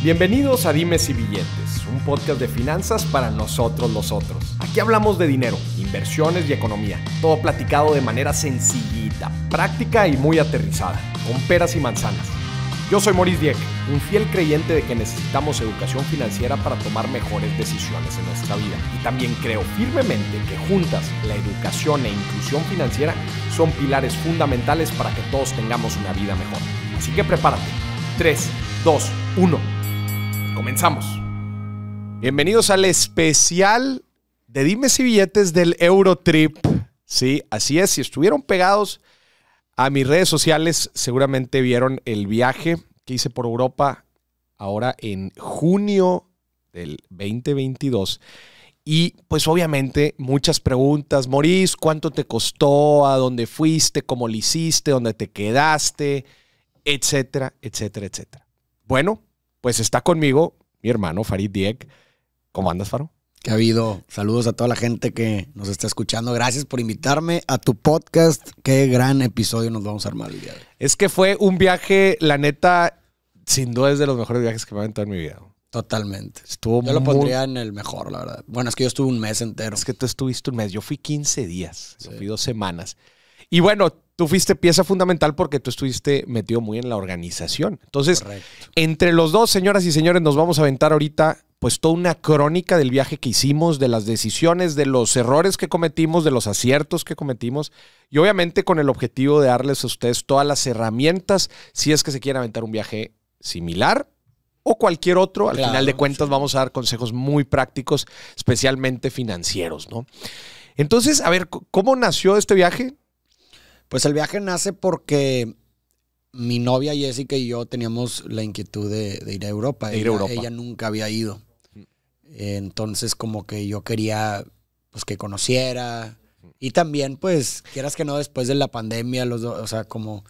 Bienvenidos a Dimes y Billetes, un podcast de finanzas para nosotros los otros. Aquí hablamos de dinero, inversiones y economía, todo platicado de manera sencillita, práctica y muy aterrizada, con peras y manzanas. Yo soy Maurice Dieck, un fiel creyente de que necesitamos educación financiera para tomar mejores decisiones en nuestra vida. Y también creo firmemente que juntas la educación e inclusión financiera son pilares fundamentales para que todos tengamos una vida mejor. Así que prepárate. 3, 2, 1. Comenzamos. Bienvenidos al especial de Dimes y Billetes del Eurotrip. Sí, así es. Si estuvieron pegados a mis redes sociales, seguramente vieron el viaje que hice por Europa ahora en junio del 2022. Y pues obviamente muchas preguntas. Morís, ¿cuánto te costó? ¿A dónde fuiste? ¿Cómo lo hiciste? ¿Dónde te quedaste? Etcétera, etcétera, etcétera. Bueno, pues está conmigo mi hermano Farid Dieck. ¿Cómo andas, Faro? Qué ha habido. Saludos a toda la gente que nos está escuchando. Gracias por invitarme a tu podcast. Qué gran episodio nos vamos a armar el día de hoy. Es que fue un viaje, la neta, sin duda es de los mejores viajes que me he aventado en mi vida. Totalmente. Estuvo yo lo pondría en el mejor, la verdad. Bueno, es que yo estuve un mes entero. Es que tú estuviste un mes. Yo fui 15 días. fui dos semanas. Y bueno, tú fuiste pieza fundamental porque tú estuviste metido muy en la organización. Entonces, entre los dos, señoras y señores, nos vamos a aventar ahorita pues toda una crónica del viaje que hicimos, de las decisiones, de los errores que cometimos, de los aciertos que cometimos y obviamente con el objetivo de darles a ustedes todas las herramientas si es que se quieren aventar un viaje similar o cualquier otro. Al final de cuentas vamos a dar consejos muy prácticos, especialmente financieros, ¿no? Entonces, a ver, ¿cómo nació este viaje? Pues el viaje nace porque mi novia Jessica y yo teníamos la inquietud de, ir a Europa. ella, nunca había ido. Mm. Entonces, como que yo quería pues que conociera. Mm. Y también, pues, quieras que no, después de la pandemia, los dos, o sea, como,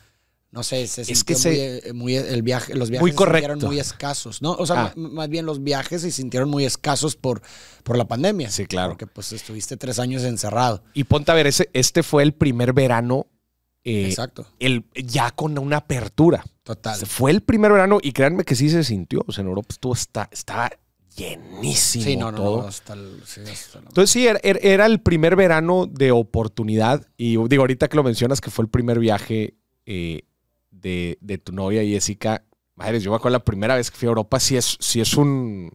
no sé, se es que se... Eh, muy, el viaje, los viajes se sintieron muy escasos, ¿no? O sea, ah. más bien los viajes se sintieron muy escasos por, por la pandemia. Sí, claro. Porque pues estuviste tres años encerrado. Y ponte a ver, este fue el primer verano eh, Exacto. El, ya con una apertura. Total. Fue el primer verano y créanme que sí se sintió. O sea, en Europa estuvo, está, estaba llenísimo. Sí, no, no, Entonces sí, er, er, era, el primer verano de oportunidad. Y digo, ahorita que lo mencionas, que fue el primer viaje eh, de, tu novia Jessica. madre yo me acuerdo la primera vez que fui a Europa, sí es, sí es un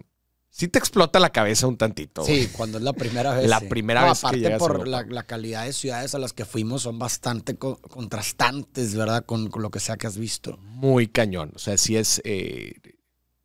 sí te explota la cabeza un tantito. Sí, cuando es la primera vez. La primera vez aparte que por la, calidad de ciudades a las que fuimos son bastante contrastantes, ¿verdad? Con, lo que sea que has visto. Muy cañón. O sea, sí es. Eh,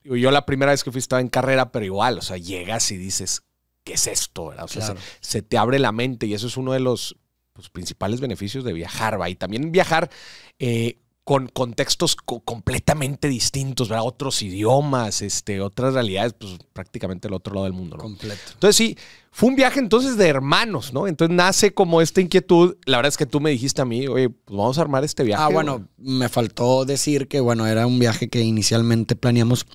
yo la primera vez que fui estaba en carrera, pero igual, o sea, llegas y dices, ¿qué es esto? O sea, se, te abre la mente y eso es uno de los pues, principales beneficios de viajar, va. Y también viajar. Eh, con contextos completamente distintos, ¿verdad? Otros idiomas, este, otras realidades, pues prácticamente el otro lado del mundo, ¿no? Completo. Entonces sí, fue un viaje entonces de hermanos, ¿no? Entonces nace como esta inquietud. La verdad es que tú me dijiste a mí, oye, pues vamos a armar este viaje. Ah, bueno, me faltó decir que, bueno, era un viaje que inicialmente planeamos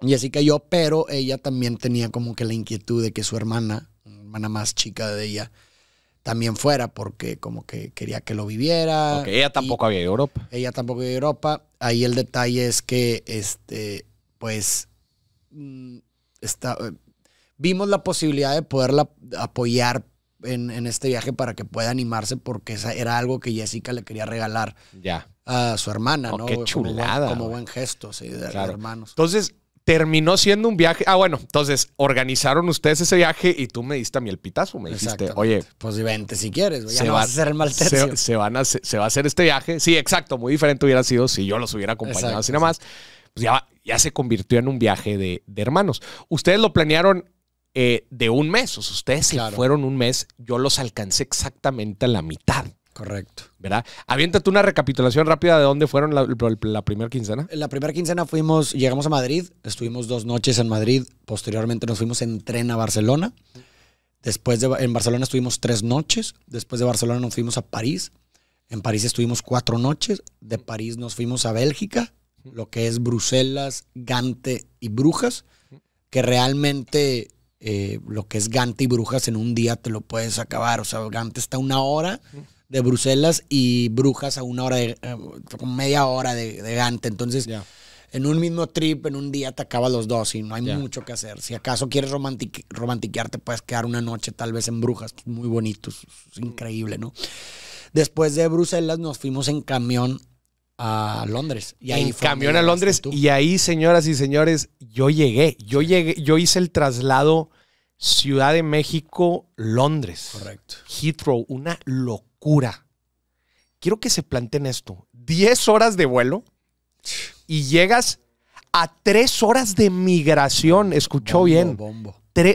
y así que yo, pero ella también tenía como que la inquietud de que su hermana, hermana más chica de ella, también fuera porque como que quería que lo viviera. Porque ella tampoco había ido a Europa. Ella tampoco había ido a Europa. Ahí el detalle es que, este, pues, mm, está, eh, vimos la posibilidad de poderla apoyar en, este viaje para que pueda animarse porque esa era algo que Jessica le quería regalar ya. a su hermana, oh, ¿no? Qué chulada. Como, buen gesto, sí, de hermanos. Entonces, terminó siendo un viaje. Ah, bueno, entonces organizaron ustedes ese viaje y tú me diste a mí el pitazo. Me dijiste, oye. Pues vente si quieres, ya no va, a hacer el mal Se, van a, se, va a hacer este viaje. Sí, exacto, muy diferente hubiera sido si yo los hubiera acompañado así nada más. Pues ya, ya se convirtió en un viaje de, hermanos. Ustedes lo planearon eh, de un mes, o ustedes fueron un mes, yo los alcancé exactamente a la mitad. Correcto. ¿Verdad? Aviéntate una recapitulación rápida de dónde fueron la, primera quincena. La primera quincena fuimos, llegamos a Madrid, estuvimos dos noches en Madrid, posteriormente nos fuimos en tren a Barcelona. Después de, en Barcelona estuvimos tres noches, después de Barcelona nos fuimos a París, en París estuvimos cuatro noches, de París nos fuimos a Bélgica, lo que es Bruselas, Gante y Brujas, que realmente eh, lo que es Gante y Brujas en un día te lo puedes acabar, o sea, Gante está una hora de Bruselas y Brujas a una hora de, eh, como media hora de, Gante. Entonces, en un mismo trip, en un día te acabas los dos y no hay mucho que hacer. Si acaso quieres romantique, romantiquearte, puedes quedar una noche tal vez en Brujas. Muy bonito, es, increíble, ¿no? Después de Bruselas nos fuimos en camión a Londres. Y ahí en camión a Londres. Y ahí, señoras y señores, yo llegué. Yo llegué, yo hice el traslado Ciudad de México, Londres. Correcto. Heathrow, una locura cura Quiero que se planteen esto. 10 horas de vuelo y llegas a 3 horas de migración. Escuchó bien.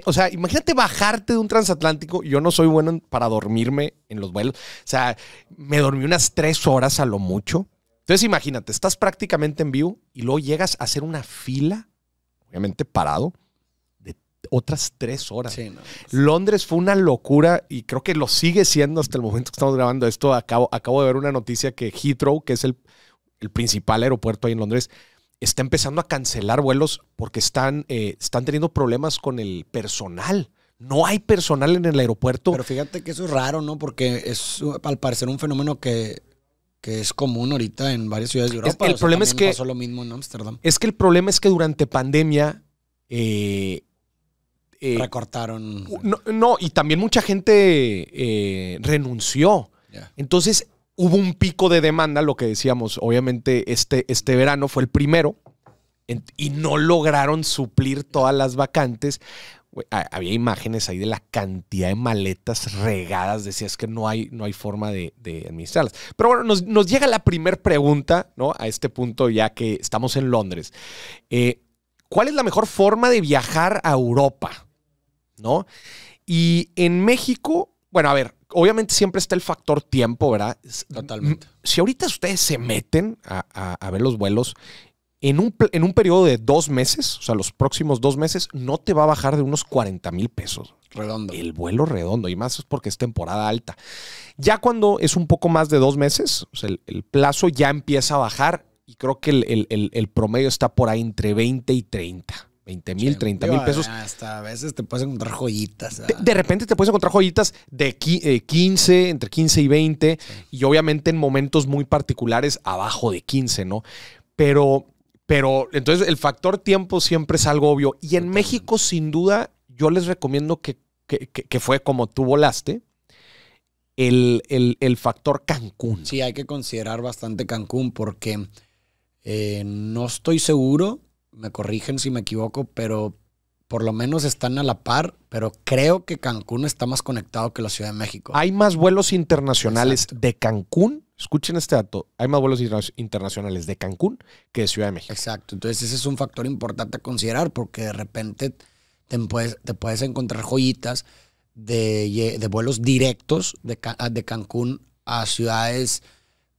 o sea, imagínate bajarte de un transatlántico. Yo no soy bueno para dormirme en los vuelos. O sea, me dormí unas 3 horas a lo mucho. Entonces imagínate, estás prácticamente en vivo y luego llegas a hacer una fila, obviamente parado, otras tres horas. Londres fue una locura y creo que lo sigue siendo hasta el momento que estamos grabando esto. Acabo, acabo de ver una noticia que Heathrow, que es el, principal aeropuerto ahí en Londres, está empezando a cancelar vuelos porque están, eh, están teniendo problemas con el personal. No hay personal en el aeropuerto. Pero fíjate que eso es raro, ¿no? Porque es al parecer un fenómeno que que es común ahorita en varias ciudades de Europa. el problema es que pasó lo mismo en Es que el problema es que durante pandemia eh, eh, recortaron. No, y también mucha gente eh, renunció. Entonces hubo un pico de demanda, lo que decíamos, obviamente este, este verano fue el primero, y no lograron suplir todas las vacantes. Había imágenes ahí de la cantidad de maletas regadas. Decías que no hay, no hay forma de, administrarlas. Pero bueno, nos, llega la primera pregunta, ¿no? A este punto, ya que estamos en Londres. Eh, ¿Cuál es la mejor forma de viajar a Europa? ¿no? Y en México, bueno, a ver, obviamente siempre está el factor tiempo, ¿verdad? Totalmente. Si ahorita ustedes se meten a, ver los vuelos, en un, periodo de dos meses, o sea, los próximos dos meses, no te va a bajar de unos 40 mil pesos. Redondo. El vuelo redondo, y más es porque es temporada alta. Ya cuando es un poco más de dos meses, el, plazo ya empieza a bajar y creo que el, el promedio está por ahí entre 20 y 30. 20 mil, 30 mil pesos. Hasta a veces te puedes encontrar joyitas. De, repente te puedes encontrar joyitas de 15, eh, entre 15 y 20, y obviamente en momentos muy particulares abajo de 15, ¿no? Pero, pero entonces el factor tiempo siempre es algo obvio. Y en México, sin duda, yo les recomiendo que, fue como tú volaste, el, factor Cancún. Sí, hay que considerar bastante Cancún porque eh, no estoy seguro me corrigen si me equivoco, pero por lo menos están a la par, pero creo que Cancún está más conectado que la Ciudad de México. Hay más vuelos internacionales de Cancún, escuchen este dato, hay más vuelos internacionales de Cancún que de Ciudad de México. Exacto, entonces ese es un factor importante a considerar porque de repente te puedes, encontrar joyitas de, vuelos directos de, Cancún a ciudades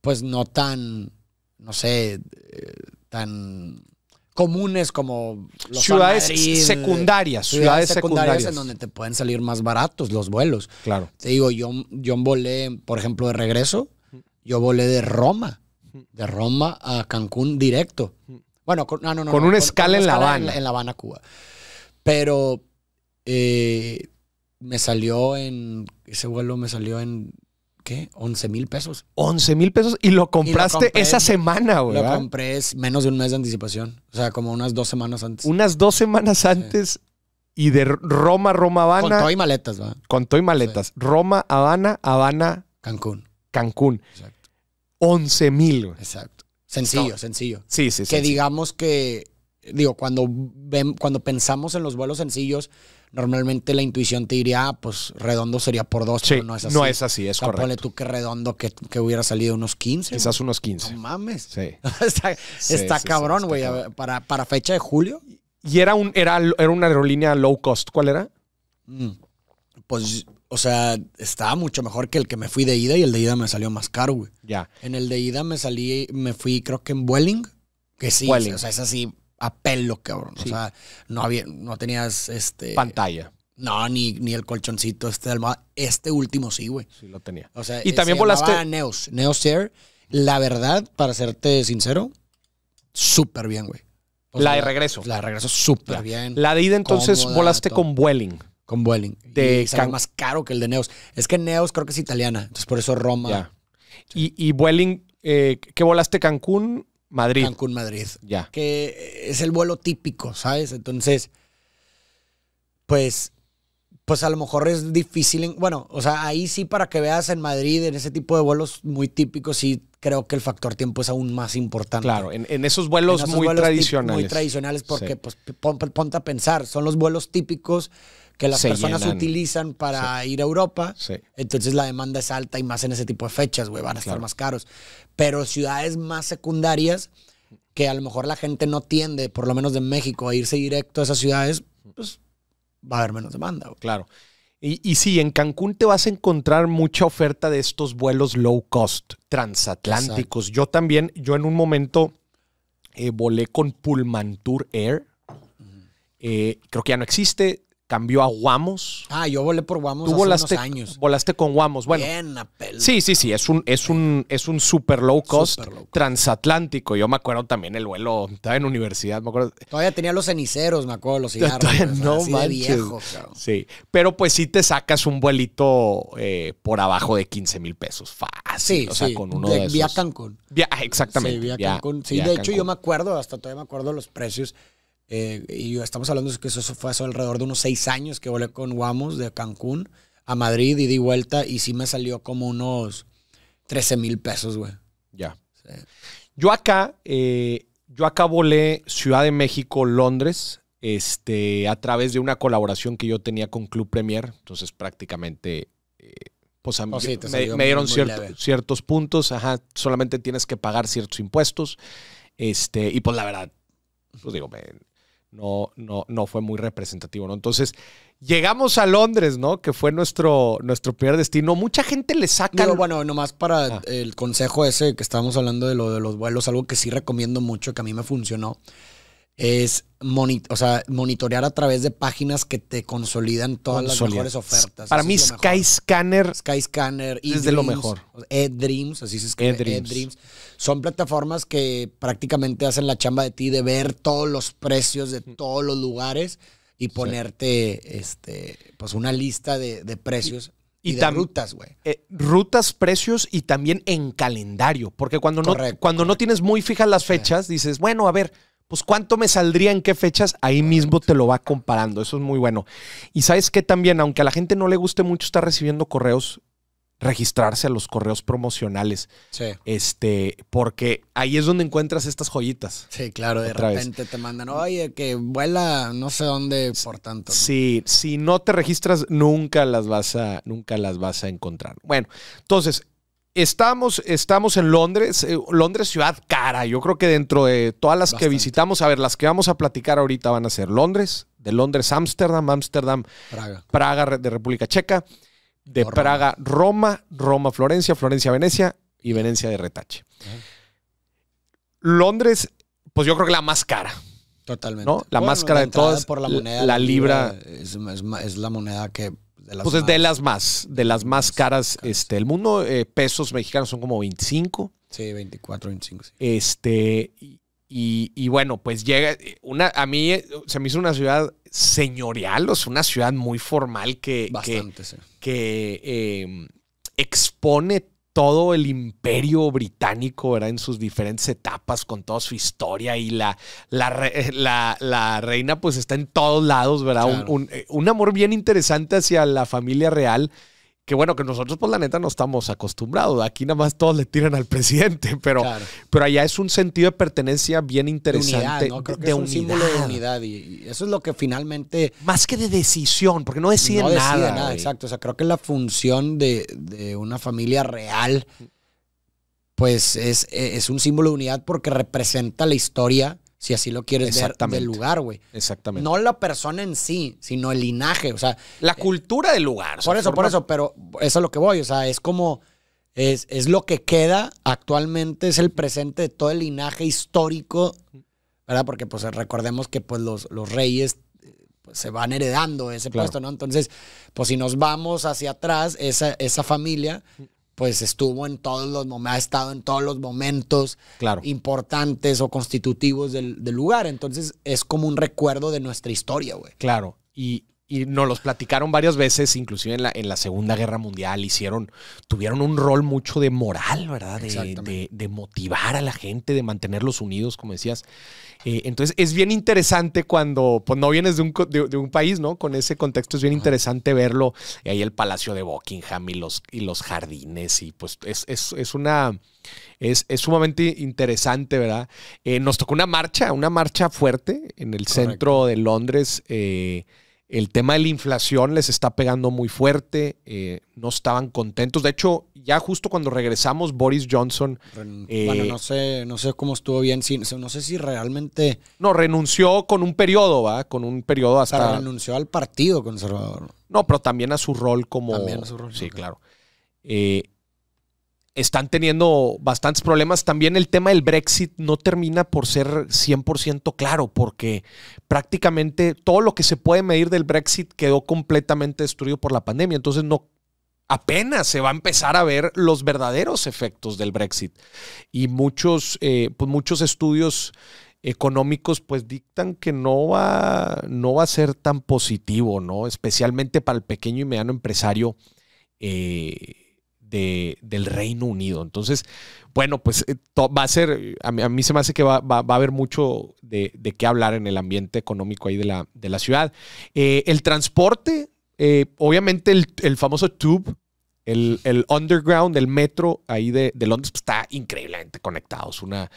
pues no tan, no sé, eh, tan comunes como ciudades secundarias, ciudades, secundarias, en donde te pueden salir más baratos los vuelos. Claro. Te digo, yo, yo volé, por ejemplo, de regreso, yo volé de Roma, de Roma a Cancún directo. Bueno, con, ah, con una escala en La Habana. En, La Habana, Cuba. Pero eh, me salió en, ese vuelo me salió en ¿qué? 11 mil pesos. 11 mil pesos y lo compraste esa semana, güey. Lo compré menos de un mes de anticipación. O sea, como unas dos semanas antes. Unas dos semanas antes. Y de Roma, Roma, Habana. Con todo y maletas, ¿verdad? Con todo y maletas. Roma, Habana, Habana. Cancún. Cancún. Exacto. 11 mil, güey. Exacto. Sencillo, sencillo. Sí, sí, sí. Que digamos que, digo, cuando, cuando pensamos en los vuelos sencillos, normalmente la intuición te diría, ah, pues redondo sería por dos, pero no es así. No es así, es correcto. tú que redondo que, hubiera salido unos 15. Quizás unos 15. No mames. Sí. está, cabrón, güey. Para, para fecha de julio. Y era, un, era, era una aerolínea low cost. ¿Cuál era? Mm. Pues o sea, estaba mucho mejor que el que me fui de ida y el de ida me salió más caro, güey. Ya. En el de ida me salí, me fui creo que en Vueling, que sí, o sea, es así, a pelo, cabrón. O sea, no, había, no tenías este. Pantalla. No, ni, el colchoncito este almohada. Este último sí, güey. Sí, lo tenía. O sea, y eh, también volaste. Neos, Neos Air. La verdad, para serte sincero, súper bien, güey. la de regreso. La de regreso súper bien. La de ida entonces volaste con Vueling. Con Vueling. De y más caro que el de Neos. Es que Neos creo que es italiana. Entonces por eso Roma. Y, y Vueling, eh, ¿qué volaste Cancún? Madrid. Cancún, Madrid. Ya. Que es el vuelo típico, ¿sabes? Entonces, pues, pues a lo mejor es difícil. bueno, o sea, ahí sí para que veas en Madrid, en ese tipo de vuelos muy típicos, sí creo que el factor tiempo es aún más importante. Claro, en, esos vuelos muy tradicionales. Muy tradicionales porque, pues, ponte a pensar, son los vuelos típicos que las personas utilizan para ir a Europa. Entonces la demanda es alta y más en ese tipo de fechas, güey, van a estar más caros. Pero ciudades más secundarias que a lo mejor la gente no tiende, por lo menos de México, a irse directo a esas ciudades, pues va a haber menos demanda. Claro. Y, sí, en Cancún te vas a encontrar mucha oferta de estos vuelos low cost, transatlánticos. Yo también, yo en un momento eh, volé con Pullman Tour Air. Eh, creo que ya no existe cambió a Guamos. Ah, yo volé por Guamos hace volaste, unos años. Volaste con Guamos. Bueno, Bien, sí, sí, sí. Es un, es un, es un super low cost transatlántico. Yo me acuerdo también el vuelo. Estaba en universidad, me acuerdo. Todavía tenía los ceniceros, me acuerdo, los cigarros. Todavía pues, no, así viejo, Sí. Pero pues sí te sacas un vuelito eh, por abajo de 15 mil pesos. Fácil. o sea, con uno de, esos. Vía Cancún. exactamente. Sí, vía, Cancún. Sí, de hecho, yo me acuerdo, hasta todavía me acuerdo los precios eh, y estamos hablando de que eso fue hace alrededor de unos seis años que volé con Guamos de Cancún a Madrid y di vuelta y sí me salió como unos 13 mil pesos, güey. Ya. Yo acá, eh, yo acá volé Ciudad de México, Londres, este, a través de una colaboración que yo tenía con Club Premier. Entonces prácticamente... Eh, pues oh, me, dieron ciertos puntos, ajá, solamente tienes que pagar ciertos impuestos, este, y pues la verdad, pues digo, me, no, no, no fue muy representativo, ¿no? Entonces, llegamos a Londres, ¿no? Que fue nuestro, nuestro primer destino. Mucha gente le saca... Pero bueno, nomás para ah. el consejo ese que estábamos hablando de lo de los vuelos, algo que sí recomiendo mucho, que a mí me funcionó es o sea, monitorear a través de páginas que te consolidan todas las mejores ofertas. Para mí, Skyscanner. Scanner. Es de lo mejor. E-Dreams, así se escribe. eDreams. Son plataformas que prácticamente hacen la chamba de ti de ver todos los precios de mm. todos los lugares y ponerte este, pues una lista de, precios. Y, rutas, güey. Eh, rutas, precios y también en calendario. Porque cuando, no, cuando no tienes muy fijas las fechas, dices, bueno, a ver, pues cuánto me saldría en qué fechas, ahí mismo te lo va comparando. Eso es muy bueno. Y sabes que también, aunque a la gente no le guste mucho estar recibiendo correos, registrarse a los correos promocionales. Sí. Este, porque ahí es donde encuentras estas joyitas. Sí, claro, de repente te mandan, oye, que vuela no sé dónde por tanto. Sí, si no te registras, nunca las vas a, nunca las vas a encontrar. Bueno, entonces, Estamos, estamos en Londres, eh, Londres ciudad cara. Yo creo que dentro de todas las que visitamos, a ver, las que vamos a platicar ahorita van a ser Londres, de Londres Ámsterdam, Ámsterdam, Praga. de República Checa, de Praga Roma, Roma Florencia, Florencia Venecia y Venecia de Retache. Londres, pues yo creo que la más cara. Totalmente. La más cara de todas. la, libra. es la moneda que de pues de las más, de las más caras. Este, del Este, el mundo, eh, pesos mexicanos son como 25. Sí, 24, 25. Este, y, bueno, pues llega, una, a mí eh, se me hizo una ciudad señorial, o sea, una ciudad muy formal que... Bastante, que, que em, expone todo el imperio británico, ¿verdad? En sus diferentes etapas, con toda su historia y la, la, eh, reina pues está en todos lados, ¿verdad? un, eh, amor bien interesante hacia la familia real que bueno, que nosotros por pues, la neta no estamos acostumbrados. Aquí nada más todos le tiran al presidente, pero, pero allá es un sentido de pertenencia bien interesante. De es un símbolo de unidad y, eso es lo que finalmente... Más que de decisión, porque no deciden nada. nada exacto, o sea, creo que la función de, una familia real pues es, es un símbolo de unidad porque representa la historia si así lo quieres ver del lugar, güey. Exactamente. No la persona en sí, sino el linaje, o sea. La eh, cultura del lugar. Por eso, por eso, pero eso es lo que voy, o sea, es como. Es, es lo que queda actualmente, es el presente de todo el linaje histórico, ¿verdad? Porque pues recordemos que pues los, los reyes pues, se van heredando ese puesto, ¿no? Entonces, pues si nos vamos hacia atrás, esa, esa familia pues estuvo en todos los momentos, ha estado en todos los momentos importantes o constitutivos del, del, lugar. Entonces es como un recuerdo de nuestra historia, güey. Claro. Y, y nos los platicaron varias veces, inclusive en la, en la Segunda Guerra Mundial, hicieron, tuvieron un rol mucho de moral, ¿verdad? De, de, motivar a la gente, de mantenerlos unidos, como decías. Eh, entonces, es bien interesante cuando pues, no vienes de un, de, un país, ¿no? Con ese contexto es bien interesante verlo. Y ahí el Palacio de Buckingham y los, y los jardines, y pues es, es, una... Es, es, sumamente interesante, ¿verdad? Eh, nos tocó una marcha, una marcha fuerte en el centro de Londres. Eh, el tema de la inflación les está pegando muy fuerte, eh, no estaban contentos. De hecho, ya justo cuando regresamos, Boris Johnson... Eh, bueno, no sé, no sé cómo estuvo bien, no sé si realmente... No, renunció con un periodo, ¿va? Con un periodo hasta... renunció al Partido Conservador. No, pero también a su rol como... Sí, claro. Eh, están teniendo bastantes problemas. También el tema del Brexit no termina por ser 100% claro, porque prácticamente todo lo que se puede medir del Brexit quedó completamente destruido por la pandemia. Entonces no apenas se va a empezar a ver los verdaderos efectos del Brexit. Y muchos, eh, pues, muchos estudios económicos pues dictan que no va, no va a ser tan positivo, ¿no? Especialmente para el pequeño y mediano empresario. Eh, del Reino Unido. Entonces, bueno, pues eh, va a ser, a mí, se me hace que va, va, a haber mucho de, qué hablar en el ambiente económico ahí de la, de la ciudad. Eh, el transporte, eh, obviamente el, famoso tube, el, underground, el metro ahí de, de Londres, pues, está increíblemente conectado. Es una,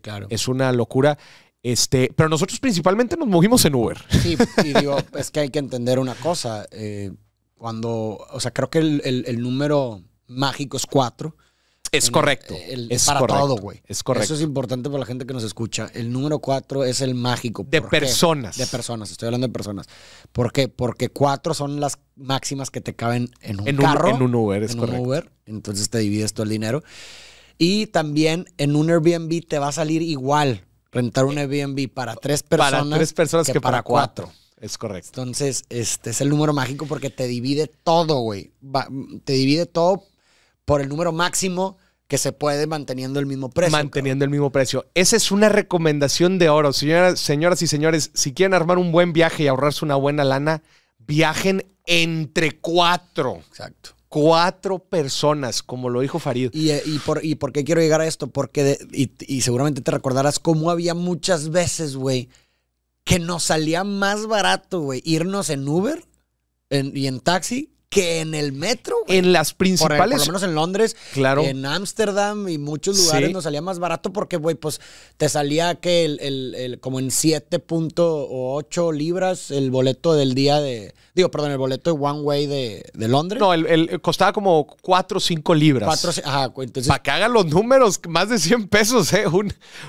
claro. es una locura. Este, pero nosotros principalmente nos movimos en Uber. Sí, y digo, es que hay que entender una cosa. cuando, o sea, creo que el, el número Mágicos cuatro. Es correcto. es para todo, güey. Es correcto. Eso es importante para la gente que nos escucha. El número cuatro es el mágico. De personas. De personas, estoy hablando de personas. ¿Por qué? Porque cuatro son las máximas que te caben en un carro. en un Uber, es en Un Uber, entonces te divides todo el dinero. Y también en un Airbnb te va a salir igual rentar un Airbnb para tres personas. Para tres personas que, para, cuatro. Es correcto. Entonces, este es el número mágico porque te divide todo, güey. Te divide todo por el número máximo que se puede manteniendo el mismo precio. Manteniendo el mismo precio. Esa es una recomendación de oro. Señoras, señoras y señores, si quieren armar un buen viaje y ahorrarse una buena lana, viajen entre cuatro. Exacto. Cuatro personas, como lo dijo Farid. ¿Y, eh, por, y qué quiero llegar a esto? Porque, y, y seguramente te recordarás cómo había muchas veces, güey, que nos salía más barato, güey, irnos en Uber y en taxi que en el metro. Güey. En las principales. Por, lo menos en Londres. Claro. En Ámsterdam y muchos lugares nos salía más barato porque, güey, pues te salía que el, el, como en 7.8 libras el boleto del día de. Digo, perdón, el boleto de One Way de, Londres. No, el, costaba como 4 o 5 libras. 4, ajá, entonces. Para que hagan los números, más de 100 pesos, ¿eh?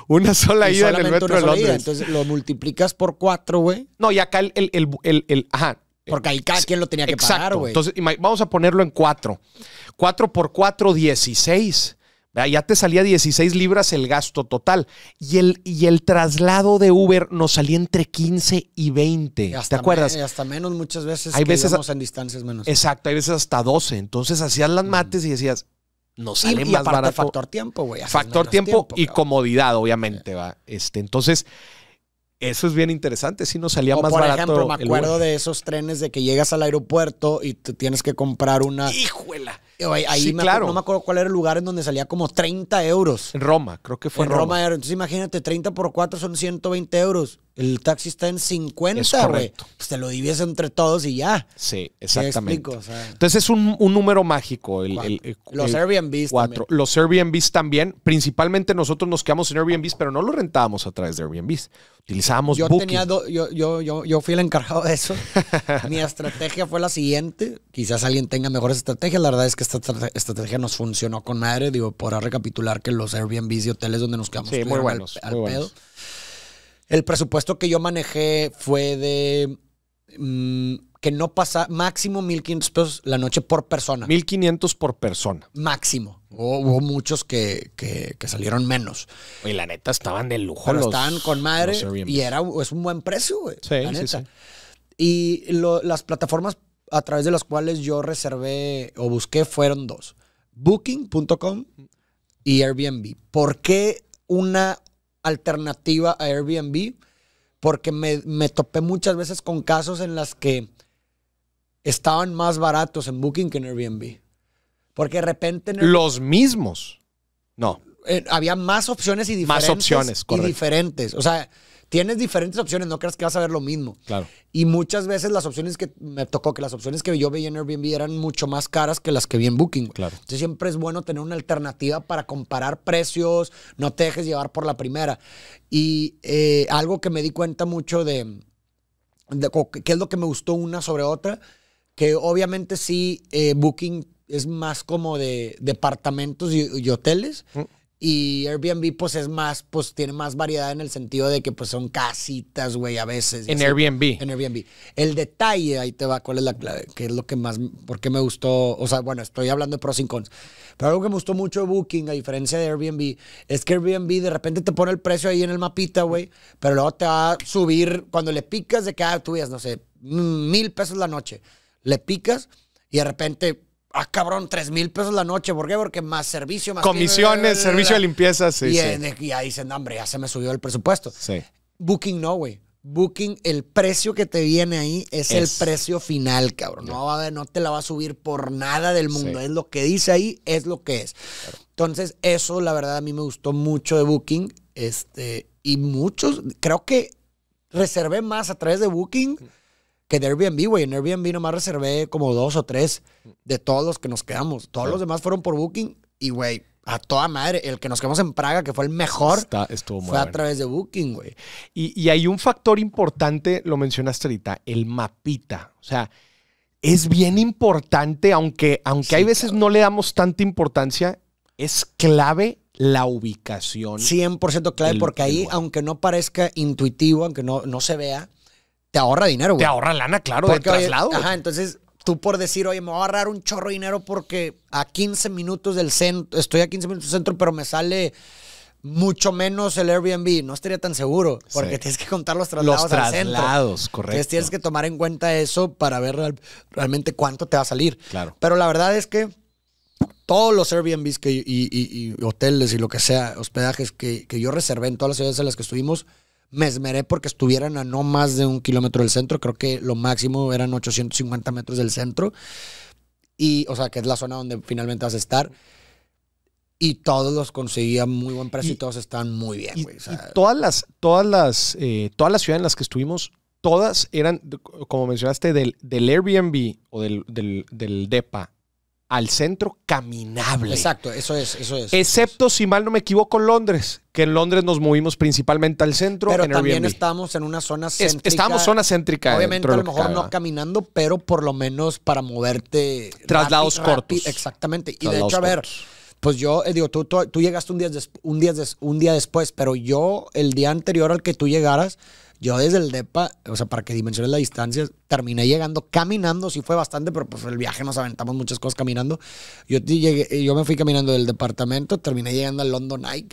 una sola ida en el metro de Londres. Entonces lo multiplicas por 4, güey. No, y acá el, el, ajá, porque ahí cada quien lo tenía que pagar, güey. Entonces, vamos a ponerlo en cuatro. Cuatro por 4, 16. Ya te salía 16 libras el gasto total. Y el, y el traslado de Uber nos salía entre 15 y 20. ¿Te acuerdas? hasta menos muchas veces. Hay que veces. en distancias menos. Exacto, hay veces hasta 12. Entonces hacías las mm. mates y decías, nos sale y, más aparte, Factor tiempo, güey. Factor tiempo, y comodidad, obviamente, va. Este, entonces, eso es bien interesante, si no salía más barato. Por ejemplo, me acuerdo de esos trenes de que llegas al aeropuerto y te tienes que comprar una. ¡Hijuela! Ahí no me acuerdo cuál era el lugar en donde salía como 30 euros. En Roma, creo que fue en Roma. Roma. Entonces imagínate, 30 por 4 son 120 euros. El taxi está en 50, güey. Pues te lo divides entre todos y ya. Sí, exactamente. Entonces es un, número mágico. El, los Airbnb también. Los Airbnbs también. Principalmente nosotros nos quedamos en Airbnb, pero no lo rentábamos a través de Airbnbs. Utilizábamos yo Tenía yo, yo, yo, yo, fui el encargado de eso. Mi estrategia fue la siguiente. Quizás alguien tenga mejores estrategias. La verdad es que esta estrategia nos funcionó con madre. Digo, podrá recapitular que los Airbnbs y hoteles donde nos quedamos sí, muy buenos, al, pedo. El presupuesto que yo manejé fue de mm, que no pasa máximo 1.500 pesos la noche por persona. 1.500 por persona. Máximo. hubo muchos que, salieron menos. Y la neta estaban de lujo. Pero estaban con madre y era, es un buen precio, güey. Sí, Sí, sí. Y las plataformas a través de las cuales yo reservé o busqué fueron dos. Booking.com y Airbnb. ¿Por qué una alternativa a Airbnb, porque me, topé muchas veces con casos en las que estaban más baratos en Booking que en Airbnb. Porque de repente... Los mismos. No. Eh, había más opciones y diferentes. Más opciones, Y diferentes. O sea, tienes diferentes opciones, no creas que vas a ver lo mismo. Claro. Y muchas veces las opciones que me tocó, que las opciones que yo vi en Airbnb eran mucho más caras que las que vi en Booking. Claro. Entonces siempre es bueno tener una alternativa para comparar precios, no te dejes llevar por la primera. Y eh, algo que me di cuenta mucho de, qué es lo que me gustó una sobre otra, que obviamente sí, eh, Booking es más como de, departamentos y, hoteles. Mm. Y Airbnb, pues es más, pues tiene más variedad en el sentido de que pues son casitas, güey, a veces. En Airbnb. En Airbnb. El detalle, ahí te va, cuál es la clave, qué es lo que más, por qué me gustó, o sea, bueno, estoy hablando de pros y cons, pero algo que me gustó mucho de Booking, a diferencia de Airbnb, es que Airbnb de repente te pone el precio ahí en el mapita, güey, pero luego te va a subir, cuando le picas de cada, ah, tú no sé, mm, mil pesos la noche, le picas y de repente Ah, cabrón, tres mil pesos la noche. ¿Por qué? Porque más servicio, más. Comisiones, servicio de limpieza, sí. Y, sí. y ahí dicen, hombre, ya se me subió el presupuesto. Sí. Booking no, güey. Booking, el precio que te viene ahí es, el precio final, cabrón. No, va no te la va a subir por nada del mundo. Es lo que dice ahí, es lo que es. Entonces, eso, la verdad, a mí me gustó mucho de Booking. Este, y muchos, creo que reservé más a través de Booking que de Airbnb, güey. En Airbnb nomás reservé como dos o tres de todos los que nos quedamos. Todos los demás fueron por Booking y, güey, a toda madre. El que nos quedamos en Praga, que fue el mejor, Está, fue a través de Booking, güey. Y, y hay un factor importante, lo mencionaste ahorita, el mapita. O sea, es bien importante, aunque, aunque hay veces no le damos tanta importancia, es clave la ubicación. 100% clave, porque ahí, aunque no parezca intuitivo, aunque no, no se vea, te ahorra dinero, güey. Te ahorra lana, claro, traslado. ajá, entonces tú por decir, oye, me voy a ahorrar un chorro de dinero porque a 15 minutos del centro, estoy a 15 minutos del centro, pero me sale mucho menos el Airbnb. No estaría tan seguro porque tienes que contar los traslados, los traslados centro. correcto. tienes que tomar en cuenta eso para ver realmente cuánto te va a salir. Claro. Pero la verdad es que todos los Airbnbs que, y, y, hoteles y lo que sea, hospedajes que, que yo reservé en todas las ciudades en las que estuvimos, me esmeré porque estuvieran a no más de un kilómetro del centro. Creo que lo máximo eran 850 metros del centro. Y, o sea, que es la zona donde finalmente vas a estar. Y todos los conseguía muy buen precio y, todos están muy bien, todas las, todas las, eh, todas las ciudades en las que estuvimos, todas eran, como mencionaste, del, del Airbnb o del DEPA al centro caminable. Exacto, eso es, eso es. Excepto, si mal no me equivoco, en Londres, que en Londres nos movimos principalmente al centro. Pero también estábamos estamos en una zona céntrica. estamos zona céntrica. Obviamente, a lo mejor no caminando, pero por lo menos para moverte. Traslados cortos. exactamente. Y de hecho, a ver, pues yo, eh, digo, tú, tú, llegaste un día, un, día un día después, pero yo, el día anterior al que tú llegaras, yo desde el DEPA, o sea, para que dimensiones la distancia, terminé llegando caminando, sí fue bastante, pero pues el viaje nos aventamos muchas cosas caminando. Yo, llegué, yo me fui caminando del departamento, terminé llegando al London Eye.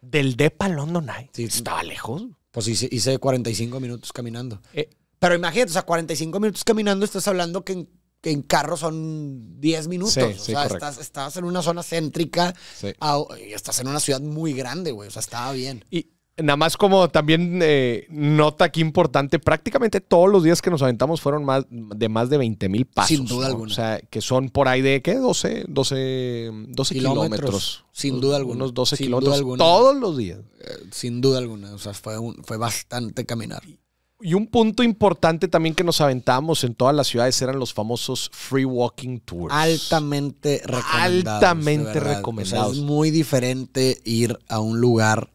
¿Del DEPA al London Eye? Sí. ¿Estaba lejos? Pues hice, hice 45 minutos caminando. Eh. pero imagínate, o sea, 45 minutos caminando, estás hablando que en, carro son 10 minutos. Sí, o sea, estás, en una zona céntrica y estás en una ciudad muy grande, güey. O sea, estaba bien. Y, nada más como también eh, nota aquí importante, prácticamente todos los días que nos aventamos fueron más de más de 20 mil pasos. Sin duda alguna. O sea, que son por ahí de, ¿qué? 12, 12, 12 kilómetros. Sin duda alguna. Unos 12 kilómetros todos los días. Eh, sin duda alguna. O sea, fue, fue bastante caminar. Y un punto importante también que nos aventamos en todas las ciudades eran los famosos free walking tours. Altamente recomendados. Altamente recomendados. es muy diferente ir a un lugar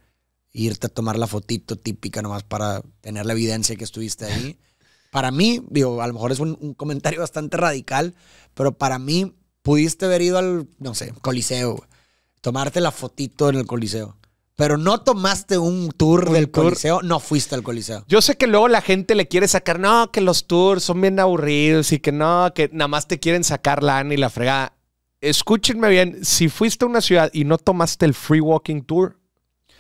irte a tomar la fotito típica nomás para tener la evidencia que estuviste ahí. Para mí, digo, a lo mejor es un, comentario bastante radical, pero para mí pudiste haber ido al, no sé, Coliseo, tomarte la fotito en el Coliseo. Pero no tomaste un tour del Coliseo, no fuiste al Coliseo. Yo sé que luego la gente le quiere sacar, no, que los tours son bien aburridos y que no, que nada más te quieren sacar la lana y la fregada. Escúchenme bien, si fuiste a una ciudad y no tomaste el free walking tour,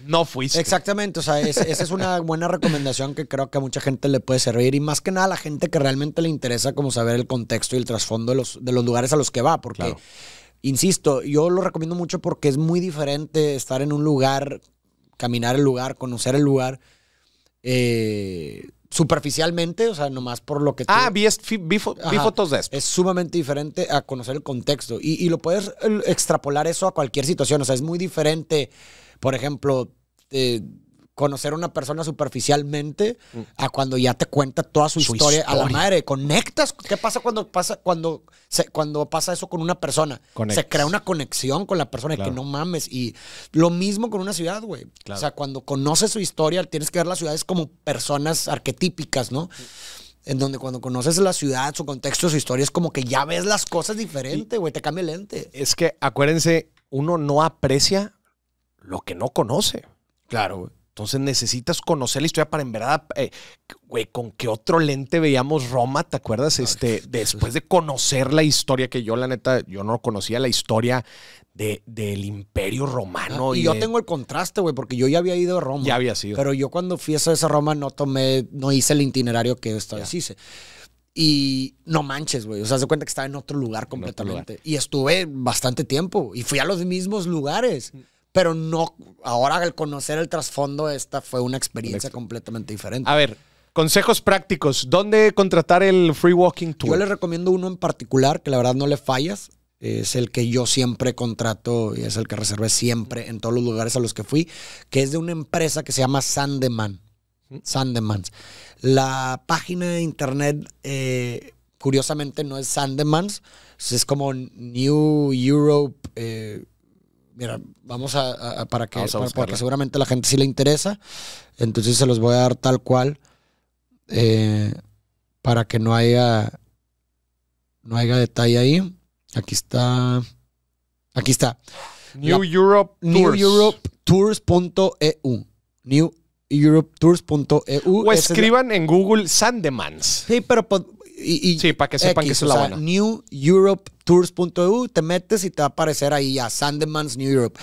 no fuiste. Exactamente, o sea, esa es una buena recomendación que creo que a mucha gente le puede servir y más que nada a la gente que realmente le interesa como saber el contexto y el trasfondo de los, de los lugares a los que va, porque... Insisto, yo lo recomiendo mucho porque es muy diferente estar en un lugar, caminar el lugar, conocer el lugar, eh, superficialmente, o sea, nomás por lo que... Ah, vi, fotos de esto. Es sumamente diferente a conocer el contexto y, y, lo puedes extrapolar eso a cualquier situación, o sea, es muy diferente, por ejemplo, este, conocer a una persona superficialmente mm. a cuando ya te cuenta toda su, historia, a la madre. Conectas. ¿Qué pasa cuando pasa, cuando se, cuando pasa eso con una persona? Se crea una conexión con la persona que no mames. Y lo mismo con una ciudad, güey. O sea, cuando conoces su historia, tienes que ver las ciudades como personas arquetípicas, ¿no? en donde cuando conoces la ciudad, su contexto, su historia, es como que ya ves las cosas diferente, güey, te cambia el lente. Es que acuérdense, uno no aprecia lo que no conoce. Claro, Entonces necesitas conocer la historia para en verdad, eh, güey, con qué otro lente veíamos Roma, ¿te acuerdas? Este, después de conocer la historia, que yo la neta, yo no conocía la historia de, del imperio romano. Ah, y, yo tengo el contraste, güey, porque yo ya había ido a Roma. Ya había sido. Pero yo cuando fui a esa Roma no tomé, no hice el itinerario que esta vez hice. Y no manches, güey. O sea, se cuenta que estaba en otro lugar completamente. Y estuve bastante tiempo y fui a los mismos lugares. Mm pero no, ahora al conocer el trasfondo, esta fue una experiencia completamente diferente. A ver, consejos prácticos, ¿dónde contratar el free walking tour? Yo les recomiendo uno en particular, que la verdad no le fallas, es el que yo siempre contrato y es el que reservé siempre en todos los lugares a los que fui, que es de una empresa que se llama Sandeman. Sandemans. La página de internet, eh, curiosamente, no es Sandemans, es como New Europe. Eh, mira, vamos a, para que, porque seguramente a la gente sí le interesa, entonces se los voy a dar tal cual eh, para que no haya, no haya detalle ahí. Aquí está, aquí está. New la, Europe New Tours. Europe Tours.eu. E e o escriban en Google Sandemans. Sí, pero pues, y, sí, para que sepan que es la buena. New Europe tours.eu, te metes y te va a aparecer ahí a Sandeman's New Europe.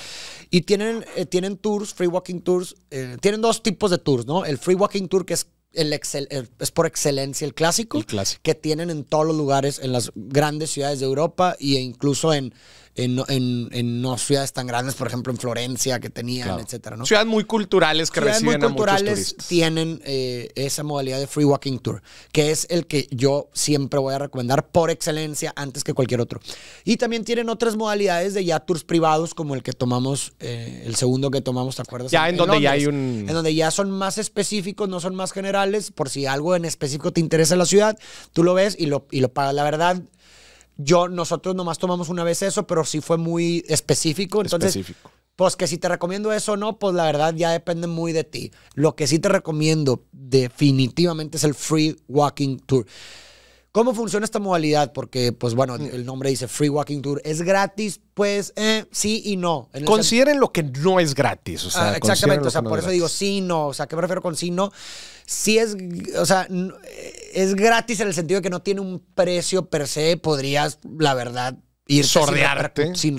Y tienen, eh, tienen tours, free walking tours, eh, tienen dos tipos de tours, ¿no? El free walking tour que es el, es por excelencia el clásico, el clásico, que tienen en todos los lugares, en las grandes ciudades de Europa e incluso en, en, en, en, no ciudades tan grandes, por ejemplo en Florencia que tenían, etcétera, ¿no? Ciudades muy culturales que ciudades reciben muy culturales a muchos turistas. tienen eh, esa modalidad de free walking tour, que es el que yo siempre voy a recomendar por excelencia antes que cualquier otro. Y también tienen otras modalidades de ya tours privados como el que tomamos, eh, el segundo que tomamos, ¿te acuerdas? Ya en, donde ya hay un... En donde ya son más específicos, no son más generales, por si algo en específico te interesa la ciudad, tú lo ves y lo, y lo pagas. La verdad yo, nosotros nomás tomamos una vez eso, pero sí fue muy específico. Entonces, específico. pues que si te recomiendo eso o no, pues la verdad ya depende muy de ti. Lo que sí te recomiendo definitivamente es el Free Walking Tour. ¿Cómo funciona esta modalidad? Porque, pues bueno, mm. el nombre dice Free Walking Tour. ¿Es gratis? Pues eh, sí y no. Consideren lo que no es gratis. exactamente. O sea, ah, por eso digo sí y no. O sea, ¿qué me refiero con sí y no? sí es, o sea, es gratis en el sentido de que no tiene un precio per se, podrías, la verdad, ir sordearte sin,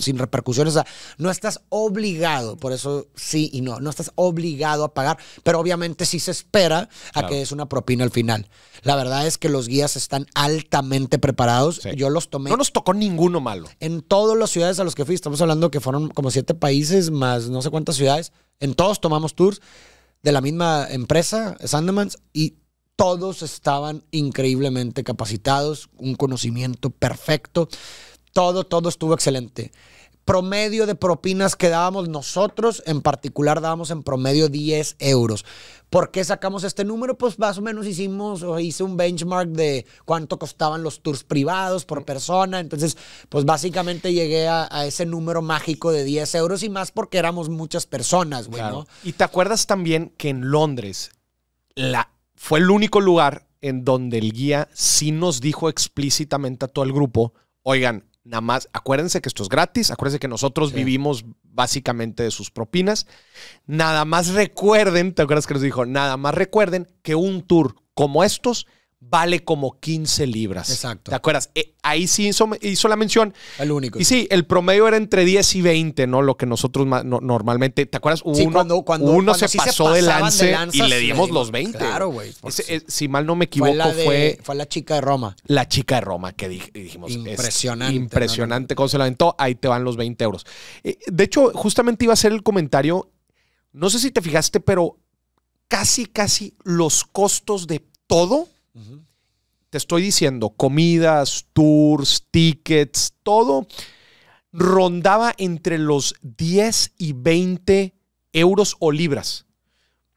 sin, repercusiones. O sea, no estás obligado, por eso sí y no, no estás obligado a pagar, pero obviamente sí se espera a que es una propina al final. La verdad es que los guías están altamente preparados. Yo los tomé. No nos tocó ninguno malo. En todas las ciudades a los que fui, estamos hablando que fueron como siete países más no sé cuántas ciudades, en todos tomamos tours de la misma empresa, Sandemans, y todos estaban increíblemente capacitados, un conocimiento perfecto, todo, todo estuvo excelente promedio de propinas que dábamos nosotros, en particular dábamos en promedio 10 euros. ¿Por qué sacamos este número? Pues más o menos hicimos o hice un benchmark de cuánto costaban los tours privados por persona. Entonces, pues básicamente llegué a, ese número mágico de 10 euros y más porque éramos muchas personas, güey. Y te acuerdas también que en Londres la, fue el único lugar en donde el guía sí nos dijo explícitamente a todo el grupo, oigan, Nada más, acuérdense que esto es gratis, acuérdense que nosotros vivimos básicamente de sus propinas. Nada más recuerden, ¿te acuerdas que nos dijo? Nada más recuerden que un tour como estos vale como 15 libras. Exacto. ¿Te acuerdas? Eh, ahí sí hizo, la mención. El único. Y sí, el promedio era entre 10 y 20, ¿no? Lo que nosotros normalmente, ¿te acuerdas? Uno, sí, cuando, uno se pasó se de, lance y le dimos, los 20. Claro, güey. Eh, si mal no me equivoco, fue, fue, la chica de Roma. La chica de Roma, que dijimos. Impresionante. impresionante cómo se la Ahí te van los 20 euros. Eh, de hecho, justamente iba a hacer el comentario, no sé si te fijaste, pero casi, casi los costos de todo te estoy diciendo, comidas, tours, tickets, todo rondaba entre los 10 y 20 euros o libras.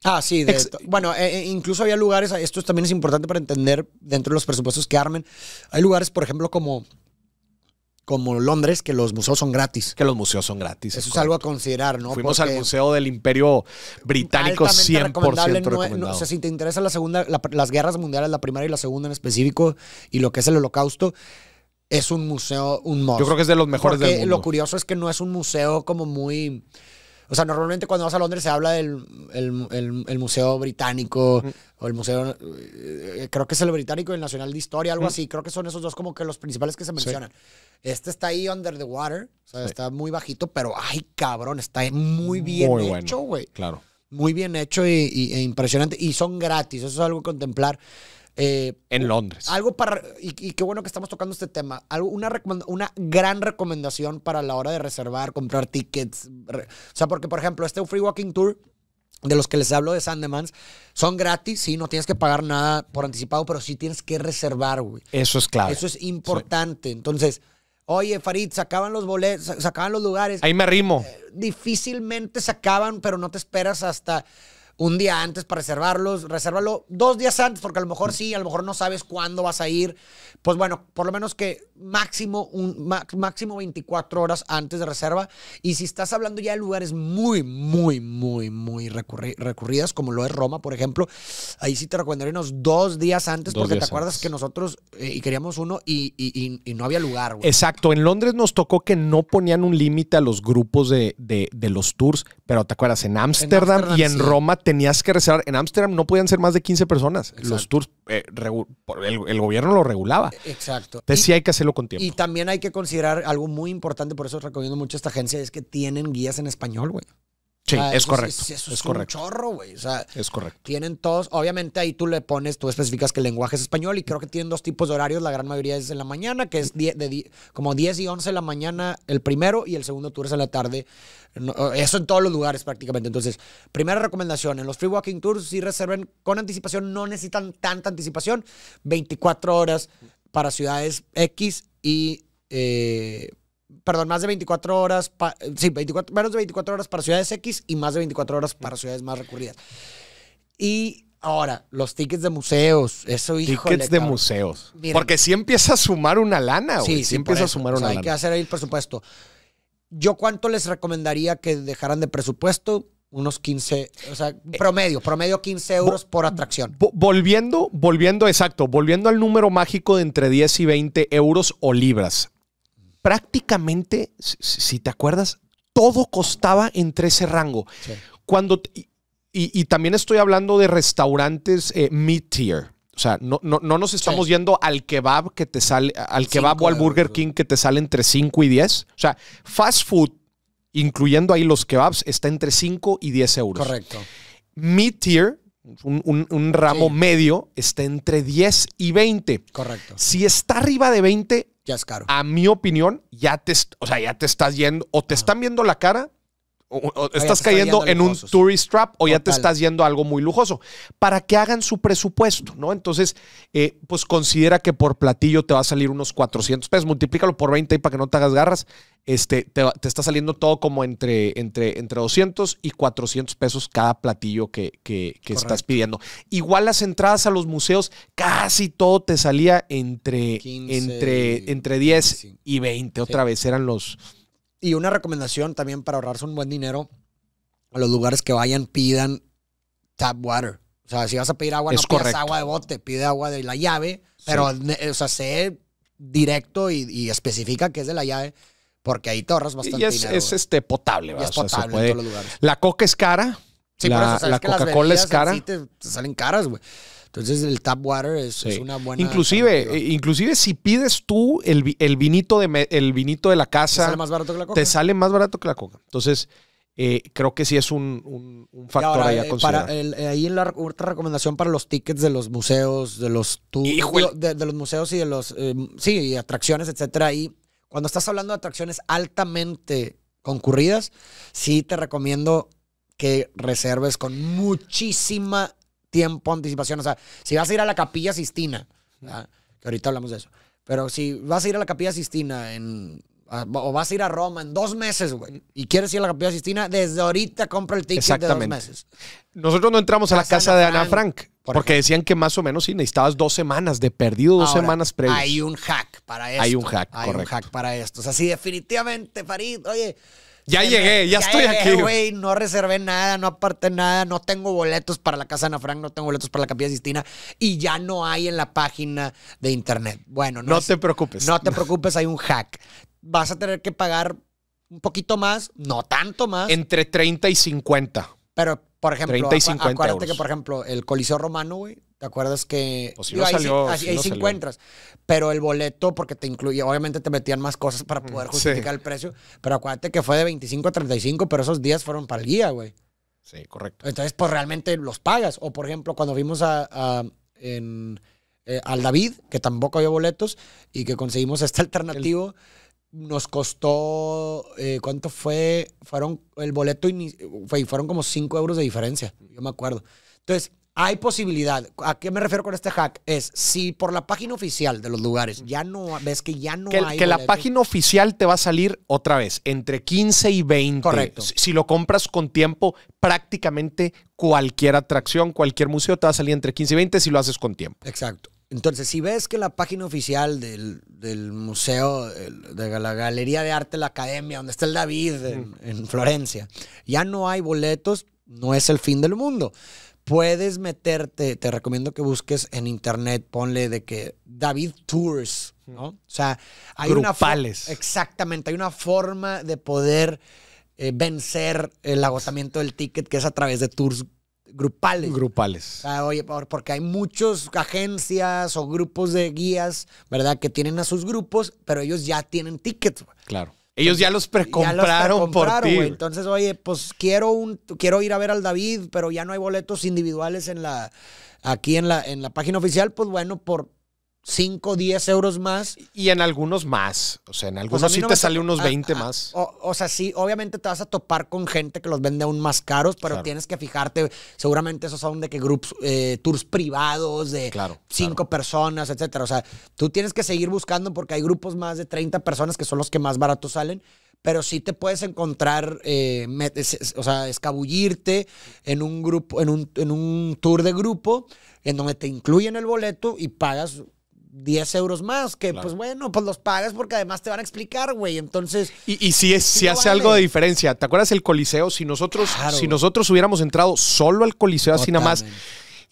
Ah, sí. bueno, e, e, incluso había lugares, esto también es importante para entender dentro de los presupuestos que armen. Hay lugares, por ejemplo, como como Londres, que los museos son gratis. Que los museos son gratis. Eso es, algo a considerar, ¿no? Fuimos al Museo del Imperio Británico 100% recomendado. si te interesa la segunda, las guerras mundiales, la primera y la segunda en específico, y lo que es el holocausto, es un museo, un Yo creo que es de los mejores del mundo. Lo curioso es que no es un museo como muy o sea, normalmente cuando vas a Londres se habla del el, Museo Británico o el Museo, eh, creo que es el Británico y el Nacional de Historia, algo así. Creo que son esos dos como que los principales que se mencionan. Este está ahí under the water, o sea, está muy bajito, pero ay, cabrón, está muy bien hecho, güey. Claro. Muy bien hecho y, e impresionante. Y son gratis, eso es algo a contemplar. Eh, en Londres. Algo para, y, qué bueno que estamos tocando este tema, algo, una, gran recomendación para la hora de reservar, comprar tickets. o sea, porque por ejemplo, este Free Walking Tour, de los que les hablo de Sandemans, son gratis, sí, no tienes que pagar nada por anticipado, pero sí tienes que reservar, güey. Eso es claro. Eso es importante. Entonces, oye, Farid, sacaban los boletos, sacaban los lugares. Ahí me rimo. Eh, difícilmente sacaban, pero no te esperas hasta un día antes para reservarlos, resérvalo dos días antes, porque a lo mejor sí, a lo mejor no sabes cuándo vas a ir. Pues bueno, por lo menos que máximo, un, máximo 24 horas antes de reserva. Y si estás hablando ya de lugares muy, muy, muy, muy recurridas, como lo es Roma, por ejemplo, ahí sí te recomendaría unos dos días antes, porque te acuerdas que nosotros eh, y queríamos uno y, y, no había lugar. Exacto, en Londres nos tocó que no ponían un límite a los grupos de, los tours, pero te acuerdas, en Ámsterdam y en Roma te tenías que reservar. En Ámsterdam no podían ser más de 15 personas. Los tours, eh, el, gobierno lo regulaba. E-, exacto. Entonces sí hay que hacerlo con tiempo. Y también hay que considerar algo muy importante, por eso recomiendo mucho esta agencia, es que tienen guías en español, güey. Sí, es correcto. Es, eso es, correcto. un chorro, güey. es correcto. Tienen todos, obviamente ahí tú le pones, tú especificas que el lenguaje es español y creo que tienen dos tipos de horarios. La gran mayoría es en la mañana, que es de, como 10 y 11 de la mañana el primero y el segundo tour es en la tarde. eso en todos los lugares prácticamente. Entonces, primera recomendación, en los free walking tours sí reserven con anticipación, no necesitan tanta anticipación, 24 horas para ciudades X y... Eh, perdón, más de 24 horas, sí, menos de 24 horas para ciudades X y más de 24 horas para ciudades más recurridas. Y ahora, los tickets de museos, eso, Tickets de museos. Porque si empieza a sumar una lana, Sí, empieza a sumar una lana. Hay que hacer ahí el presupuesto. ¿Yo cuánto les recomendaría que dejaran de presupuesto? Unos 15, o sea, eh, promedio, promedio 15 euros por atracción. Volviendo, volviendo, exacto, volviendo al número mágico de entre 10 y 20 euros o libras prácticamente, si te acuerdas, todo costaba entre ese rango. Cuando, y, también estoy hablando de restaurantes eh, mid-tier. O sea, no, no, no nos estamos yendo al kebab que te sale, al kebab o al Burger King que te sale entre 5 y 10. O sea, fast food, incluyendo ahí los kebabs, está entre 5 y 10 euros. Correcto. Mid-tier un, ramo medio está entre 10 y 20. Correcto. Si está arriba de 20, ya es caro. A mi opinión, ya te, o sea, ya te estás yendo, o te están viendo la cara, o, estás cayendo en un tourist trap, o ya te estás yendo a algo muy lujoso, para que hagan su presupuesto, ¿no? Entonces, eh, pues considera que por platillo te va a salir unos 400 pesos, multiplícalo por 20 y para que no te hagas garras, este, te, está saliendo todo como entre, entre, entre 200 y 400 pesos cada platillo que, estás pidiendo. Igual las entradas a los museos, casi todo te salía entre, entre, entre 10 y 20. Otra vez eran los... Y una recomendación también para ahorrarse un buen dinero, a los lugares que vayan pidan tap water. O sea, si vas a pedir agua, no agua de bote, pide agua de la llave, pero, o sea, directo y, y especifica que es de la llave porque ahí te ahorras bastante y es, este, potable, Y es potable en todos los lugares. La coca es cara. Sí, la, por eso la Coca-Cola es cara. Sí, te, salen caras, güey. Entonces el tap water es, una buena. Inclusive, eh, inclusive si pides tú el, el vinito de el vinito de la casa. Te sale más barato que la coca. Te sale más barato que la coca. Entonces, eh, creo que sí es un, factor ahí a eh, considerar. ahí en la otra recomendación para los tickets de los museos, de los tours, de, los museos y de los sí, y atracciones, etcétera, ahí cuando estás hablando de atracciones altamente concurridas, sí te recomiendo que reserves con muchísima tiempo anticipación. O sea, si vas a ir a la Capilla Sistina, que ahorita hablamos de eso, pero si vas a ir a la Capilla Sistina o vas a ir a Roma en dos meses, güey, y quieres ir a la Capilla Sistina, desde ahorita compra el ticket de dos meses. Nosotros no entramos a la casa, de Ana Frank. Porque decían que más o menos sí, necesitabas dos semanas de perdido, dos semanas previas. Hay un hack para esto. Hay un hack, hay un hack para esto. O sea, sí, definitivamente, Farid, oye. Ya llegué, ya, estoy aquí. no reservé nada, no aparté nada, no tengo boletos para la Casa de Ana Frank, no tengo boletos para la Capilla Sistina y ya no hay en la página de internet. Bueno, no, te preocupes. No te preocupes, hay un hack. Vas a tener que pagar un poquito más, no tanto más. Entre 30 y 50. Pero por ejemplo, acuérdate que, por ejemplo, el Coliseo Romano, güey, ¿te acuerdas que si pues ahí, ahí, encuentras? Pero el boleto, porque te incluye... obviamente te metían más cosas para poder justificar el precio, pero acuérdate que fue de 25 a 35, pero esos días fueron para el guía, güey. Sí, correcto. Entonces, pues realmente los pagas. O, por ejemplo, cuando vimos a, eh, al David, que tampoco había boletos, y que conseguimos este alternativo nos costó, eh, ¿cuánto fue? Fueron, el boleto, fue, fueron como 5 euros de diferencia, yo me acuerdo. Entonces, hay posibilidad. ¿A qué me refiero con este hack? Es si por la página oficial de los lugares ya no, ves que ya no que, hay. Que la página oficial te va a salir otra vez entre 15 y 20. Correcto. Si, si, lo compras con tiempo, prácticamente cualquier atracción, cualquier museo te va a salir entre 15 y 20 si lo haces con tiempo. Exacto. Entonces, si ves que la página oficial del, museo, de la Galería de Arte de la Academia, donde está el David en, Florencia, ya no hay boletos, no es el fin del mundo. Puedes meterte, te recomiendo que busques en internet, ponle de que David Tours, ¿no? O sea, hay Grupales. una... Exactamente, hay una forma de poder eh, vencer el agotamiento del ticket que es a través de tours grupales. Grupales. oye, porque hay muchas agencias o grupos de guías, ¿verdad? Que tienen a sus grupos, pero ellos ya tienen tickets. Claro. Ellos ya los precompraron por ti. Entonces, oye, pues quiero un quiero ir a ver al David, pero ya no hay boletos individuales en la aquí en la en la página oficial, pues bueno, por 5, 10 euros más. Y en algunos más. O sea, en algunos sí te sale unos 20 más. O, sea, sí, obviamente te vas a topar con gente que los vende aún más caros, pero tienes que fijarte. Seguramente esos son de que grupos, eh, tours privados de 5 personas, etcétera. O sea, tú tienes que seguir buscando porque hay grupos más de 30 personas que son los que más baratos salen pero sí te puedes encontrar, eh, o sea, escabullirte en un grupo, en en un tour de grupo, en donde te incluyen el boleto y pagas 10 euros más, que pues bueno, pues los pagas porque además te van a explicar, güey. Entonces. Y, y si, es, si hace algo de diferencia. ¿Te acuerdas el Coliseo? Si nosotros, si nosotros hubiéramos entrado solo al Coliseo, así nada más.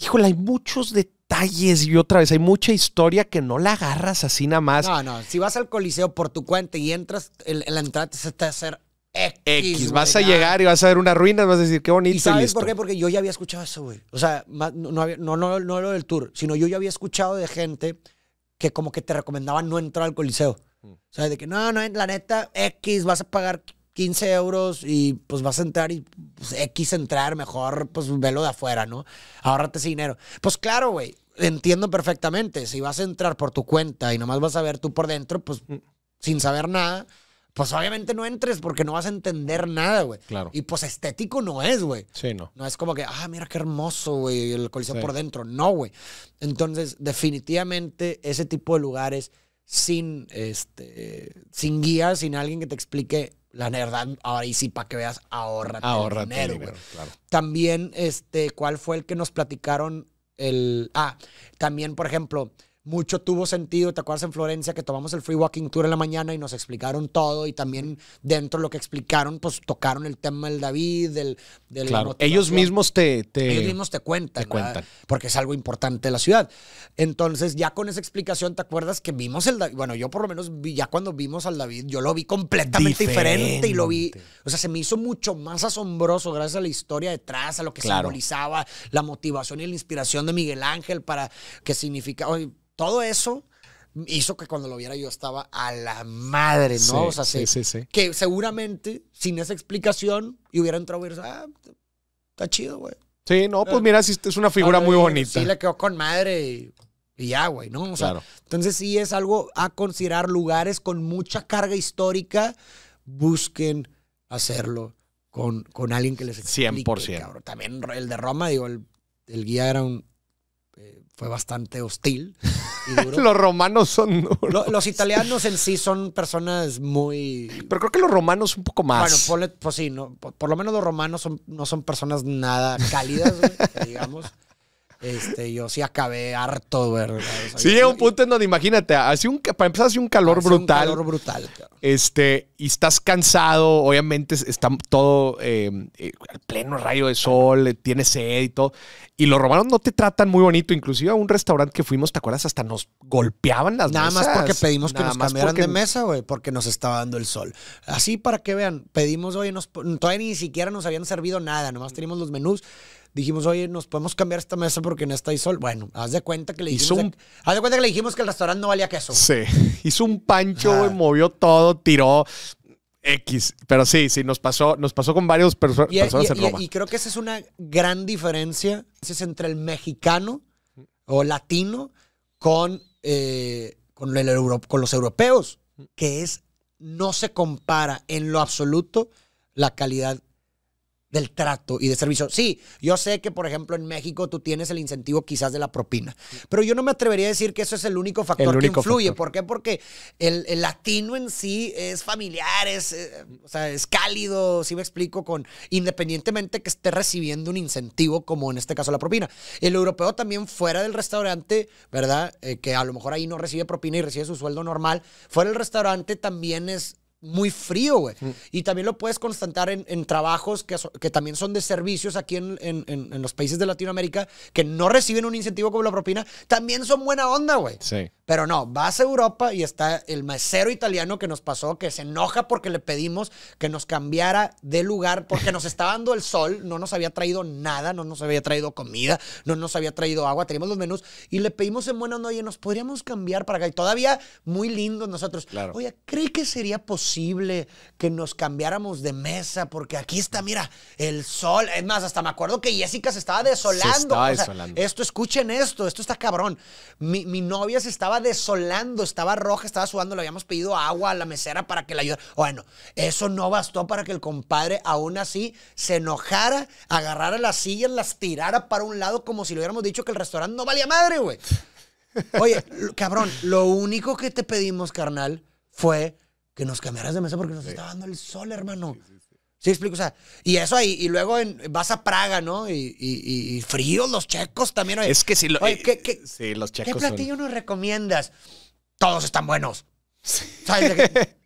Híjole, hay muchos detalles y otra vez, hay mucha historia que no la agarras así nada más. No, no, si vas al Coliseo por tu cuenta y entras, la entrada se te hacer X. X vas a llegar y vas a ver una ruina, vas a decir qué bonito. ¿Y sabes por qué? Porque yo ya había escuchado eso, güey. O sea, no, no, no, no lo del tour, sino yo ya había escuchado de gente que como que te recomendaban no entrar al coliseo. Mm. O sea, de que no, no, la neta, X, vas a pagar 15 euros y pues vas a entrar y pues, X entrar, mejor pues velo de afuera, ¿no? Ahorrate ese dinero. Pues claro, güey, entiendo perfectamente. Si vas a entrar por tu cuenta y nomás vas a ver tú por dentro, pues mm. sin saber nada, pues obviamente no entres porque no vas a entender nada, güey. Claro. Y pues estético no es, güey. Sí, no. No es como que, ah, mira qué hermoso, güey, el coliseo por dentro. No, güey. Entonces, definitivamente ese tipo de lugares sin, este, sin guía, sin alguien que te explique la verdad, ahora sí, para que veas, ahorra dinero, güey. También, este, ¿cuál fue el que nos platicaron? El, ah, también, por ejemplo, mucho tuvo sentido. ¿Te acuerdas en Florencia que tomamos el Free Walking Tour en la mañana y nos explicaron todo? Y también dentro de lo que explicaron, pues tocaron el tema del David, del... claro, ellos mismos te, Ellos mismos te cuentan. Te Porque es algo importante de la ciudad. Entonces, ya con esa explicación, ¿te acuerdas que vimos el David? Bueno, yo por lo menos vi, ya cuando vimos al David, yo lo vi completamente diferente. y lo vi... O sea, se me hizo mucho más asombroso gracias a la historia detrás, a lo que simbolizaba, la motivación y la inspiración de Miguel Ángel para que significa todo eso hizo que cuando lo viera yo estaba a la madre, ¿no? o sea, sí, sí, sí, Que seguramente sin esa explicación y hubiera entrado y hubiera ah, está chido, güey. Sí, no, pues eh, mira, es una figura muy bonita. Sí, le quedó con madre y, y ya, güey, ¿no? O sea, claro. Entonces sí es algo a considerar lugares con mucha carga histórica, busquen hacerlo con, con alguien que les explique. 100%. Cabrón. También el de Roma, digo, el guía era un eh, fue bastante hostil. Y los romanos son los italianos en sí son personas muy... Pero creo que los romanos un poco más. Bueno, pues sí, no, por, lo menos los romanos son, no son personas nada cálidas, digamos. Este, yo sí acabé harto, ¿verdad? sí, llega un punto en donde imagínate, un, para empezar hace un calor brutal. Un calor brutal. Este, y estás cansado, obviamente está todo em, eh, al pleno rayo de sol, eh, tienes sed y todo. Y los romanos no te tratan muy bonito, inclusive a un restaurante que fuimos, ¿te acuerdas? Hasta nos golpeaban las mesas. Nada más porque pedimos que nos cambiaran de mesa, güey, porque nos estaba dando el sol. Así para que vean, pedimos, hoy nos, todavía ni siquiera nos habían servido nada, nomás teníamos los menús dijimos, oye, nos podemos cambiar esta mesa porque en esta hay sol. Bueno, haz de cuenta que le dijimos, de cuenta que le dijimos que el restaurante no valía queso. Sí, hizo un pancho, movió todo, tiró. X, pero sí, sí, nos pasó, nos pasó con varios personas y, creo que esa es una gran diferencia es entre el mexicano o latino con, eh, con, el con los europeos, que es, no se compara en lo absoluto la calidad del trato y de servicio. Sí, yo sé que, por ejemplo, en México tú tienes el incentivo quizás de la propina, pero yo no me atrevería a decir que eso es el único factor que influye. ¿Por qué? Porque el, latino en sí es familiar, es, eh, o sea, es cálido, si me explico, con independientemente que esté recibiendo un incentivo, como en este caso la propina. El europeo también fuera del restaurante, ¿verdad? Eh, que a lo mejor ahí no recibe propina y recibe su sueldo normal. Fuera del restaurante también es muy frío, güey. Y también lo puedes constatar en, trabajos que, que, también son de servicios aquí en, en, en, los países de Latinoamérica que no reciben un incentivo como la propina. También son buena onda, güey. Sí. Pero no, vas a Europa y está el mesero italiano que nos pasó, que se enoja porque le pedimos que nos cambiara de lugar porque nos estaba dando el sol, no nos había traído nada, no nos había traído comida, no nos había traído agua, teníamos los menús y le pedimos en buena onda, oye, nos podríamos cambiar para acá. Y todavía muy lindos nosotros. Oye, ¿cree que sería posible? posible que nos cambiáramos de mesa, porque aquí está, mira, el sol. Es más, hasta me acuerdo que Jessica se estaba desolando. estaba desolando. Esto, escuchen esto, esto está cabrón. Mi, mi, novia se estaba desolando, estaba roja, estaba sudando, le habíamos pedido agua a la mesera para que la ayudara. Bueno, eso no bastó para que el compadre aún así se enojara, agarrara las sillas, las tirara para un lado como si le hubiéramos dicho que el restaurante no valía madre, güey. Oye, cabrón, lo único que te pedimos, carnal, fue que nos cambiaras de mesa porque nos está dando el sol, hermano. Sí, explico, o sea, y eso ahí, y luego vas a Praga, ¿no? Y, frío, los checos también. Es que si lo, eh, sí, los checos. ¿Qué platillo nos recomiendas? Todos están buenos. ¿Sabes de qué?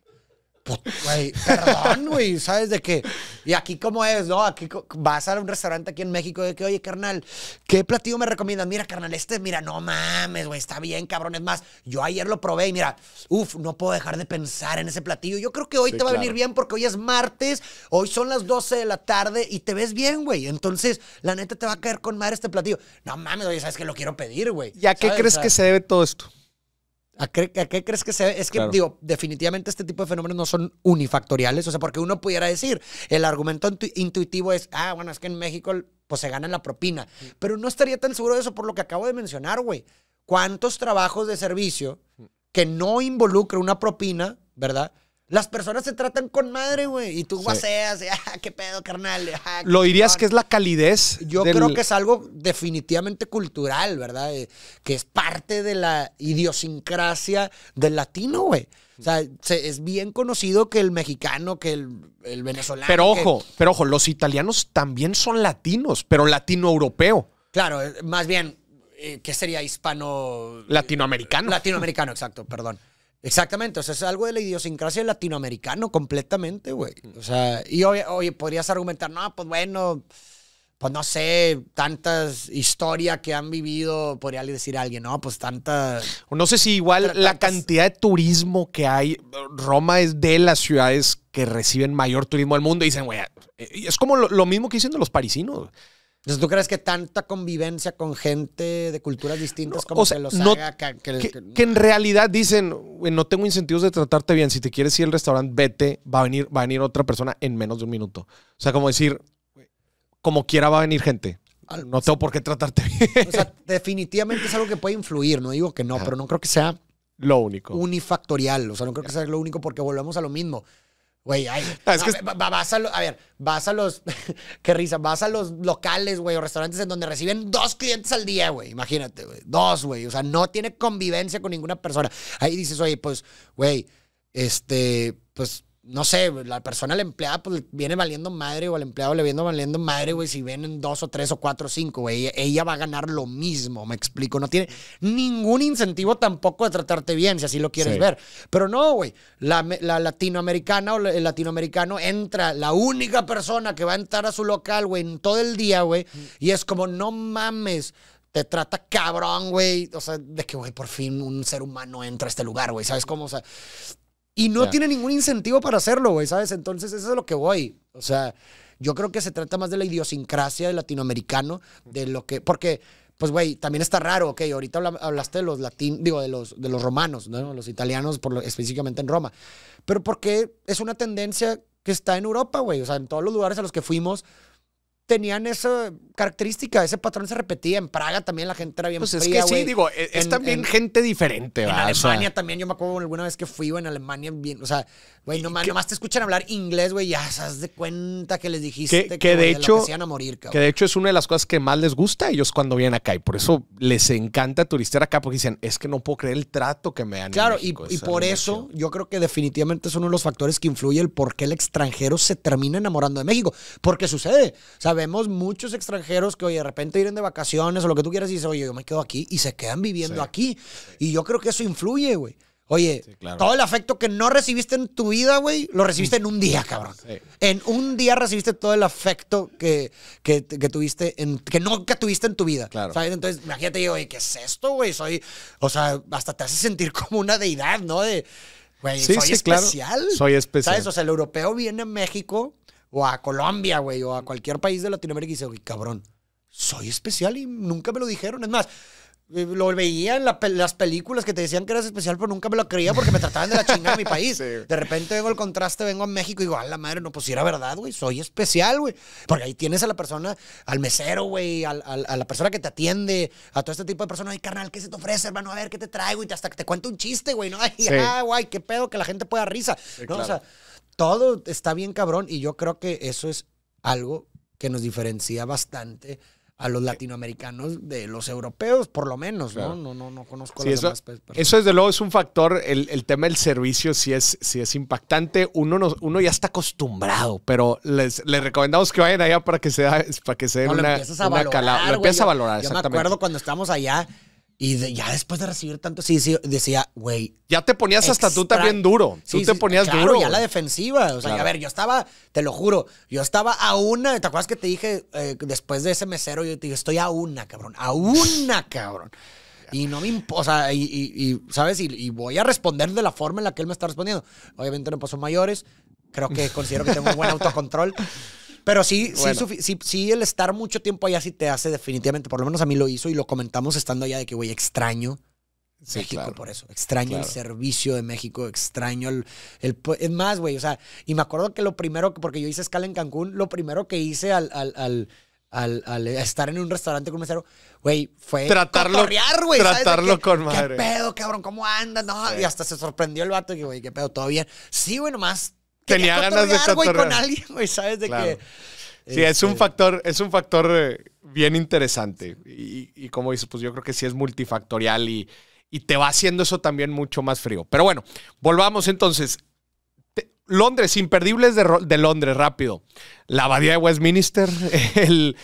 perdón, güey, ¿sabes de qué? Y aquí cómo es, ¿no? Aquí vas a un restaurante aquí en México de que, oye, carnal, ¿qué platillo me recomiendas? Mira, carnal, este, mira, no mames, güey, está bien, cabrón. Es más, yo ayer lo probé y mira, uff, no puedo dejar de pensar en ese platillo. Yo creo que hoy te va a venir bien porque hoy es martes, hoy son las 12 de la tarde y te ves bien, güey. Entonces, la neta te va a caer con madre este platillo. No mames, oye, sabes que lo quiero pedir, güey. ¿Y a qué crees que se debe todo esto? ¿A qué, crees que se Es que, digo, definitivamente este tipo de fenómenos no son unifactoriales. O sea, porque uno pudiera decir, el argumento intuitivo es, ah, bueno, es que en México pues se gana la propina. Pero no estaría tan seguro de eso por lo que acabo de mencionar, güey. ¿Cuántos trabajos de servicio que no involucre una propina, verdad? Las personas se tratan con madre, güey. Y tú guaseas, ah, qué pedo, carnal. Ah, ¿Lo dirías que es la calidez? Yo creo que es algo definitivamente cultural, ¿verdad? Eh, que es parte de la idiosincrasia del latino, güey. O sea, es bien conocido que el mexicano, que el, venezolano. Pero ojo, pero ojo, los italianos también son latinos, pero latino-europeo. Claro, eh, más bien, eh, ¿qué sería hispano? Latinoamericano. Latinoamericano, exacto, perdón. Exactamente, o sea, es algo de la idiosincrasia latinoamericana completamente, güey. O sea, y oye, podrías argumentar, no, pues bueno, pues no sé, tantas historias que han vivido, podría decir a alguien, no, pues tantas. No sé si igual la cantidad de turismo que hay, Roma es de las ciudades que reciben mayor turismo del mundo y dicen, güey, eh, es como lo, mismo que dicen los parisinos. Entonces, ¿tú crees que tanta convivencia con gente de culturas distintas como se los haga que, en realidad dicen, no tengo incentivos de tratarte bien. Si te quieres ir al restaurante, vete, va a venir, va a venir otra persona en menos de un minuto. O sea, como decir, como quiera va a venir gente. No tengo por qué tratarte bien. O sea, definitivamente es algo que puede influir, no digo que no, pero no creo que sea lo único. Unifactorial, o sea, no creo que sea lo único porque volvemos a lo mismo. Güey, ay, ah, vas a, los... a ver, vas a los, qué risa, vas a los locales, güey, o restaurantes en donde reciben dos clientes al día, güey, imagínate, güey, dos, güey, o sea, no tiene convivencia con ninguna persona. Ahí dices, oye, pues, güey, este, pues, no sé, la persona, la empleada, pues viene valiendo madre o al empleado le viene valiendo madre, güey, si vienen dos o tres o cuatro o cinco, güey, ella, va a ganar lo mismo, me explico, no tiene ningún incentivo tampoco de tratarte bien, si así lo quieres ver. Pero no, güey, la, latinoamericana o el latinoamericano entra, la única persona que va a entrar a su local, güey, en todo el día, güey, y es como, no mames, te trata cabrón, güey. O sea, de que, güey, por fin un ser humano entra a este lugar, güey. ¿Sabes cómo? O sea, y no tiene ningún incentivo para hacerlo, güey, ¿sabes? Entonces, eso es lo que voy. O sea, yo creo que se trata más de la idiosincrasia del latinoamericano, de lo que. Porque, pues, güey, también está raro, ok, ahorita hablaste de los latín, digo, de los, de los romanos, ¿no? Los italianos, por específicamente en Roma. Pero porque es una tendencia que está en Europa, güey. O sea, en todos los lugares a los que fuimos, tenían esa característica, ese patrón se repetía. En Praga también la gente era bien pues es que sí, digo, e-, es, también gente diferente, En Alemania también, yo me acuerdo alguna vez que fui en Alemania, o sea, güey, nomás, te escuchan hablar inglés, güey, ya se de cuenta que les dijiste que, de hecho, Que de hecho es una de las cosas que más les gusta a ellos cuando vienen acá y por eso les encanta turistear acá porque dicen, es que no puedo creer el trato que me dan. Claro, y, y por eso yo creo que definitivamente es uno de los factores que influye el por qué el extranjero se termina enamorando de México, porque sucede, o sea, vemos muchos extranjeros que, oye, de repente vienen de vacaciones o lo que tú quieras y dicen, oye, yo me quedo aquí y se quedan viviendo aquí. Y yo creo que eso influye, güey. Oye, todo el afecto que no recibiste en tu vida, güey, lo recibiste en un día, cabrón. En un día recibiste todo el afecto que, que, que tuviste, en, que nunca tuviste en tu vida. ¿sabes? Entonces, imagínate, oye, ¿qué es esto, güey? Soy, o sea, hasta te hace sentir como una deidad, ¿no? De, güey, soy especial. Soy especial. ¿Sabes? O sea, el europeo viene a México o a Colombia, güey, o a cualquier país de Latinoamérica y dice, güey, cabrón, soy especial y nunca me lo dijeron. Es más, eh, lo veía en las películas que te decían que eras especial, pero nunca me lo creía porque me trataban de la chinga de mi país. De repente vengo al contraste, vengo a México y digo, a la madre, no, pues si era verdad, güey, soy especial, güey. Porque ahí tienes a la persona, al mesero, güey, a, la persona que te atiende, a todo este tipo de personas. Ay, carnal, ¿qué se te ofrece, hermano? A ver, ¿qué te traigo? Y hasta que te cuento un chiste, güey, ¿no? Ay, ah, qué pedo que la gente pueda risa. ¿no? todo está bien cabrón y yo creo que eso es algo que nos diferencia bastante a los latinoamericanos de los europeos, por lo menos, ¿no? No, no, no conozco las eso, personas. Eso desde luego es un factor, el, el tema del servicio sí es, sí es impactante, uno, uno ya está acostumbrado, pero les, les, recomendamos que vayan allá para que se, para que se den una, lo a valorar, Yo me acuerdo cuando estábamos allá, y ya después de recibir tanto, sí, sí, decía, güey. Ya te ponías hasta tú también duro. tú te ponías duro. ya la defensiva. O sea, a ver, yo estaba, te lo juro, yo estaba a una. ¿Te acuerdas que te dije eh, después de ese mesero? Yo te dije, estoy a una, cabrón. A una, cabrón. Y no me imposa, y, y, y, ¿sabes? Y, voy a responder de la forma en la que él me está respondiendo. Obviamente no pasó mayores. Creo que considero que tengo un buen autocontrol. Pero sí, sí, sí, el estar mucho tiempo allá sí te hace definitivamente, por lo menos a mí lo hizo y lo comentamos estando allá de que, güey, extraño. México por eso. Extraño el servicio de México, extraño el, es más, güey, o sea, y me acuerdo que lo primero, porque yo hice escala en Cancún, lo primero que hice al, al, al estar en un restaurante con un mesero, güey, fue tratarlo, Tratarlo con madre. ¿Qué pedo, cabrón? ¿Cómo andas? y hasta se sorprendió el vato que, güey, ¿qué pedo? ¿Todo bien? Sí, güey, nomás tenía ganas de estar con alguien, ¿sabes? De sí, es un este, factor, es un factor eh, bien interesante. Y, como dices, pues yo creo que sí es multifactorial y, te va haciendo eso también mucho más frío. Pero bueno, volvamos entonces. Londres, imperdibles de, Londres, rápido. La abadía de Westminster, el,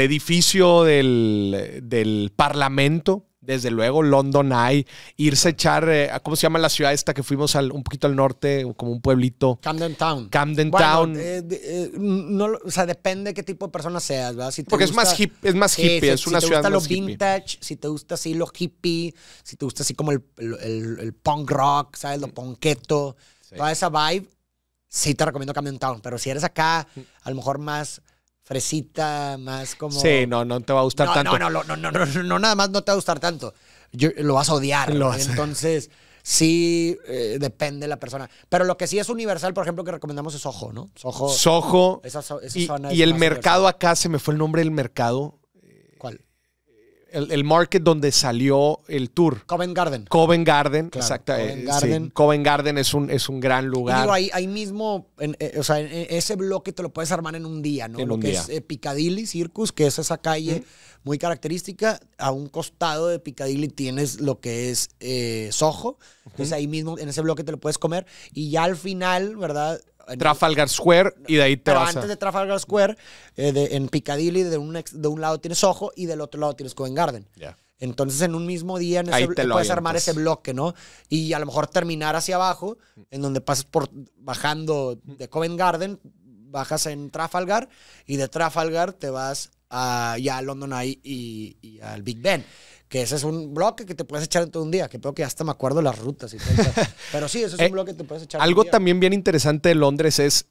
edificio del, del, Parlamento, desde luego London Eye, irse a echar, eh, ¿cómo se llama la ciudad esta que fuimos un poquito al norte, como un pueblito? Camden Town. Camden Town. Eh, eh, no, o sea, depende qué tipo de persona seas, ¿verdad? Si te Porque es más, es más hippie, es una ciudad más hippie. Si te gusta lo vintage, si te gusta así lo hippie, si te gusta así como el, el, punk rock, ¿sabes? Lo ponqueto, toda esa vibe, sí te recomiendo Camden Town. Pero si eres acá, mm. a lo mejor más fresita, más como... Sí, no, no te va a gustar tanto. No, no, no, no, no, no, nada más no te va a gustar tanto. lo vas a odiar. Entonces, sí, eh, depende la persona. Pero lo que sí es universal, por ejemplo, que recomendamos es Ojo, ¿no? Ojo. Sojo. Esa, y, y el mercado acá, se me fue el nombre del mercado el, market donde salió el tour. Covent Garden. Covent Garden, exacto. Covent eh, Garden. Garden es un, es un gran lugar. ahí, mismo, eh, o sea, ese bloque te lo puedes armar en un día, ¿no? lo que es Picadilly eh, Piccadilly Circus, que es esa calle muy característica. A un costado de Piccadilly tienes lo que es Soho. Entonces ahí mismo, en ese bloque te lo puedes comer. Y ya al final, ¿verdad? Trafalgar Square y de ahí te pero antes de Trafalgar Square, eh, en Piccadilly, de un, de un lado tienes Ojo y del otro lado tienes Covent Garden. Entonces, en un mismo día puedes armar ese bloque, ¿no? Y a lo mejor terminar hacia abajo, en donde pasas por bajando de Covent Garden, bajas en Trafalgar y de Trafalgar te vas a, ya a London Eye y al Big Ben que ese es un bloque que te puedes echar en todo un día, que creo que hasta me acuerdo las rutas. Y Pero sí, ese es eh, un bloque que te puedes echar. Algo también bien interesante de Londres es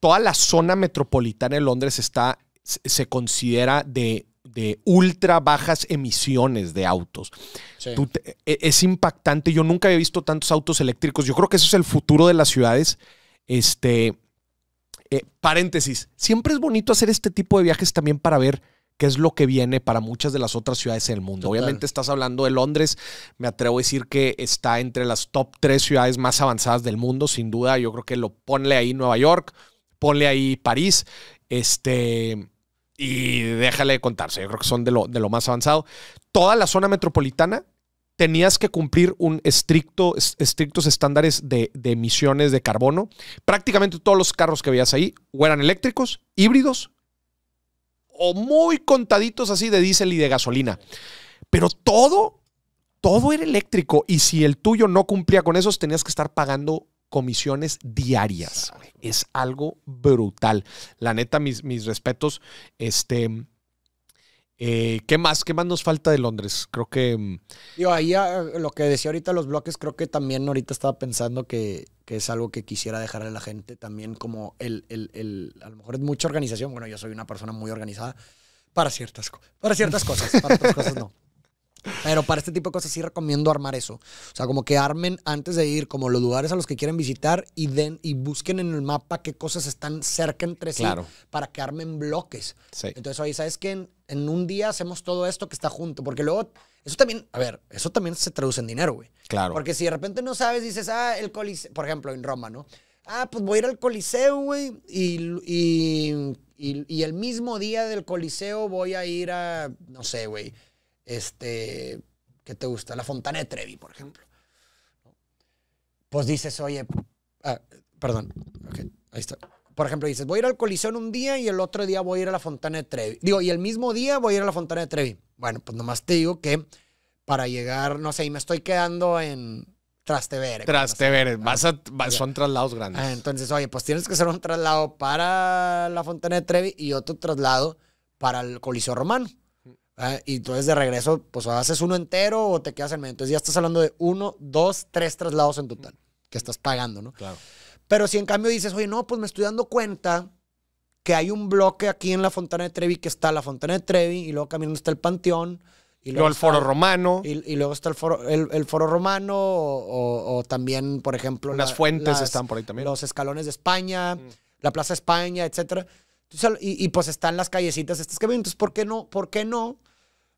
toda la zona metropolitana de Londres está, se considera de, ultra bajas emisiones de autos. E, es impactante. Yo nunca había visto tantos autos eléctricos. Yo creo que eso es el futuro de las ciudades. Este, eh, paréntesis, siempre es bonito hacer este tipo de viajes también para ver qué es lo que viene para muchas de las otras ciudades del mundo. Obviamente estás hablando de Londres, me atrevo a decir que está entre las top tres ciudades más avanzadas del mundo, sin duda. Yo creo que lo ponle ahí Nueva York, ponle ahí París, este, y déjale de contarse. Yo creo que son de lo, de lo más avanzado. Toda la zona metropolitana tenías que cumplir un estricto, estrictos estándares de, emisiones de carbono. Prácticamente todos los carros que veías ahí eran eléctricos, híbridos o muy contaditos así de diésel y de gasolina. Pero todo, todo era eléctrico y si el tuyo no cumplía con esos, tenías que estar pagando comisiones diarias. Es algo brutal. La neta, mis, mis respetos, este, eh, ¿Qué más? ¿Qué más nos falta de Londres? Creo que. Yo mm, ahí ah, lo que decía ahorita los bloques, creo que también ahorita estaba pensando que, que es algo que quisiera dejar a la gente también, como el, el, el, A lo mejor es mucha organización. Bueno, yo soy una persona muy organizada para ciertas, para ciertas cosas, para otras cosas no. Pero para este tipo de cosas sí recomiendo armar eso. O sea, como que armen antes de ir como los lugares a los que quieren visitar y den y busquen en el mapa qué cosas están cerca entre sí claro. para que armen bloques. Entonces ahí sabes que en, en un día hacemos todo esto que está junto. Porque luego, eso también, a ver, eso también se traduce en dinero, güey. Claro. Porque si de repente no sabes, dices, ah, el Coliseo, por ejemplo, en Roma, ¿no? Ah, pues voy a ir al Coliseo, güey, y, y, el mismo día del Coliseo voy a ir a, no sé, güey, este, ¿qué te gusta? La Fontana de Trevi, por ejemplo. Pues dices, oye, ah, perdón, ahí está por ejemplo, dices, voy a ir al Coliseo en un día y el otro día voy a ir a la Fontana de Trevi. Digo, y el mismo día voy a ir a la Fontana de Trevi. Bueno, pues nomás te digo que para llegar, no sé, y me estoy quedando en Trastevere. Trastevere, vas a, ah, son traslados grandes. Ah, entonces, oye, pues tienes que hacer un traslado para la Fontana de Trevi y otro traslado para el Coliseo Romano. Ah, y entonces de regreso, pues haces uno entero o te quedas en medio. Entonces ya estás hablando de uno, dos, tres traslados en total que estás pagando, ¿no? Claro. Pero si en cambio dices, oye, no, pues me estoy dando cuenta que hay un bloque aquí en la Fontana de Trevi que está la Fontana de Trevi y luego caminando está el Panteón. Y luego, el Foro Romano. Y, luego está el Foro, el, foro Romano o, también, por ejemplo... Las fuentes están por ahí también. Los escalones de España, mm. la Plaza España, etc. y, pues están las callecitas estas que vienen, Entonces, ¿por qué no, por qué no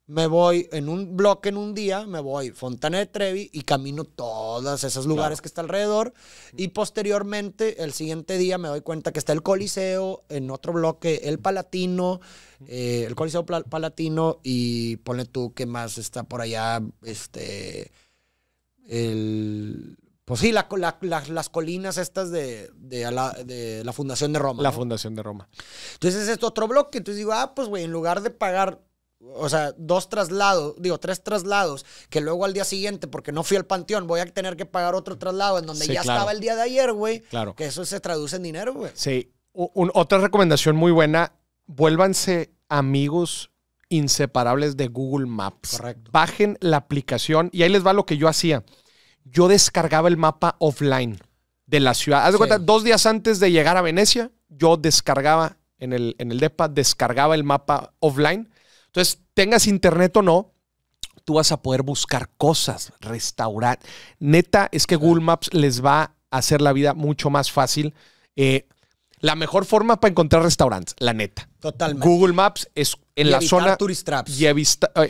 me voy en un bloque en un día, me voy Fontana de Trevi y camino todos esos lugares que está alrededor. Y posteriormente, el siguiente día, me doy cuenta que está el Coliseo, en otro bloque el Palatino, eh, el Coliseo Palatino y pone tú qué más está por allá, este, el... Pues sí, las colinas estas de, de, la, Fundación de Roma. La Fundación de Roma. Entonces es otro bloque. Entonces digo, ah, pues güey, en lugar de pagar o sea, dos traslados, digo, tres traslados, que luego al día siguiente, porque no fui al panteón, voy a tener que pagar otro traslado en donde ya estaba el día de ayer, güey. Claro. Que eso se traduce en dinero, güey. Sí. otra recomendación muy buena, vuélvanse amigos inseparables de Google Maps. Correcto. Bajen la aplicación y ahí les va lo que yo hacía. Yo descargaba el mapa offline de la ciudad. Haz de cuenta, dos días antes de llegar a Venecia, yo descargaba en el, en el DEPA, descargaba el mapa offline entonces, tengas internet o no, tú vas a poder buscar cosas, restaurar. Neta, es que Google Maps les va a hacer la vida mucho más fácil. Eh, la mejor forma para encontrar restaurantes, la neta. Totalmente. Google Maps es en la zona. Y eh,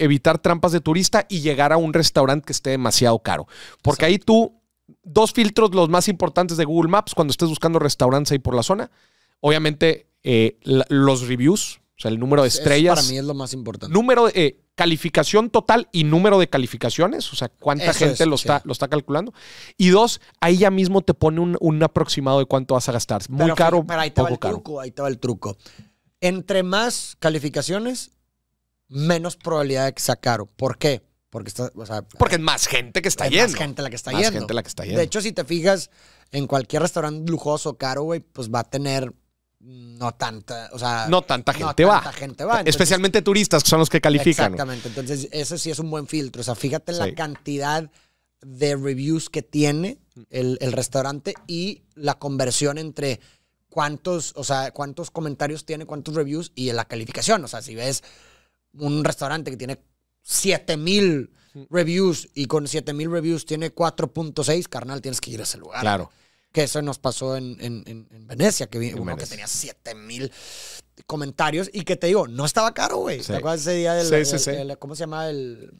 evitar trampas de turista y llegar a un restaurante que esté demasiado caro. Porque ahí tú, dos filtros los más importantes de Google Maps cuando estés buscando restaurantes ahí por la zona. Obviamente, eh, los reviews, o sea, el número de estrellas. para mí es lo más importante. Número de eh, calificación total y número de calificaciones. O sea, cuánta gente lo, está, lo está calculando. Y dos, ahí ya mismo te pone un, aproximado de cuánto vas a gastar. Muy caro. Pero ahí te va el truco, ahí te el truco. Entre más calificaciones, menos probabilidad de que sea caro. ¿Por qué? Porque, está, Porque es más gente que está es yendo. Más gente la que está más gente la que está yendo. De hecho, si te fijas, en cualquier restaurante lujoso, caro, güey, pues va a tener no tanta, o sea, no tanta gente va. gente va. Especialmente turistas, que son los que califican. Exactamente, entonces ese sí es un buen filtro. O sea, fíjate en la cantidad de reviews que tiene el, restaurante y la conversión entre cuántos, o sea, cuántos comentarios tiene, cuántos reviews y la calificación. O sea, si ves un restaurante que tiene 7000 mm. reviews y con 7000 reviews tiene 4.6, carnal, tienes que ir a ese lugar. Claro que eso nos pasó en, en, Venecia, que, uno que tenía 7000 mil comentarios y que te digo, no estaba caro, güey. ¿Te acuerdas ese día del... Sí, ¿Cómo se llama el...?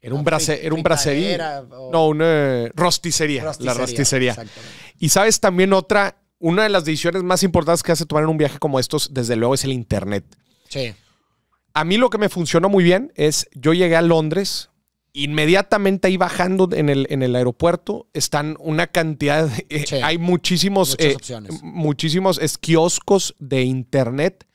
Era un, brase, un No, una rosticería, eh, rosticería. La rosticería. Y sabes también otra, una de las decisiones más importantes que hace tomar en un viaje como estos, desde luego, es el Internet. Sí. A mí lo que me funcionó muy bien es, yo llegué a Londres, inmediatamente ahí bajando en el, en el aeropuerto están una cantidad, de, eh, hay muchísimos, eh, muchísimos es, de internet.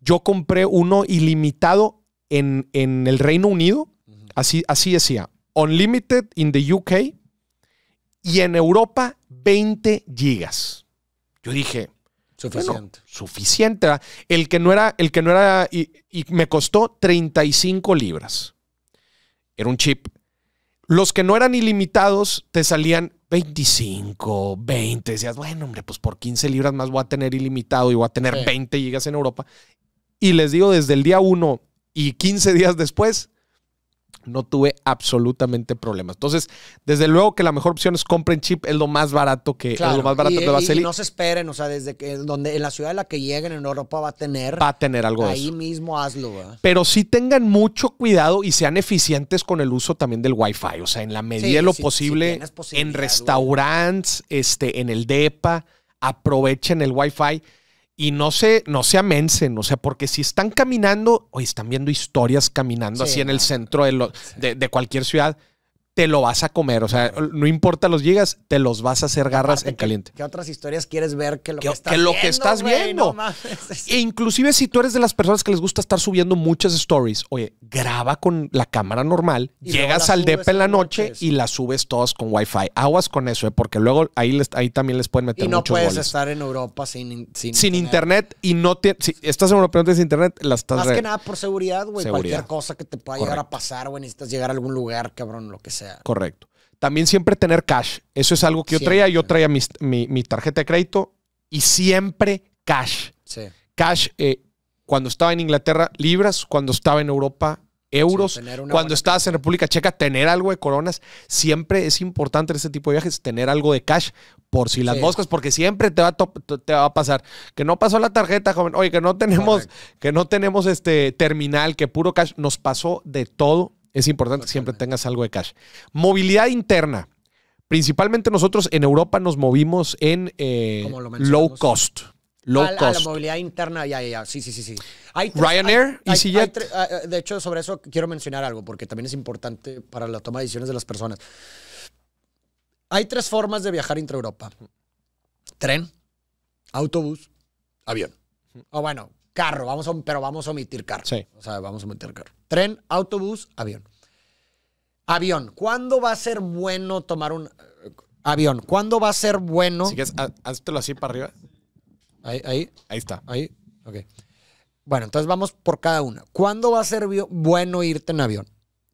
Yo compré uno ilimitado en, en el Reino Unido, así, así decía, Unlimited in the UK y en Europa 20 gigas. Yo dije, Suficiente. suficiente. El que no era, el que no era, y, y me costó 35 libras. Era un chip. Los que no eran ilimitados te salían 25, 20. Decías, bueno, hombre, pues por 15 libras más voy a tener ilimitado y voy a tener 20 gigas en Europa. Y les digo, desde el día 1 y 15 días después, no tuve absolutamente problemas. Entonces, desde luego que la mejor opción es compren chip, es lo más barato que lo más barato va a salir. Y no se esperen, o sea, desde que donde en la ciudad en la que lleguen en Europa va a tener va a tener algo ahí de mismo hazlo. Pero sí tengan mucho cuidado y sean eficientes con el uso también del Wi-Fi, o sea, en la medida de lo posible en restaurantes, este en el DEPA, aprovechen el Wi-Fi y no se, no se amencen, o sea, porque si están caminando, o están viendo historias caminando así en el centro de, de, de, cualquier ciudad, te lo vas a comer. O sea, no importa los gigas, te los vas a hacer garras en caliente. ¿Qué, otras historias quieres ver que lo que, estás estás que lo viendo? Que estás viendo. E inclusive si tú eres de las personas que les gusta estar subiendo muchas stories, oye, graba con la cámara normal, llegas al DEP en la noche y las subes todas con Wi-Fi. Aguas con eso, eh, porque luego ahí, ahí también les pueden meter y no puedes estar en Europa sin, sin, sin internet. y no te, si estás en Europa y no tienes internet, las estás... Más que nada por seguridad, güey. Cualquier cosa que te pueda llegar a pasar, güey, necesitas llegar a algún lugar, cabrón, lo que sea. Correcto. También siempre tener cash. Eso es algo que yo traía. Yo traía mi, tarjeta de crédito y siempre cash. Cash, eh, cuando estaba en Inglaterra, libras. Cuando estaba en Europa, euros. cuando estabas en República Checa, tener algo de coronas. Siempre es importante en este tipo de viajes tener algo de cash por si las moscas, porque siempre te va, te va a pasar. Que no pasó la tarjeta, joven. Oye, que no tenemos, que no tenemos este terminal, que puro cash. Nos pasó de todo es importante que siempre tengas algo de cash. Movilidad interna. Principalmente nosotros en Europa nos movimos en eh, low cost. Low cost. la movilidad interna, ya, ya, ya. Sí, sí, sí. sí. Ryanair, y EasyJet. Ah, ah, de hecho, sobre eso quiero mencionar algo, porque también es importante para la toma de decisiones de las personas. Hay tres formas de viajar entre Europa. Tren, autobús, avión. O bueno, Carro, vamos pero vamos a omitir carro. Sí. O sea, vamos a omitir carro. Tren, autobús, avión. Avión. ¿Cuándo va a ser bueno tomar un eh, avión? ¿Cuándo va a ser bueno? Si quieres, háztelo así para arriba. Ahí, ahí. Ahí está. Ahí. Ok. Bueno, entonces vamos por cada una. ¿Cuándo va a ser bueno irte en avión?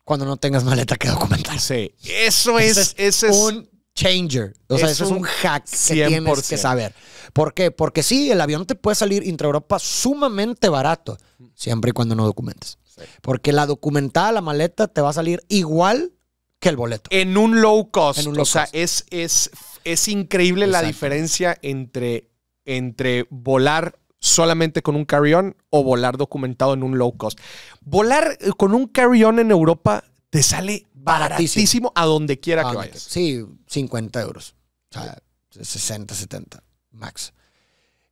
Cuando no tengas maleta que documentar. Sí. Eso es. es un changer. O sea, eso es un hack que tienes que saber. ¿Por qué? Porque sí, el avión te puede salir intra-Europa sumamente barato, siempre y cuando no documentes. Porque la documentada, la maleta, te va a salir igual que el boleto. En un low cost. o sea, Es, es, es increíble la diferencia entre, entre volar solamente con un carry-on o volar documentado en un low cost. Volar eh, con un carry-on en Europa te sale baratísimo, a donde quiera que vayas. Sí, 50 euros. O sea, 60, 70, max.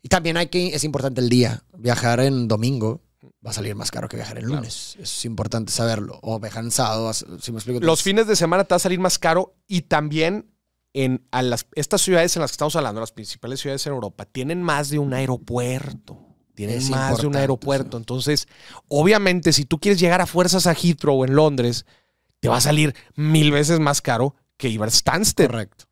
Y también hay que, es importante el día. Viajar en domingo va a salir más caro que viajar el lunes. es importante saberlo. O viajar si me explico. Los fines de semana te va a salir más caro y también en las, estas ciudades en las que estamos hablando, las principales ciudades en Europa, tienen más de un aeropuerto. Tienen más de un aeropuerto. Entonces, obviamente, si tú quieres llegar a fuerzas a Heathrow en Londres, te va a salir mil veces más caro que Iberstanster. Correcto.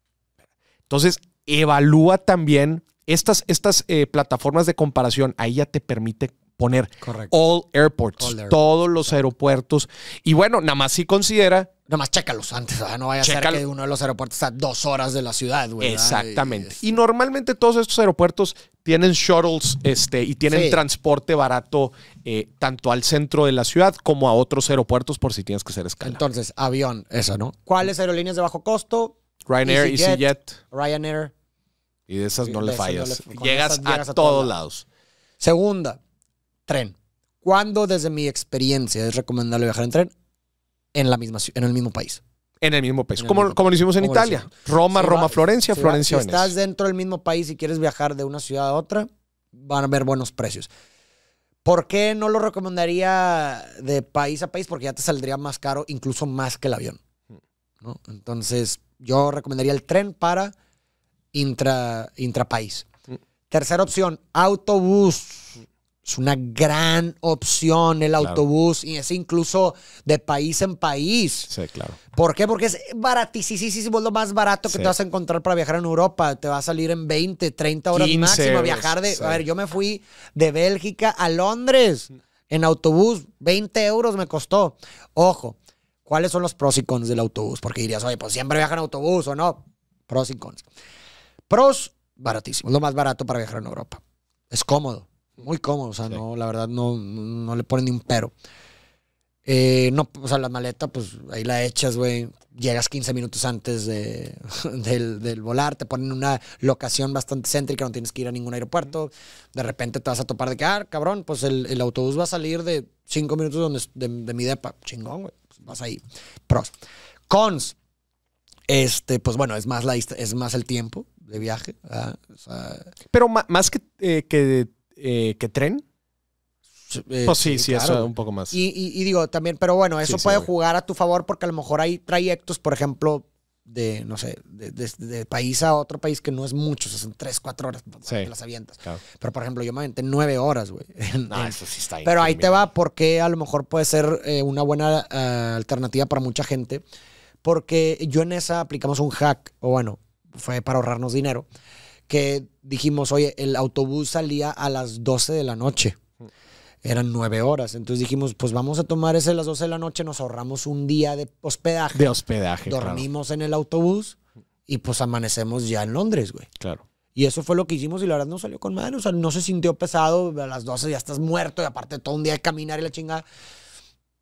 Entonces, evalúa también estas, estas eh, plataformas de comparación. Ahí ya te permite poner all airports, todos los aeropuertos. Y bueno, nada más si considera Nada más chécalos antes, no vaya a ser que uno de los aeropuertos está a dos horas de la ciudad, güey. Exactamente. Y, normalmente todos estos aeropuertos tienen shuttles este, y tienen transporte barato eh, tanto al centro de la ciudad como a otros aeropuertos por si tienes que hacer escala. Entonces, avión, eso, ¿no? ¿Cuáles aerolíneas de bajo costo? Ryanair, EasyJet, Ryanair. Y de esas no le fallas. llegas, a, todos lados. lados. Segunda, tren. ¿Cuándo desde mi experiencia es recomendable viajar en tren? en, la misma, en el mismo país. En el mismo país, como, como, lo hicimos en Italia. Roma, Roma, Florencia, Florencia, Si estás dentro del mismo país y quieres viajar de una ciudad a otra, van a haber buenos precios. ¿Por qué no lo recomendaría de país a país? Porque ya te saldría más caro, incluso más que el avión. Hmm. Entonces, yo recomendaría el tren para intra, intrapaís. Hmm. Tercera opción, autobús es una gran opción el autobús y es incluso de país en país. Sí, claro. ¿Por qué? Porque es baratísimo, es lo más barato que te vas a encontrar para viajar en Europa. Te va a salir en 20, 30 horas máximo máximo. Viajar de. A ver, yo me fui de Bélgica a Londres en autobús, 20 euros me costó. Ojo, ¿cuáles son los pros y cons del autobús? Porque dirías, oye, pues siempre viajan en autobús o no. Pros y cons. Pros, baratísimo, es lo más barato para viajar en Europa. Es cómodo muy cómodo. O sea, no, la verdad no, no le ponen ni un pero. Eh, no, o sea, la maleta, pues ahí la echas, güey. Llegas 15 minutos antes de, del, del, volar, te ponen una locación bastante céntrica, no tienes que ir a ningún aeropuerto. De repente te vas a topar de que, ah, cabrón, pues el, autobús va a salir de 5 minutos donde, de, de mi depa. Chingón, güey. Pues, vas ahí. Pros. Cons. Este, pues bueno, es más, la, es más el tiempo de viaje. Pero más que, eh, que eh, tren. Eh, pues sí, sí, eso un poco más. Y, digo, también, pero bueno, eso puede jugar a tu favor porque a lo mejor hay trayectos, por ejemplo, de, no sé, de, país a otro país que no es mucho, son tres, cuatro horas, las avientas. Pero, por ejemplo, yo me aventé nueve horas, güey. eso sí está Pero ahí te va porque a lo mejor puede ser eh, una buena eh, alternativa para mucha gente porque yo en esa aplicamos un hack, o bueno, fue para ahorrarnos dinero, que dijimos, oye, el autobús salía a las 12 de la noche. Eran nueve horas. Entonces dijimos, pues vamos a tomar ese a las 12 de la noche, nos ahorramos un día de hospedaje. De hospedaje. Dormimos en el autobús y pues amanecemos ya en Londres, güey. Claro. Y eso fue lo que hicimos y la verdad no salió con mal, O sea, no se sintió pesado. A las 12 ya estás muerto y aparte todo un día de caminar y la chingada.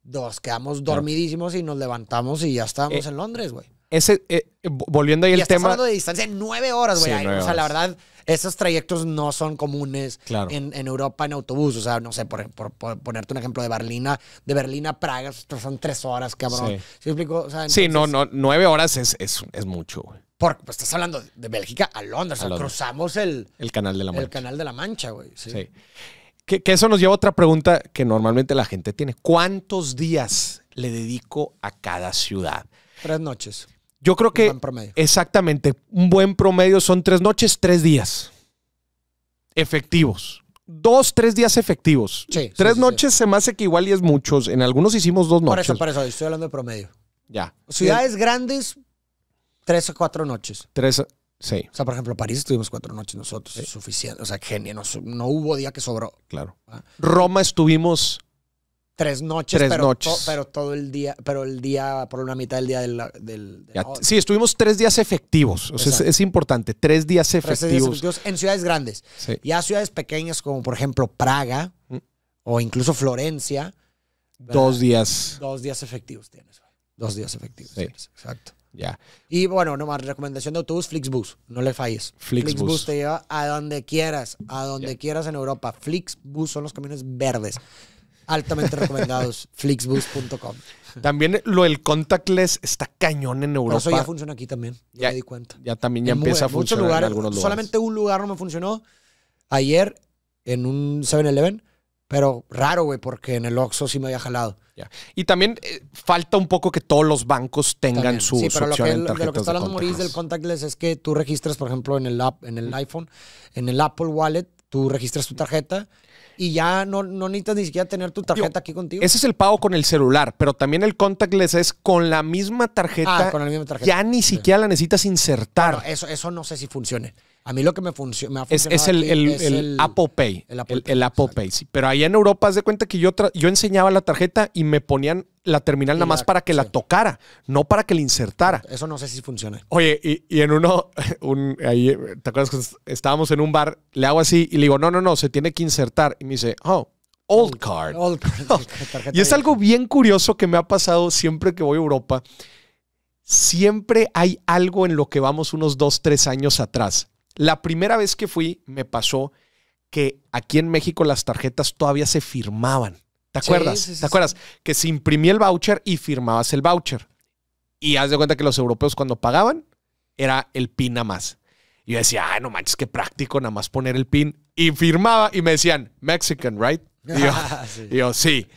Nos quedamos dormidísimos y nos levantamos y ya estábamos eh, en Londres, güey ese, eh, eh, volviendo ahí al tema. estás tema. hablando de distancia en nueve horas, güey. o sea, la verdad, esos trayectos no son comunes en, Europa en autobús. O sea, no sé, por, ponerte un ejemplo de Berlina, de Berlina a Praga, son tres horas, cabrón. Sí, explico? sí no, no, nueve horas es, es, mucho, güey. Porque pues, estás hablando de Bélgica a Londres. cruzamos el, el canal de la Mancha. El canal de la Mancha, güey. Sí. Que, que eso nos lleva a otra pregunta que normalmente la gente tiene. ¿Cuántos días le dedico a cada ciudad? Tres noches. Yo creo que. Exactamente. Un buen promedio son tres noches, tres días. Efectivos. Dos, tres días efectivos. Sí, tres noches se me hace que igual y es muchos. En algunos hicimos dos noches. Por eso, por eso, estoy hablando de promedio. Ya. Ciudades grandes, tres o cuatro noches. Tres, sí. O sea, por ejemplo, París estuvimos cuatro noches nosotros. Es suficiente. O sea, genio. No, no hubo día que sobró. Claro. Ah. Roma estuvimos Tres noches, pero, pero todo el día, pero el día, por una mitad del día del... sí, estuvimos tres días efectivos, es, importante, tres días efectivos. en ciudades grandes. y Ya ciudades pequeñas como por ejemplo Praga mm. o incluso Florencia. Dos días. Dos días efectivos tienes. Dos días efectivos exacto. Ya. Y bueno, nomás recomendación de autobús, Flixbus, no le falles. Flixbus. te lleva a donde quieras, a donde quieras en Europa. Flixbus son los camiones verdes altamente recomendados. Flixbus.com. También lo del contactless está cañón en Europa. eso ya funciona aquí también. Ya, me di cuenta. Ya también ya empieza a funcionar en algunos lugares. Solamente un lugar no me funcionó. Ayer en un 7-Eleven. Pero raro, güey, porque en el Oxxo sí me había jalado. Ya. Y también eh, falta un poco que todos los bancos tengan su, sí, pero lo que, lo que está hablando del contactless es que tú registras, por ejemplo, en el, app, en el iPhone, en el Apple Wallet, tú registras tu tarjeta y ya no, no necesitas ni siquiera tener tu tarjeta aquí contigo. Ese es el pago con el celular, pero también el contactless es con la misma tarjeta. Ah, con la misma tarjeta. Ya ni siquiera la necesitas insertar. eso, eso no sé si funcione. A mí lo que me, funciona ha funcionado es, el, el, el, Apple Pay. El Apple Pay, sí. Pero allá en Europa, haz de cuenta que yo, yo enseñaba la tarjeta y me ponían la terminal nada más para que la tocara, no para que la insertara. Eso no sé si funciona. Oye, y, en uno, ahí, ¿te acuerdas que estábamos en un bar? Le hago así y le digo, no, no, no, se tiene que insertar. Y me dice, oh, old card. Oh, y es algo bien curioso que me ha pasado siempre que voy a Europa. Siempre hay algo en lo que vamos unos dos, tres años atrás. La primera vez que fui, me pasó que aquí en México las tarjetas todavía se firmaban. ¿Te acuerdas? ¿Te acuerdas? Que se imprimía el voucher y firmabas el voucher. Y haz de cuenta que los europeos cuando pagaban era el PIN nada más. Y yo decía, ah, no manches, qué práctico nada más poner el PIN. Y firmaba y me decían, Mexican, right? yo, y yo sí.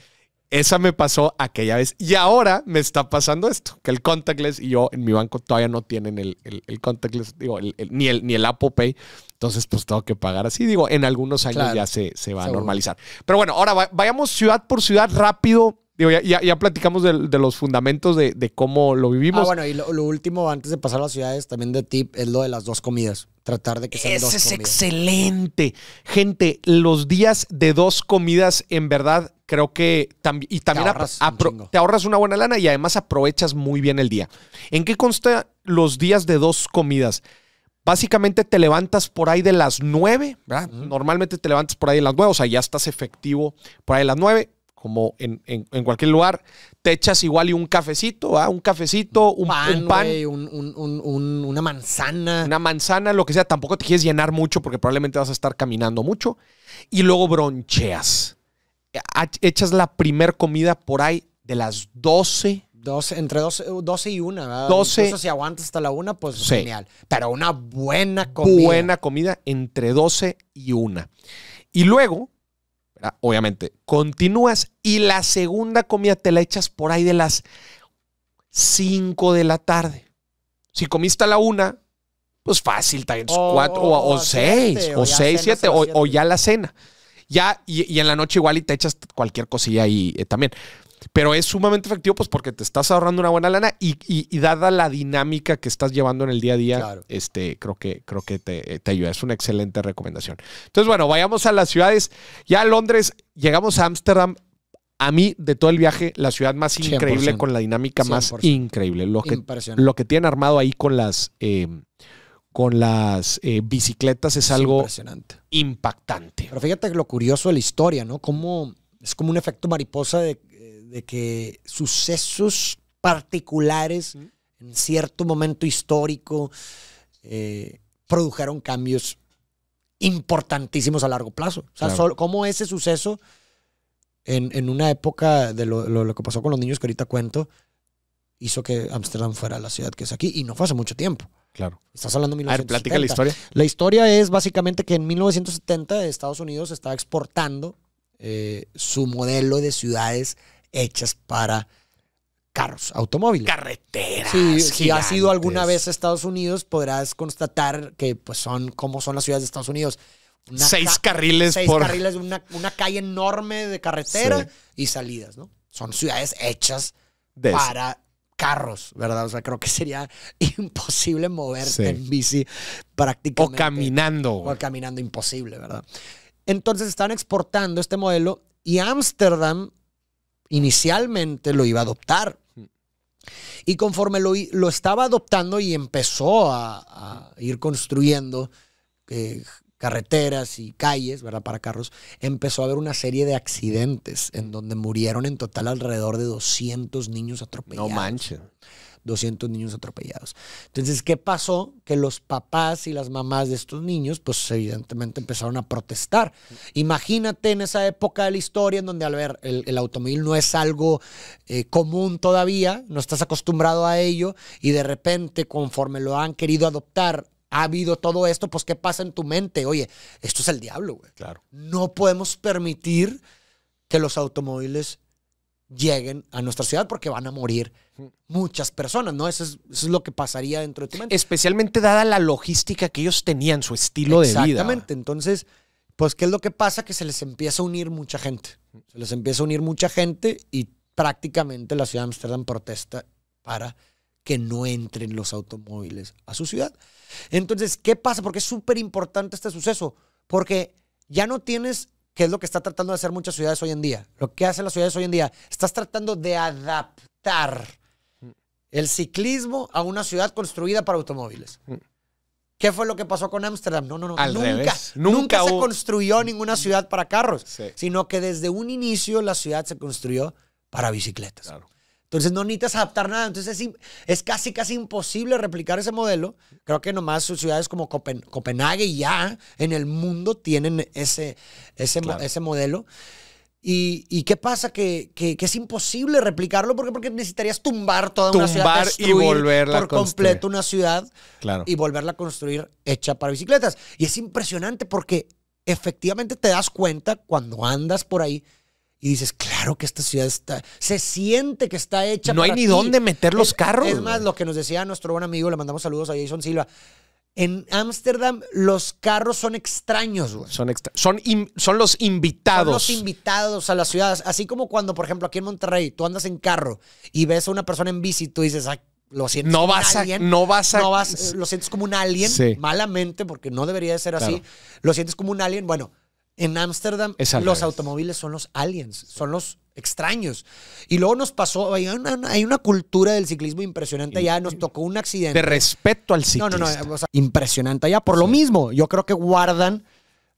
Esa me pasó aquella vez y ahora me está pasando esto, que el contactless y yo en mi banco todavía no tienen el, el, contactless, digo, ni, el, ni el Apple Pay. Entonces, pues tengo que pagar así. Digo, en algunos años ya se, se va a normalizar. Pero bueno, ahora vayamos ciudad por ciudad rápido. Digo, ya, platicamos de, los fundamentos de, cómo lo vivimos. Ah, bueno, y lo, último, antes de pasar a las ciudades, también de tip, es lo de las dos comidas. Tratar de que sean dos comidas. es excelente. Gente, los días de dos comidas, en verdad, creo que también y también te ahorras, una buena lana y además aprovechas muy bien el día. ¿En qué consta los días de dos comidas? Básicamente te levantas por ahí de las nueve. ¿verdad? Ah, Normalmente te levantas por ahí de las nueve. o sea, ya estás efectivo por ahí de las nueve. como en, cualquier lugar. Te echas igual y un cafecito, ¿verdad? Un cafecito, un pan, un una manzana. Una manzana, lo que sea. Tampoco te quieres llenar mucho porque probablemente vas a estar caminando mucho. Y luego broncheas echas la primer comida por ahí de las 12. 12 entre 12, 12 y 1, ¿verdad? 12. Incluso si aguantas hasta la 1, pues genial. Pero una buena comida. Buena comida entre 12 y 1. Y luego, obviamente, continúas y la segunda comida te la echas por ahí de las 5 de la tarde. Si comiste a la 1, pues fácil, también 4 o 6, o 6, 7, seis, o ya la cena. Ya, y, en la noche igual y te echas cualquier cosilla ahí eh, también. Pero es sumamente efectivo, pues porque te estás ahorrando una buena lana y, dada la dinámica que estás llevando en el día a día, este, creo que, creo que eh, te, ayuda. Es una excelente recomendación. Entonces, bueno, vayamos a las ciudades. Ya a Londres, llegamos a Ámsterdam. A mí, de todo el viaje, la ciudad más increíble, con la dinámica más increíble. Lo que, lo que tienen armado ahí con las. Eh, con las eh, bicicletas es, algo impactante. Pero fíjate lo curioso de la historia, ¿no? es como un efecto mariposa de, eh, que sucesos particulares en cierto momento histórico eh, produjeron cambios importantísimos a largo plazo. O sea, cómo ese suceso en, una época de lo, lo, que pasó con los niños que ahorita cuento hizo que Ámsterdam fuera la ciudad que es aquí y no fue hace mucho tiempo. Claro. Estás hablando de 1970. A ver, platica la historia. La historia es básicamente que en 1970 Estados Unidos estaba exportando eh, su modelo de ciudades hechas para carros, automóviles. Carreteras. si has ido alguna vez a Estados Unidos, podrás constatar que pues, son como son las ciudades de Estados Unidos. seis carriles seis carriles, una, calle enorme de carretera y salidas, ¿no? Son ciudades hechas para carros, ¿verdad? O sea, creo que sería imposible moverse en bici prácticamente. O caminando. O caminando, imposible, ¿verdad? Entonces están exportando este modelo y Ámsterdam inicialmente lo iba a adoptar. Y conforme lo, lo estaba adoptando y empezó a, ir construyendo eh, carreteras y calles, ¿verdad? Para carros, empezó a haber una serie de accidentes en donde murieron en total alrededor de 200 niños atropellados. No manches. 200 niños atropellados. Entonces, ¿qué pasó? Que los papás y las mamás de estos niños, pues evidentemente empezaron a protestar. Imagínate en esa época de la historia en donde, al ver, el, automóvil no es algo eh, común todavía, no estás acostumbrado a ello y de repente, conforme lo han querido adoptar ha habido todo esto, pues ¿qué pasa en tu mente? Oye, esto es el diablo, güey. Claro. No podemos permitir que los automóviles lleguen a nuestra ciudad porque van a morir muchas personas, ¿no? Eso es, eso lo que pasaría dentro de tu mente. Especialmente dada la logística que ellos tenían, su estilo de vida. Exactamente. Entonces, pues, ¿qué es lo que pasa? Que se les empieza a unir mucha gente. Se les empieza a unir mucha gente y prácticamente la ciudad de Amsterdam protesta para que no entren los automóviles a su ciudad. Entonces, ¿qué pasa? Porque es súper importante este suceso, porque ya no tienes, que es lo que está tratando de hacer muchas ciudades hoy en día, lo que hacen las ciudades hoy en día, estás tratando de adaptar mm. el ciclismo a una ciudad construida para automóviles. Mm. ¿Qué fue lo que pasó con Ámsterdam? No, no, no. nunca, nunca, se construyó ninguna ciudad para carros, sino que desde un inicio la ciudad se construyó para bicicletas. Entonces no necesitas adaptar nada. Entonces es, es, casi, casi imposible replicar ese modelo. Creo que nomás ciudades como Copenhague y ya en el mundo tienen ese, ese, modelo. Y, qué pasa? Que, es imposible replicarlo porque, porque necesitarías tumbar toda una ciudad. y volverla por completo una ciudad y volverla a construir hecha para bicicletas. Y es impresionante porque efectivamente te das cuenta cuando andas por ahí y dices, claro que esta ciudad está, se siente que está hecha. No hay ni dónde meter los carros. Es más, lo que nos decía nuestro buen amigo, le mandamos saludos a Jason Silva. En Ámsterdam los carros son extraños, güey. Son, extra son, son, los invitados. Son los invitados a las ciudades. Así como cuando, por ejemplo, aquí en Monterrey, tú andas en carro y ves a una persona en bici y tú dices, lo sientes no como vas un alien. no vas a... No vas, lo sientes como un alien, malamente, porque no debería de ser así. Lo sientes como un alien. Bueno, en Ámsterdam los automóviles son los aliens, son los extraños. Y luego nos pasó, hay una, cultura del ciclismo impresionante allá, nos tocó un accidente. De respeto al ciclismo No, no, no, impresionante allá, por lo mismo, yo creo que guardan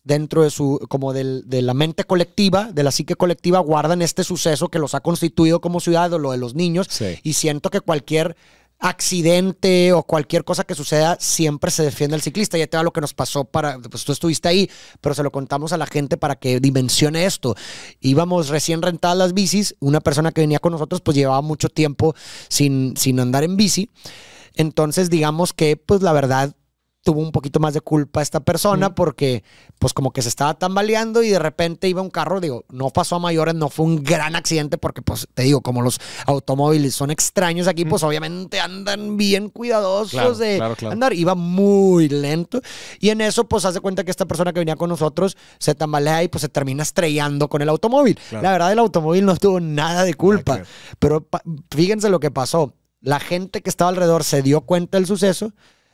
dentro de su, como de la mente colectiva, de la psique colectiva, guardan este suceso que los ha constituido como ciudad, lo de los niños, y siento que cualquier accidente o cualquier cosa que suceda, siempre se defiende el ciclista. Ya te va lo que nos pasó para, pues tú estuviste ahí, pero se lo contamos a la gente para que dimensione esto. Íbamos recién rentadas las bicis, una persona que venía con nosotros pues llevaba mucho tiempo sin, sin andar en bici. Entonces digamos que pues la verdad tuvo un poquito más de culpa esta persona porque pues como que se estaba tambaleando y de repente iba un carro, digo, no pasó a mayores, no fue un gran accidente porque pues te digo, como los automóviles son extraños aquí, pues obviamente andan bien cuidadosos de andar, iba muy lento y en eso pues hace cuenta que esta persona que venía con nosotros se tambalea y pues se termina estrellando con el automóvil. La verdad el automóvil no tuvo nada de culpa, pero fíjense lo que pasó. La gente que estaba alrededor se dio cuenta del suceso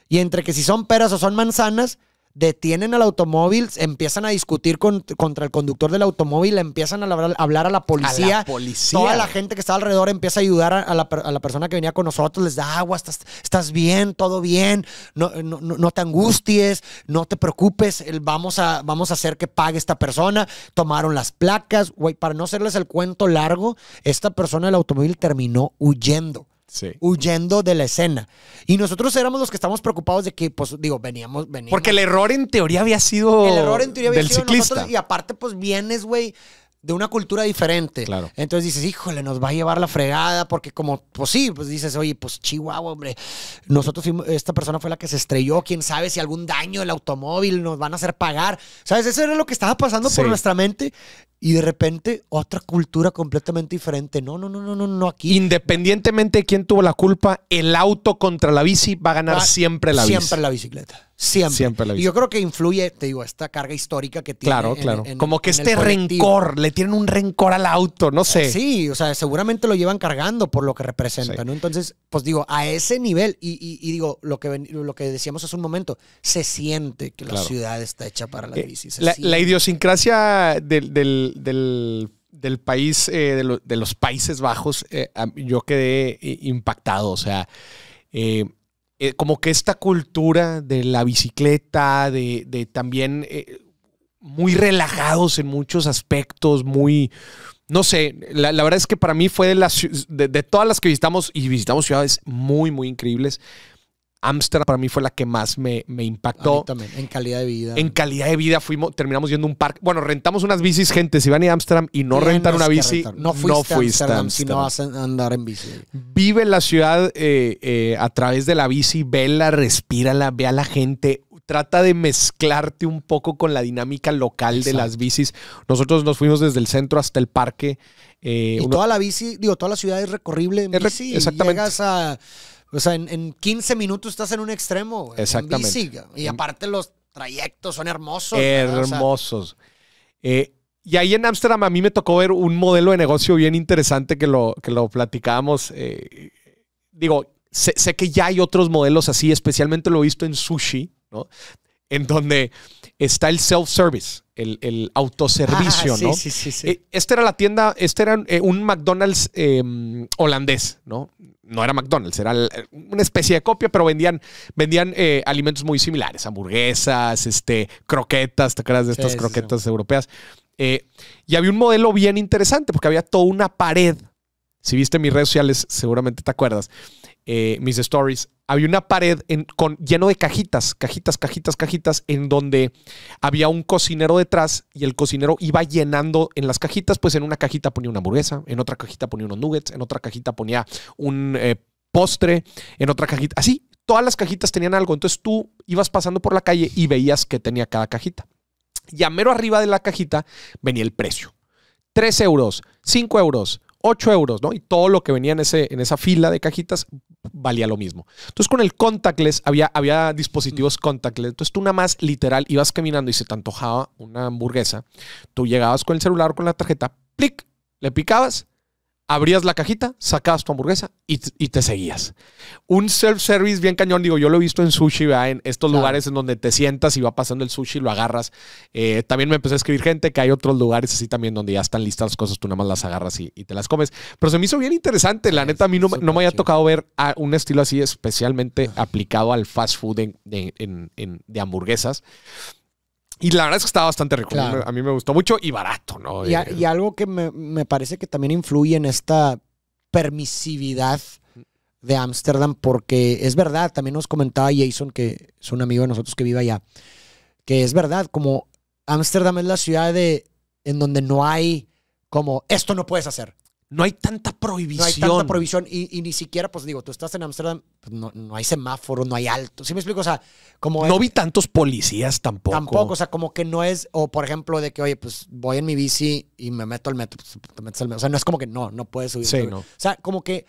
y entre que si son peras o son manzanas, detienen al automóvil, empiezan a discutir contra el conductor del automóvil, empiezan a hablar, a la policía. A la policía. Toda la gente que está alrededor empieza a ayudar a, la, persona que venía con nosotros, les da agua, estás, estás bien, todo bien, no, no, te angusties, no te preocupes, vamos a, vamos a hacer que pague esta persona. Tomaron las placas, güey, para no hacerles el cuento largo, esta persona del automóvil terminó huyendo. Sí. huyendo de la escena. Y nosotros éramos los que estábamos preocupados de que, pues, digo, veníamos, veníamos. Porque el error en teoría había sido. El error en teoría del ciclista. y aparte, pues vienes, güey, de una cultura diferente. Claro. Entonces dices, híjole, nos va a llevar la fregada, porque como, pues sí, pues dices, oye, pues Chihuahua, hombre, nosotros esta persona fue la que se estrelló, quién sabe si algún daño el automóvil nos van a hacer pagar. ¿Sabes? Eso era lo que estaba pasando por nuestra mente. Y de repente, otra cultura completamente diferente. No, no, no, no, no, no aquí. Independientemente de quién tuvo la culpa, el auto contra la bici va a ganar siempre la bici. Siempre la bicicleta. Siempre. y yo creo que influye, te digo, esta carga histórica que tiene. Claro, claro. Como que este rencor, le tienen un rencor al auto, no sé. Sí, o sea, seguramente lo llevan cargando por lo que representa, ¿no? Entonces, pues digo, a ese nivel, y, y, digo, lo que, lo que decíamos hace un momento, se siente que la ciudad está hecha para la eh, crisis. la, idiosincrasia del, país, eh, de, los Países Bajos, eh, yo quedé impactado. O sea, eh, eh, como que esta cultura de la bicicleta, de, también eh, muy relajados en muchos aspectos, muy, no sé, la, verdad es que para mí fue de, de todas las que visitamos y visitamos ciudades muy, muy increíbles Ámsterdam para mí fue la que más me, impactó. también, en calidad de vida. En calidad de vida fuimos, terminamos yendo a un parque. Bueno, rentamos unas bicis, gente. Si van a Ámsterdam y no rentan una bici, no fuiste, no fuiste a Amsterdam, si no vas a andar en bici. Vive la ciudad eh, eh, a través de la bici, vela, respírala, ve a la gente. Trata de mezclarte un poco con la dinámica local de las bicis. Nosotros nos fuimos desde el centro hasta el parque. Eh, y toda la bici, digo, toda la ciudad es recorrible en bici. Exactamente. Llegas a o sea, en, 15 minutos estás en un extremo, Exactamente. y aparte los trayectos son hermosos. Hermosos. Eh, y ahí en Ámsterdam a mí me tocó ver un modelo de negocio bien interesante que lo, que lo platicábamos. Eh, digo, sé, que ya hay otros modelos así, especialmente lo he visto en sushi, ¿no? En donde está el self-service, el, el, autoservicio, ah, ¿no? Sí, sí, sí. Eh, esta era la tienda, este era eh, un McDonald's em, holandés, ¿no? No era McDonald's, era eh, una especie de copia, pero vendían, vendían alimentos muy similares, hamburguesas, este, croquetas, ¿te acuerdas de estas croquetas europeas? y había un modelo bien interesante, porque había toda una pared. Si viste mis redes sociales, seguramente te acuerdas, mis stories, había una pared con, lleno de cajitas, cajitas, cajitas, cajitas, en donde había un cocinero detrás y el cocinero iba llenando en las cajitas, pues en una cajita ponía una hamburguesa, en otra cajita ponía unos nuggets, en otra cajita ponía un eh, postre, en otra cajita, así, todas las cajitas tenían algo, entonces tú ibas pasando por la calle y veías que tenía cada cajita. Y a mero arriba de la cajita venía el precio. 3 euros, 5 euros, 8 euros, ¿no? Y todo lo que venía ese, en esa fila de cajitas valía lo mismo. Entonces con el contactless había, había dispositivos contactless. Entonces tú nada más literal ibas caminando y se te antojaba una hamburguesa. Tú llegabas con el celular, con la tarjeta, clic le picabas abrías la cajita, sacabas tu hamburguesa y, te seguías. Un self-service bien cañón, digo, yo lo he visto en sushi, va en estos lugares en donde te sientas y va pasando el sushi, lo agarras. Eh, también me empecé a escribir gente que hay otros lugares así también donde ya están listas las cosas, tú nada más las agarras y, te las comes. Pero se me hizo bien interesante, la neta, a mí no, me había tocado ver un estilo así especialmente aplicado al fast food de hamburguesas. Y la verdad es que estaba bastante rico. A, mí me, gustó mucho y barato, ¿no? Y, eh, algo que me, parece que también influye en esta permisividad de Ámsterdam, porque es verdad, también nos comentaba Jason, que es un amigo de nosotros que vive allá, que es verdad, como Ámsterdam es la ciudad de, en donde no hay como esto no puedes hacer no hay tanta prohibición. No hay tanta prohibición y, ni siquiera, pues digo, tú estás en Amsterdam, pues, no, hay semáforo, no hay alto. ¿Sí me explico? O sea, como... No vi tantos policías tampoco. Tampoco, o sea, como que no es, o por ejemplo, de que, oye, pues voy en mi bici y me meto al metro, pues, O sea, no es como que no, no puedes subir. Sí, no. O sea, como que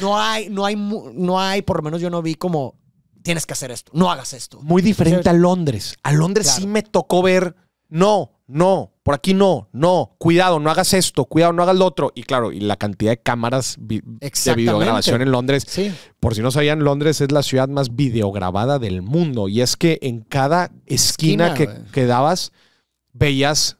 no hay, no hay, no hay, por lo menos yo no vi como, tienes que hacer esto, no hagas esto. Muy diferente a Londres. A Londres sí me tocó ver no, no, por aquí no, no, cuidado, no hagas esto, cuidado, no hagas lo otro. Y claro, y la cantidad de cámaras de videograbación en Londres. Sí. Por si no sabían, Londres es la ciudad más videograbada del mundo. Y es que en cada esquina, que, quedabas, veías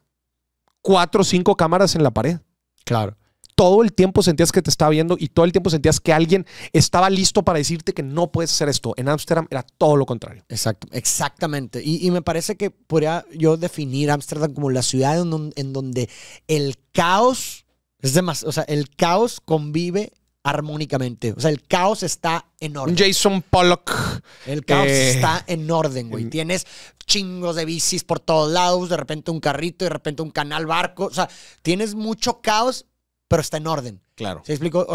cuatro o cinco cámaras en la pared. Claro todo el tiempo sentías que te estaba viendo y todo el tiempo sentías que alguien estaba listo para decirte que no puedes hacer esto. En Ámsterdam era todo lo contrario. Exacto, exactamente. Y, me parece que podría yo definir Ámsterdam como la ciudad en, donde el caos es o sea, el caos convive armónicamente. O sea, el caos está en orden. Jason Pollock. El caos eh, está en orden, güey. Tienes chingos de bicis por todos lados, de repente un carrito, de repente un canal barco. O sea, tienes mucho caos, pero está en orden. Claro. ¿Se explico?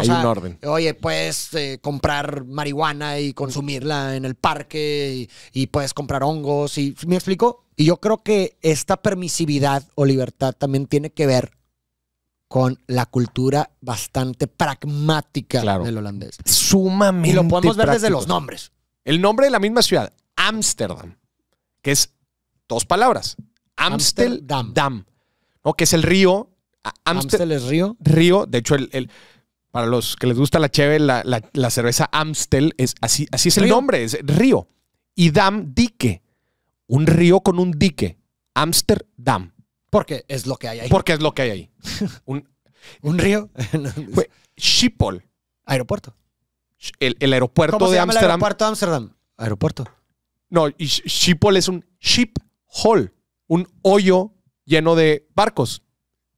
Oye, puedes eh, comprar marihuana y consumirla en el parque y, puedes comprar hongos. Y, ¿Me explico? Y yo creo que esta permisividad o libertad también tiene que ver con la cultura bastante pragmática del holandés. Sumamente. Y lo podemos ver desde los nombres. El nombre de la misma ciudad, Ámsterdam, que es dos palabras. Amsterdam. ¿no? Que es el río Amstel es Río. Río, de hecho, el, para los que les gusta la cheve, la, cerveza Amstel, es, así, así es el nombre, es Río. Y Dam, dique. Un río con un dique. Amsterdam. Porque es lo que hay ahí. Porque es lo que hay ahí. un, río. fue Aeropuerto. El, el aeropuerto ¿Cómo de llama Amsterdam. El aeropuerto de Amsterdam. Aeropuerto. No, Schiphol es un ship hall un hoyo lleno de barcos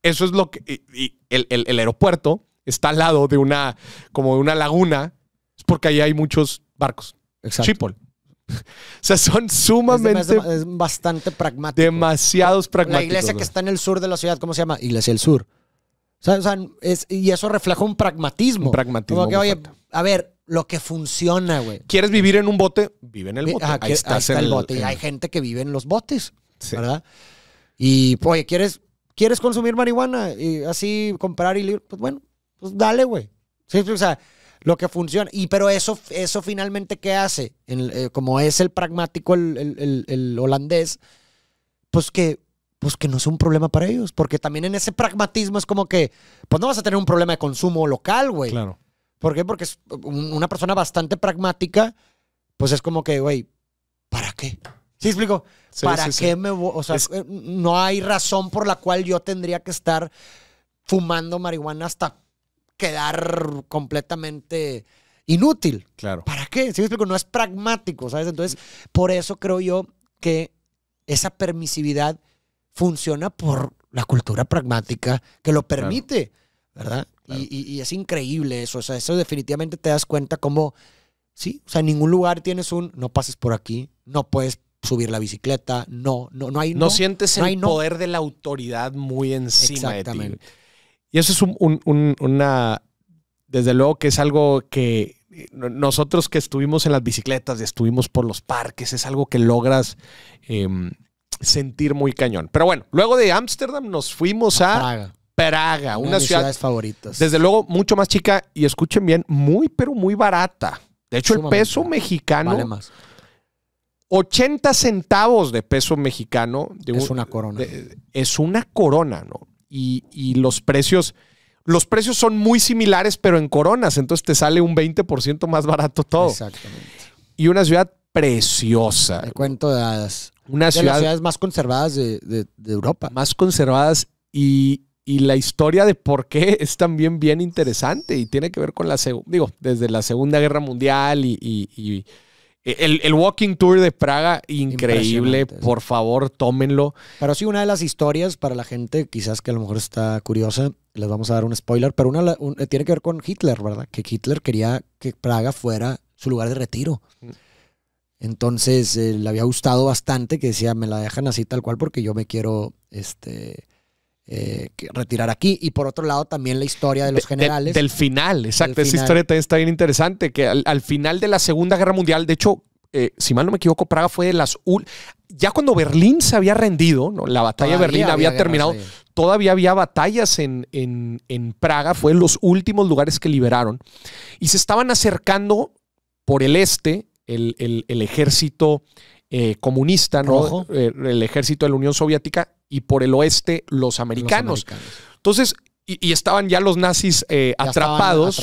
eso es lo que. el, aeropuerto está al lado de una, como de una laguna, es porque ahí hay muchos barcos. Exacto. Chipol. O sea, son sumamente. Es, bastante pragmático. Demasiados pragmáticos. La iglesia que está en el sur de la ciudad, ¿cómo se llama? Iglesia del Sur. O sea, o sea es, y eso refleja un pragmatismo. Un pragmatismo. Como que, oye, a ver, lo que funciona, güey. ¿Quieres vivir en un bote? Vive en el bote. ahí, está el bote. y hay gente que vive en los botes, sí. ¿verdad? Y, oye, ¿quieres ¿quieres consumir marihuana y así comprar y Pues bueno, pues dale, güey. O sea, lo que funciona. Y pero eso, eso finalmente, ¿qué hace? Eh, como es el pragmático, el, holandés, pues que, pues que no es un problema para ellos. Porque también en ese pragmatismo es como que, pues no vas a tener un problema de consumo local, güey. Claro. ¿Por qué? Porque es una persona bastante pragmática, pues es como que, güey, ¿para qué? ¿Sí explico? ¿Para qué me O sea, eh, no hay razón por la cual yo tendría que estar fumando marihuana hasta quedar completamente inútil. Claro. ¿Para qué? ¿Sí explico? No es pragmático, ¿sabes? Entonces, por eso creo yo que esa permisividad funciona por la cultura pragmática que lo permite, ¿verdad? Y, es increíble eso. O sea, eso definitivamente te das cuenta como, sí, o sea, en ningún lugar tienes un no pases por aquí, no puedes subir la bicicleta, no, no, no hay no. no sientes el poder de la autoridad muy encima Exactamente. de ti. Y eso es un, una, desde luego que es algo que eh, nosotros que estuvimos en las bicicletas estuvimos por los parques, es algo que logras em, sentir muy cañón. Pero bueno, luego de Ámsterdam nos fuimos a... Praga. Praga, una, ciudad, ciudades favoritas. Desde luego, mucho más chica y escuchen bien, muy, pero muy barata. De hecho, el peso mexicano vale más. 80 centavos de peso mexicano. es una corona. es una corona, ¿no? Y, los precios, los precios son muy similares, pero en coronas. Entonces te sale un 20% más barato todo. Exactamente. Y una ciudad preciosa. Te cuento de Una ciudad, las ciudades más conservadas de, Europa. Más conservadas y, la historia de por qué es también bien interesante y tiene que ver con la, digo, desde la Segunda Guerra Mundial y eh, el, Walking Tour de Praga, increíble. Por favor, tómenlo. Pero sí, una de las historias para la gente, quizás que a lo mejor está curiosa, les vamos a dar un spoiler, pero una eh, tiene que ver con Hitler, ¿verdad? Que Hitler quería que Praga fuera su lugar de retiro. Mm. Entonces eh, le había gustado bastante que decía, me la dejan así tal cual porque yo me quiero este, eh, que retirar aquí. Y por otro lado, también la historia de los generales. del final, exacto. esa historia también está bien interesante, que al, final de la Segunda Guerra Mundial, de hecho, eh, si mal no me equivoco, Praga fue de las... Ya cuando Berlín se había rendido, la batalla de Berlín había, terminado, todavía había batallas en, en, Praga, fue en los últimos lugares que liberaron. Y se estaban acercando por el este el, el, el ejército eh, comunista, ¿no? Eh, el, ejército de la Unión Soviética y por el oeste los americanos. Entonces, y, estaban ya los nazis eh, atrapados.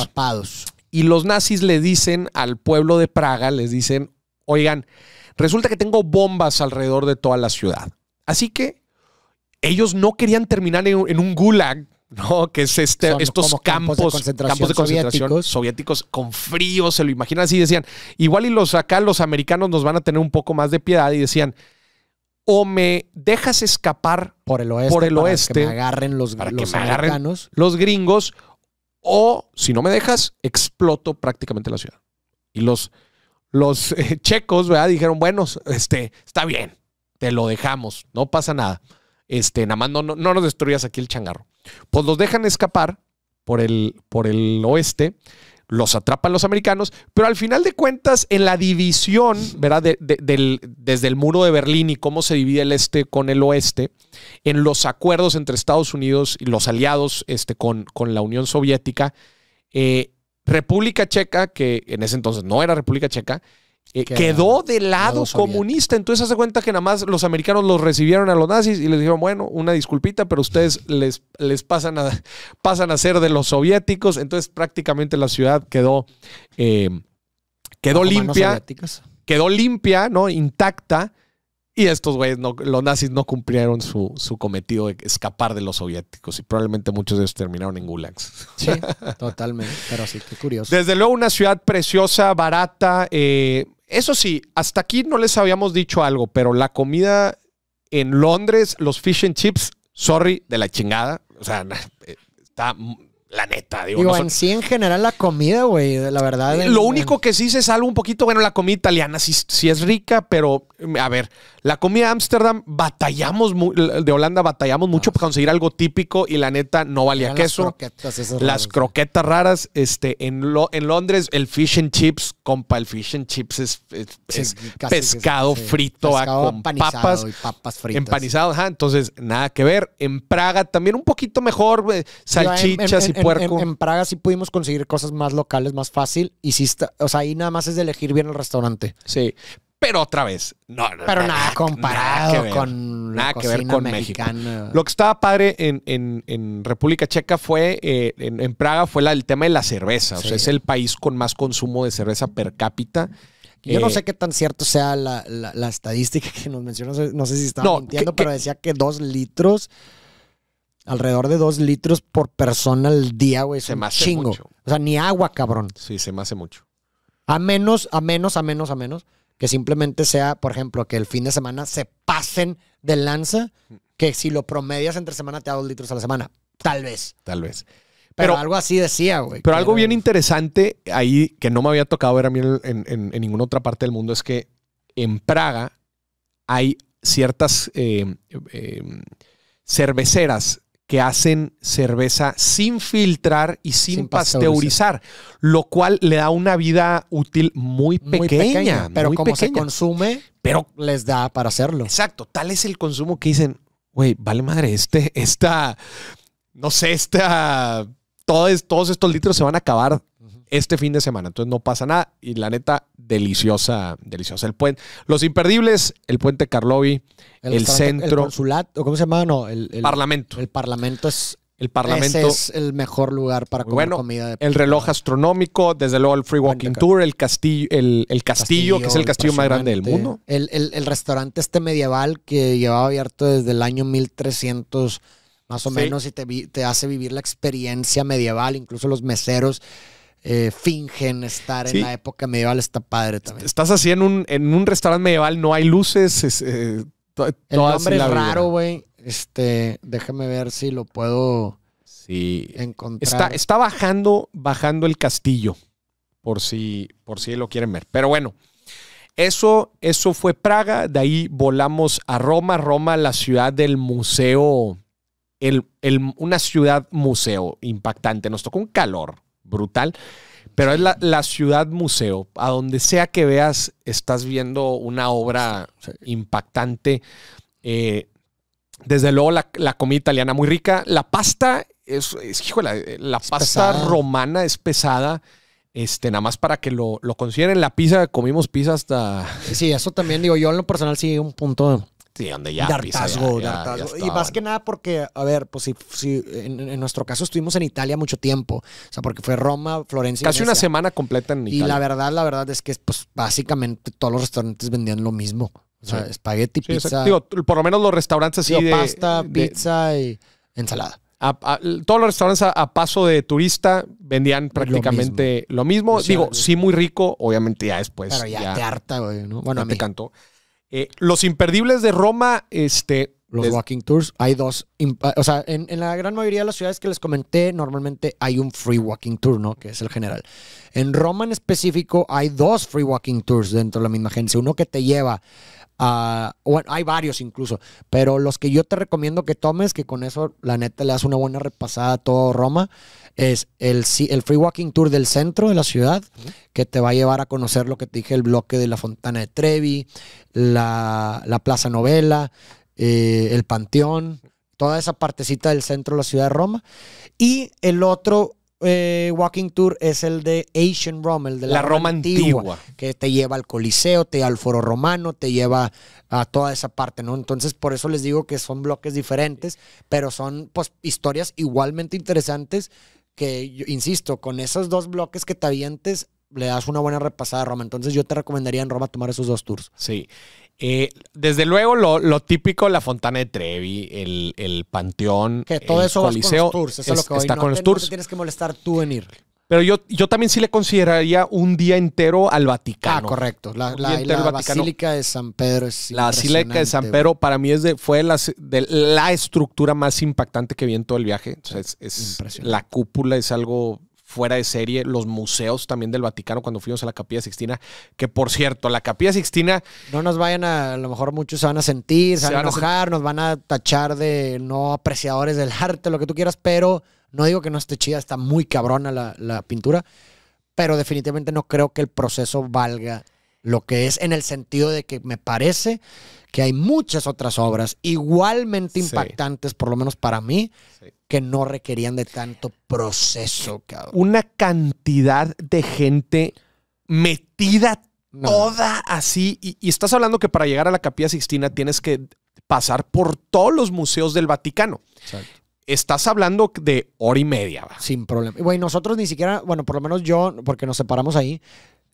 Y los nazis le dicen al pueblo de Praga, les dicen, oigan, resulta que tengo bombas alrededor de toda la ciudad. Así que ellos no querían terminar en un gulag ¿no? Que es este, estos campos, de concentración, soviéticos. con frío, se lo imaginan así, decían, igual y los acá los americanos nos van a tener un poco más de piedad y decían, o me dejas escapar por el oeste, para que me agarren los, los gringos, o si no me dejas, exploto prácticamente la ciudad. Y los, los eh, checos, Dijeron, bueno, este, está bien, te lo dejamos, no pasa nada. Este, nada más no nos destruyas aquí el changarro. Pues los dejan escapar por el, por el oeste, los atrapan los americanos, pero al final de cuentas, en la división, ¿verdad? desde el muro de Berlín y cómo se divide el este con el oeste, en los acuerdos entre Estados Unidos y los aliados este, con, la Unión Soviética, eh, República Checa, que en ese entonces no era República Checa, eh, quedó de lado comunista. Entonces hace cuenta que nada más los americanos los recibieron a los nazis y les dijeron, bueno, una disculpita, pero ustedes les, les pasan, a, pasan a ser de los soviéticos. Entonces prácticamente la ciudad quedó, eh, quedó limpia. Quedó limpia, ¿no? Intacta. Y estos güeyes, los nazis no cumplieron su, su, cometido de escapar de los soviéticos y probablemente muchos de ellos terminaron en gulags. Sí, totalmente. Pero sí, qué curioso. Desde luego una ciudad preciosa, barata, eh, eso sí, hasta aquí no les habíamos dicho algo, pero la comida en Londres, los fish and chips, sorry, de la chingada. O sea, está la neta, digo. sí, en general, la comida, güey, la verdad. Lo único que sí se salva un poquito, bueno, la comida italiana sí, sí es rica, pero mm, a ver, la comida de Ámsterdam, batallamos, de Holanda, batallamos mucho ah, para conseguir algo típico y la neta no valía queso. Las croquetas, las raras. croquetas raras. Este, en, lo, en Londres, el fish and chips, compa, el fish and chips es, pescado frito papas. papas fritas. Empanizado, ajá. Entonces, nada que ver. En Praga también un poquito mejor, salchichas y en, Praga sí pudimos conseguir cosas más locales, más fácil. Y sí o sea, ahí nada más es de elegir bien el restaurante. Sí. Pero otra vez, no. pero nada, comparado con nada que ver con mexicana. Lo que estaba padre en, en, República Checa fue, eh, en, Praga, fue el tema de la cerveza. O sea, es el país con más consumo de cerveza per cápita. Yo no eh, sé qué tan cierto sea la, estadística que nos menciona. no sé si estaba mintiendo, pero decía que dos litros Alrededor de dos litros por persona al día, güey. Se me hace Mucho. O sea, ni agua, cabrón. Sí, se me hace mucho. A menos, a menos, a menos, a menos que simplemente sea, por ejemplo, que el fin de semana se pasen de lanza, que si lo promedias entre semana te da dos litros a la semana. Tal vez. Tal vez. Pero, algo así decía, güey. Pero algo bien interesante ahí que no me había tocado ver a mí en, ninguna otra parte del mundo es que en Praga hay ciertas eh, eh, cerveceras que hacen cerveza sin filtrar y sin, pasteurizar, lo cual le da una vida útil muy pequeña. pero como se consume, pero les da para hacerlo. Exacto, tal es el consumo que dicen, güey, vale madre, este, esta, no sé, esta, todos, todos estos litros se van a acabar este fin de semana. Entonces no pasa nada y la neta, deliciosa, deliciosa el puente. Los imperdibles, el puente Carlovi, el, centro. El consulato, ¿cómo se llama? No, el, parlamento. El parlamento es... El Parlamento. es el mejor lugar para comer comida. De el reloj astronómico, desde luego el Free Walking Tour, el castillo, el, el castillo, que es el castillo más grande del mundo. El, restaurante este medieval que llevaba abierto desde el año 1300, más o menos, y te, te hace vivir la experiencia medieval, incluso los meseros eh, fingen estar en la época medieval, está padre también. Estás así en un, en un restaurante medieval, no hay luces. Es, eh, El nombre es raro, güey. Este, déjame ver si lo puedo encontrar. Está, está bajando, bajando el castillo, por si, por si lo quieren ver. Pero bueno, eso, eso fue Praga, de ahí volamos a Roma, Roma, la ciudad del museo, el, una ciudad museo impactante, nos tocó un calor brutal. Pero es la, ciudad museo. A donde sea que veas, estás viendo una obra impactante. Eh, desde luego, la, comida italiana muy rica. La pasta es, híjole, la pasta romana es pesada. Este, nada más para que lo, lo consideren. La pizza, comimos pizza hasta. Sí, eso también digo. Yo en lo personal sí, un punto y más que nada porque, a ver, pues si, en, nuestro caso estuvimos en Italia mucho tiempo. O sea, porque fue Roma, Florencia. Casi una semana completa en Italia. Y la verdad, la verdad es que, pues básicamente todos los restaurantes vendían lo mismo. O sea, espagueti, pizza. por lo menos los restaurantes sí. De, pasta, pizza y ensalada. todos los restaurantes a, paso de turista vendían prácticamente lo mismo. Digo, sí, muy rico, obviamente ya después. Pero ya, te harta, güey, ¿no? Bueno, a mí. te cantó. Eh, los imperdibles de Roma, este. Los walking tours, hay dos. O sea, en, en, la gran mayoría de las ciudades que les comenté, normalmente hay un free walking tour, ¿no? Que es el general. En Roma en específico, hay dos free walking tours dentro de la misma agencia. Uno que te lleva bueno, hay varios incluso, pero los que yo te recomiendo que tomes, que con eso la neta le das una buena repasada a todo Roma, es el, el Free Walking Tour del centro de la ciudad, que te va a llevar a conocer lo que te dije, el bloque de la Fontana de Trevi, la, Plaza Novela, eh, el Panteón, toda esa partecita del centro de la ciudad de Roma. Y el otro eh, walking tour es el de Asian Rome, el de la, Roma antigua, que te lleva al Coliseo, te lleva al Foro Romano, te lleva a toda esa parte, ¿no? Entonces, por eso les digo que son bloques diferentes, pero son pues, historias igualmente interesantes que, insisto, con esos dos bloques que te avientes, le das una buena repasada a Roma. Entonces, yo te recomendaría en Roma tomar esos dos tours. Sí. Eh, desde luego, lo, típico, la Fontana de Trevi, el, Panteón, el Coliseo, con los tienes que molestar tú en ir. Pero yo, yo también sí le consideraría un día entero al Vaticano. Ah, correcto. La, la, Basílica de San Pedro es La Basílica de San Pedro para mí es de, fue la, la estructura más impactante que vi en todo el viaje. la cúpula es algo fuera de serie, los museos también del Vaticano cuando fuimos a la Capilla Sixtina, que por cierto, la Capilla Sixtina... No nos vayan a, a lo mejor muchos se van a sentir, se, van a enojar, nos van a tachar de no apreciadores del arte, lo que tú quieras, pero no digo que no esté chida, está muy cabrona la, la pintura, pero definitivamente no creo que el proceso valga lo que es en el sentido de que me parece que hay muchas otras obras igualmente impactantes, por lo menos para mí, que no requerían de tanto proceso, Una cantidad de gente metida toda así. Y, estás hablando que para llegar a la Capilla Sixtina tienes que pasar por todos los museos del Vaticano. Estás hablando de hora y media. Sin problema. Y nosotros ni siquiera, bueno, por lo menos yo, porque nos separamos ahí,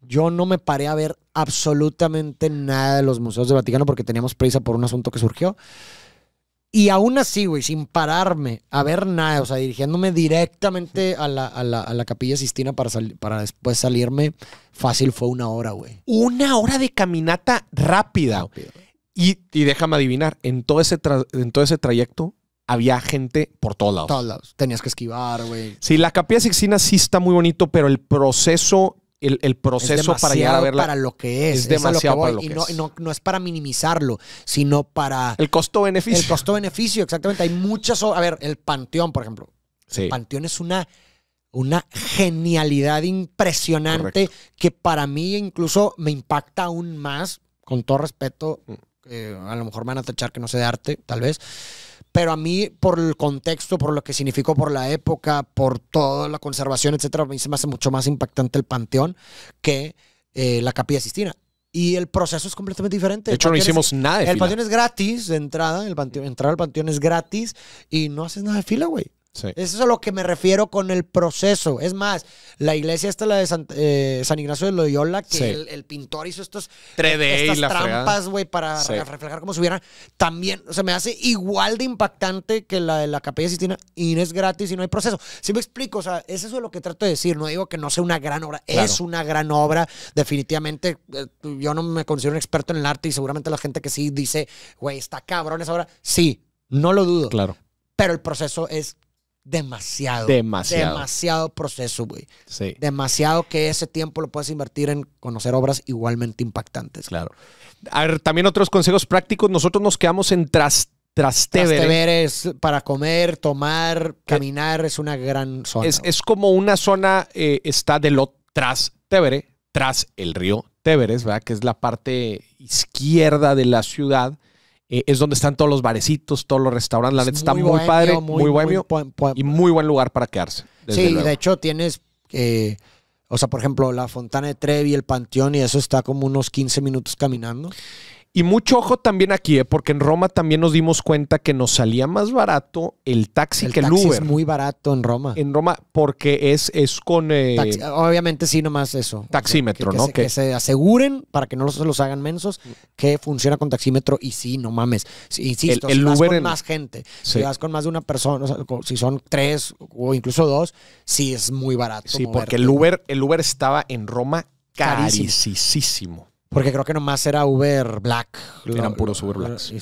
yo no me paré a ver absolutamente nada de los museos del Vaticano porque teníamos prisa por un asunto que surgió. Y aún así, güey, sin pararme a ver nada, o sea, dirigiéndome directamente a la, a la, capilla Sistina para, para después salirme, fácil fue una hora, güey. Una hora de caminata rápida. Y, déjame adivinar, en todo, ese en todo ese trayecto había gente por todos lados. Todos lados. Tenías que esquivar, güey. Sí, la capilla Sistina sí está muy bonito, pero el proceso el, proceso para llegar a verla. Para lo que es. Es demasiado para lo que y no, es. No, no, es para minimizarlo, sino para. El costo-beneficio. El costo-beneficio, exactamente. Hay muchas. A ver, el Panteón, por ejemplo. Sí. El Panteón es una, una genialidad impresionante que para mí incluso me impacta aún más, con todo respeto. Mm. Eh, a lo mejor me van a tachar que no sé de arte, tal vez pero a mí por el contexto, por lo que significó, por la época, por toda la conservación, etcétera, a mí se me hace mucho más impactante el Panteón que eh, la Capilla Sistina. Y el proceso es completamente diferente. De hecho, no hicimos nada El Panteón es gratis de entrada, el panteón, entrar al Panteón es gratis y no haces nada de fila, güey. Eso es a lo que me refiero con el proceso. Es más, la iglesia esta, la de San, eh, Ignacio de Loyola, que el, pintor hizo estos, 3D estas trampas, güey, para reflejar como si hubiera, también o sea, me hace igual de impactante que la de la Capilla Sistina y no es gratis y no hay proceso. Si me explico, o sea, es eso lo que trato de decir. No digo que no sea una gran obra, es una gran obra. Definitivamente, eh, yo no me considero un experto en el arte y seguramente la gente que sí dice, güey, está cabrón esa obra. Sí, no lo dudo. Claro. Pero el proceso es demasiado. Demasiado. Demasiado proceso, güey. Sí. Demasiado que ese tiempo lo puedes invertir en conocer obras igualmente impactantes. Claro. A ver, también otros consejos prácticos. Nosotros nos quedamos en tras, Trastevere. Trastevere es para comer, tomar, eh, caminar. Es una gran zona. Es, como una zona, eh, está de lo Trastevere, tras el río Teveres, ¿verdad? Que es la parte izquierda de la ciudad eh, es donde están todos los barecitos, todos los restaurantes. La neta está muy, padre, muy, y muy buen lugar para quedarse. Sí, de hecho tienes, eh, o sea, por ejemplo, la Fontana de Trevi, el Panteón y eso está como unos 15 minutos caminando. Y mucho ojo también aquí, ¿eh? porque en Roma también nos dimos cuenta que nos salía más barato el taxi el que el Uber. Es muy barato en Roma. En Roma, porque es, es con. Eh, obviamente, sí, nomás eso. Taxímetro, ¿no? Que, se, aseguren para que no se los hagan mensos, que funciona con taxímetro. Y sí, no mames. Insisto, si vas con más gente, si vas con más de una persona, si son tres o incluso dos, sí es muy barato. Sí, porque el Uber, el Uber estaba en Roma carísimo. Porque creo que nomás era Uber Black. Eran puros Uber Blacks.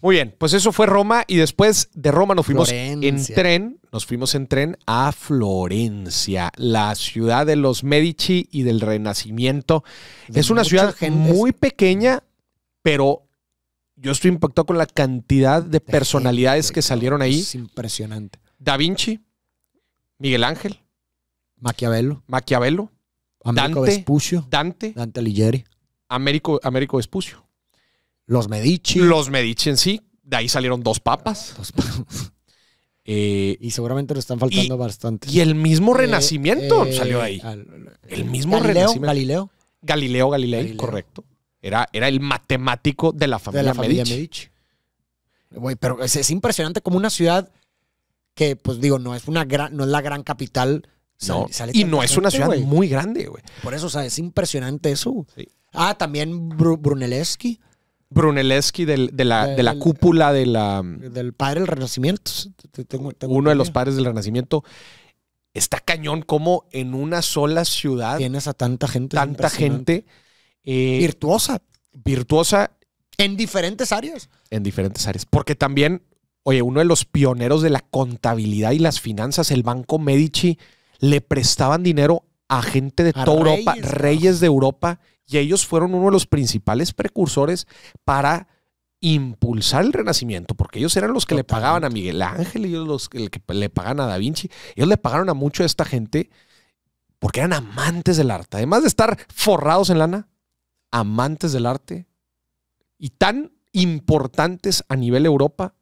Muy bien, pues eso fue Roma y después de Roma nos fuimos en tren, nos fuimos en tren a Florencia, la ciudad de los Medici y del Renacimiento. es una ciudad muy pequeña, pero yo estoy impactado con la cantidad de, personalidades que salieron ahí. Es impresionante. Da Vinci, Miguel Ángel, Maquiavelo. Maquiavelo, Américo Dante, Vespucio. Dante. Dante Alighieri. Américo, Américo Vespucio. Los Medici. Los Medici en sí. De ahí salieron dos papas. Eh, y seguramente nos están faltando bastantes. bastante. Y el mismo eh, Renacimiento salió eh, de salió ahí. el mismo Galileo, Renacimiento. Galileo. Galileo Galilei, correcto. Era, era, el matemático de la familia, Medici. pero es, impresionante como una ciudad que, pues digo, no es, una no es la gran capital y no es una ciudad muy grande, güey. Por eso, o sea, es impresionante eso. Ah, también Brunelleschi. Brunelleschi de, la, de la cúpula de la... Del padre del Renacimiento. uno de los padres del Renacimiento. Está cañón como en una sola ciudad... Tienes a tanta gente. Tanta gente. Eh, virtuosa. Virtuosa. En diferentes áreas. En diferentes áreas. Porque también, oye, uno de los pioneros de la contabilidad y las finanzas, el Banco Medici le prestaban dinero a gente de toda Europa, reyes de Europa, y ellos fueron uno de los principales precursores para impulsar el renacimiento, porque ellos eran los que le pagaban a Miguel Ángel, ellos los que, que le pagan a Da Vinci, ellos le pagaron a mucho de esta gente porque eran amantes del arte, además de estar forrados en lana, amantes del arte y tan importantes a nivel Europa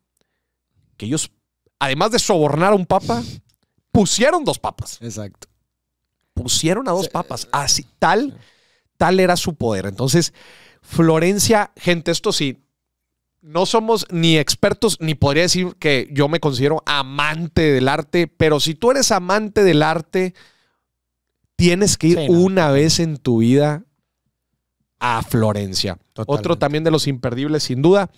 que ellos, además de sobornar a un papa, pusieron dos papas. Exacto. Pusieron a dos papas. Así, tal, tal era su poder. Entonces, Florencia, gente, esto sí, no somos ni expertos, ni podría decir que yo me considero amante del arte, pero si tú eres amante del arte, tienes que ir una vez en tu vida a Florencia. Otro también de los imperdibles, sin duda,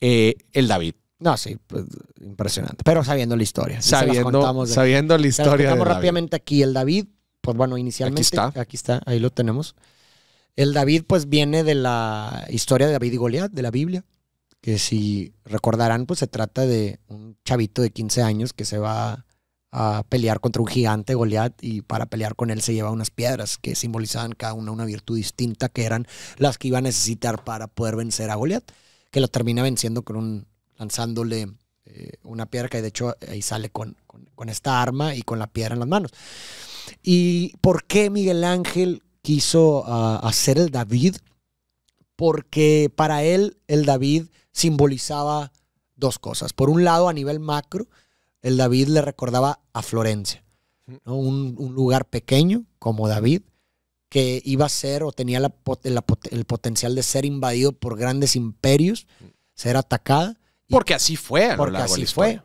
eh, el David. No, sí, pues, impresionante. Pero sabiendo la historia. Sabiendo, sabiendo la historia. vamos rápidamente aquí. El David, pues bueno, inicialmente. Aquí está. Aquí está, ahí lo tenemos. El David, pues viene de la historia de David y Goliat, de la Biblia. Que si recordarán, pues se trata de un chavito de 15 años que se va a pelear contra un gigante Goliat y para pelear con él se lleva unas piedras que simbolizaban cada una una virtud distinta que eran las que iba a necesitar para poder vencer a Goliat, que lo termina venciendo con un lanzándole eh, una piedra que de hecho ahí sale con, esta arma y con la piedra en las manos. ¿Y por qué Miguel Ángel quiso ah, hacer el David? Porque para él el David simbolizaba dos cosas. Por un lado, a nivel macro, el David le recordaba a Florencia, ¿no? un, lugar pequeño como David, que iba a ser o tenía la, el potencial de ser invadido por grandes imperios, ser atacada. Porque así fue. porque así fue.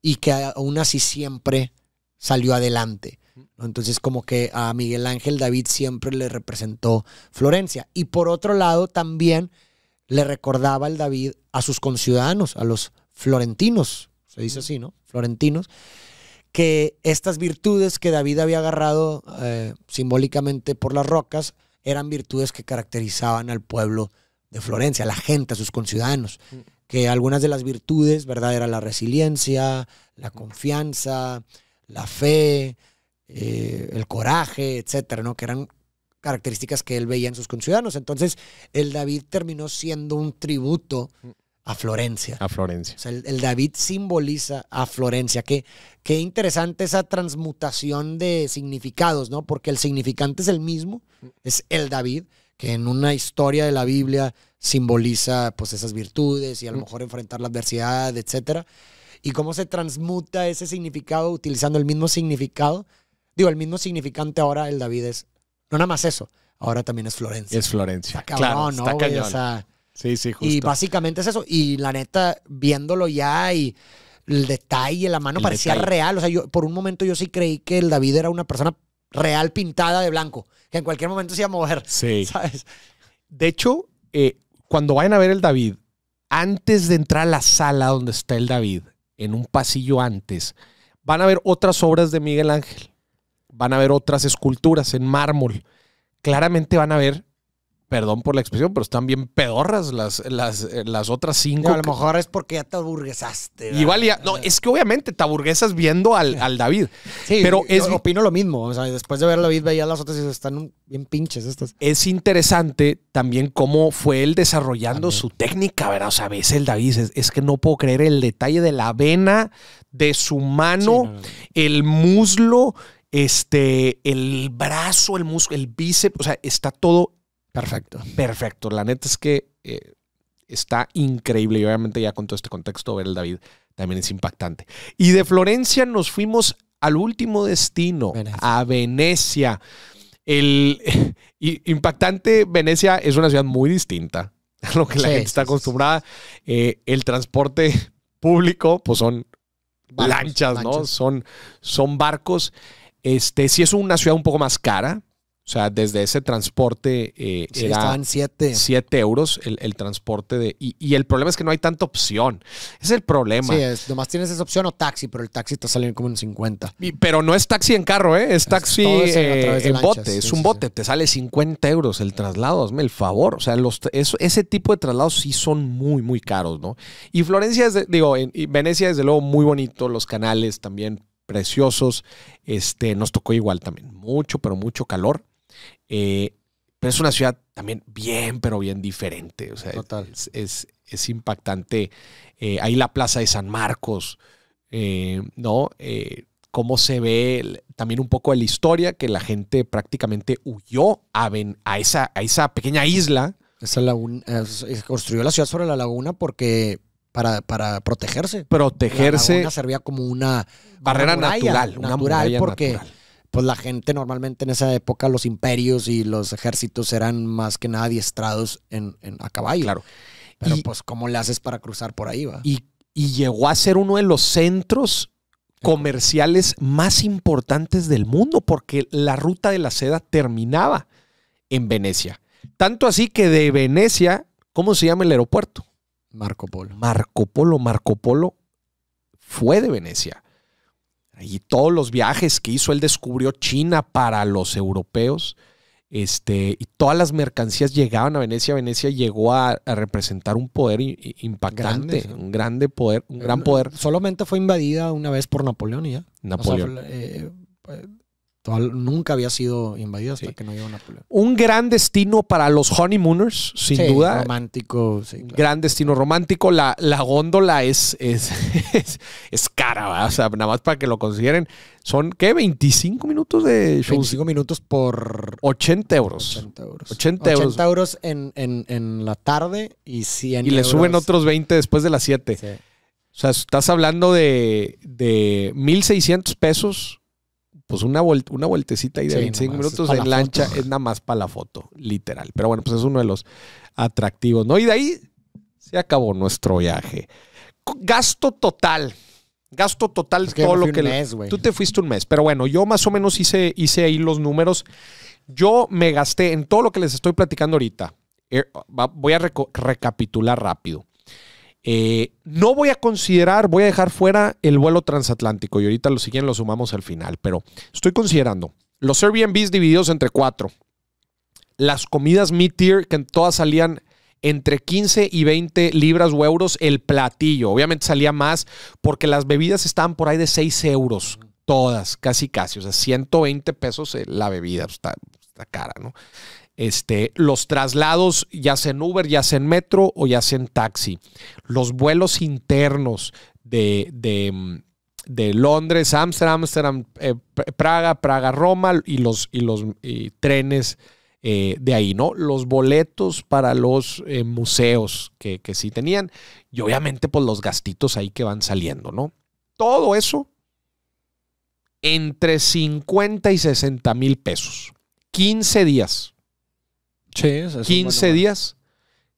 Y que aún así siempre salió adelante. Entonces, como que a Miguel Ángel David siempre le representó Florencia. Y por otro lado, también le recordaba el David a sus conciudadanos, a los florentinos, se dice así, ¿no? Florentinos, que estas virtudes que David había agarrado eh, simbólicamente por las rocas eran virtudes que caracterizaban al pueblo de Florencia, a la gente, a sus conciudadanos. Mm que algunas de las virtudes, ¿verdad? Era la resiliencia, la confianza, la fe, eh, el coraje, etcétera, ¿no? Que eran características que él veía en sus conciudadanos. Entonces, el David terminó siendo un tributo a Florencia. A Florencia. O sea, el, David simboliza a Florencia. qué interesante esa transmutación de significados, ¿no? Porque el significante es el mismo, es el David, que en una historia de la Biblia simboliza pues esas virtudes y a lo mm. mejor enfrentar la adversidad, etcétera. Y cómo se transmuta ese significado utilizando el mismo significado. Digo, el mismo significante ahora el David es, no nada más eso, ahora también es Florencia. Es Florencia, está claro, ¿no, está cañón. sí, sí, justo. Y básicamente es eso. Y la neta, viéndolo ya y el detalle, la mano parecía real. O sea, yo por un momento yo sí creí que el David era una persona real pintada de blanco, que en cualquier momento se iba a mover. Sí. ¿sabes? De hecho, eh, cuando vayan a ver el David, antes de entrar a la sala donde está el David, en un pasillo antes, van a ver otras obras de Miguel Ángel, van a ver otras esculturas en mármol, claramente van a ver perdón por la expresión, pero están bien pedorras las, las, eh, las otras cinco. a lo mejor es porque ya te burguesaste. Igual No, es que obviamente te burguesas viendo al, David. Sí, pero yo opino lo mismo. O sea, después de ver a David, veía las otras y están bien pinches estas. Es interesante también cómo fue él desarrollando su técnica, ¿verdad? O sea, ves el David, es, es, que no puedo creer el detalle de la vena, de su mano, el muslo. Este, el brazo, el muslo, el bíceps, o sea, está todo Perfecto. Perfecto. La neta es que eh, está increíble y obviamente ya con todo este contexto ver el David también es impactante. Y de Florencia nos fuimos al último destino, a Venecia. El impactante Venecia es una ciudad muy distinta a lo que la gente está acostumbrada. Eh, el transporte público, pues son lanchas, ¿no? Son, son barcos. Este, sí es una ciudad un poco más cara, o sea, desde ese transporte eh, sí, era estaban siete. siete euros el, transporte de... Y, el problema es que no hay tanta opción. Es el problema. Sí, es, nomás tienes esa opción o taxi, pero el taxi te sale como en 50. pero no es taxi en carro, ¿eh? es taxi en bote. es un bote, te sale 50 euros el traslado, hazme el favor. O sea, los, ese tipo de traslados sí son muy, muy caros, ¿no? Y Florencia, digo, en, y Venecia desde luego muy bonito, los canales también preciosos. Este, nos tocó igual también, mucho, pero mucho calor eh, pero es una ciudad también bien, pero bien diferente. O sea, Es, es, impactante. Eh, ahí la plaza de San Marcos, eh, ¿no? cómo se ve también un poco de la historia, que la gente prácticamente huyó a, a, esa, a esa pequeña isla. Esa laguna, construyó la ciudad sobre la laguna porque para, para, protegerse. Protegerse. La laguna servía como una barrera natural. Una porque pues la gente normalmente en esa época, los imperios y los ejércitos eran más que nada adiestrados en, a caballo. Claro. Pero pues, ¿cómo le haces para cruzar por ahí? Va? Y, y llegó a ser uno de los centros comerciales más importantes del mundo, porque la ruta de la seda terminaba en Venecia. Tanto así que de Venecia, ¿cómo se llama el aeropuerto? Marco Polo. Marco Polo, Marco Polo fue de Venecia y todos los viajes que hizo, él descubrió China para los europeos. Este, y todas las mercancías llegaban a Venecia. Venecia llegó a, representar un poder impactante, un grande poder, un gran eh, poder. Solamente fue invadida una vez por Napoleón y ya. Napoleón. Eh, nunca había sido invadido hasta que no llegó Napoleón. Un gran destino para los honeymooners, sin duda. Romántico, sí. Gran destino romántico. La, la góndola es, es, es, cara, o sea, nada más para que lo consideren. Son, ¿qué? 25 minutos de show. 25 minutos por 80 euros. 80 euros. 80 euros, 80 euros en, en, en, la tarde y 100 Y le suben otros 20 después de las 7. O sea, estás hablando de, de 1.600 pesos pues, una, una vueltecita ahí de 25 minutos en lancha es nada más para la foto, literal. Pero bueno, pues es uno de los atractivos, ¿no? Y de ahí se acabó nuestro viaje. Gasto total. Gasto total, todo lo que... Un mes, tú te fuiste un mes, pero bueno, yo más o menos hice, hice ahí los números. Yo me gasté en todo lo que les estoy platicando ahorita. Er, voy a recapitular rápido. Eh, no voy a considerar, voy a dejar fuera el vuelo transatlántico y ahorita lo siguiente lo sumamos al final, pero estoy considerando los Airbnbs divididos entre cuatro, las comidas mid-tier que todas salían entre 15 y 20 libras o euros el platillo. Obviamente salía más porque las bebidas estaban por ahí de 6 euros, todas, casi casi, o sea, 120 pesos eh, la bebida, pues, está cara, ¿no? Este, los traslados, ya sea en Uber, ya sea en metro o ya sea en taxi. Los vuelos internos de, mm, Londres, Amsterdam, eh, Praga, Praga, Roma y los, y los trenes eh, de ahí, ¿no? Los boletos para los eh, museos que, que sí tenían y obviamente pues los gastitos ahí que van saliendo, ¿no? Todo eso entre 50 y 60 mil pesos. 15 días. 15 días,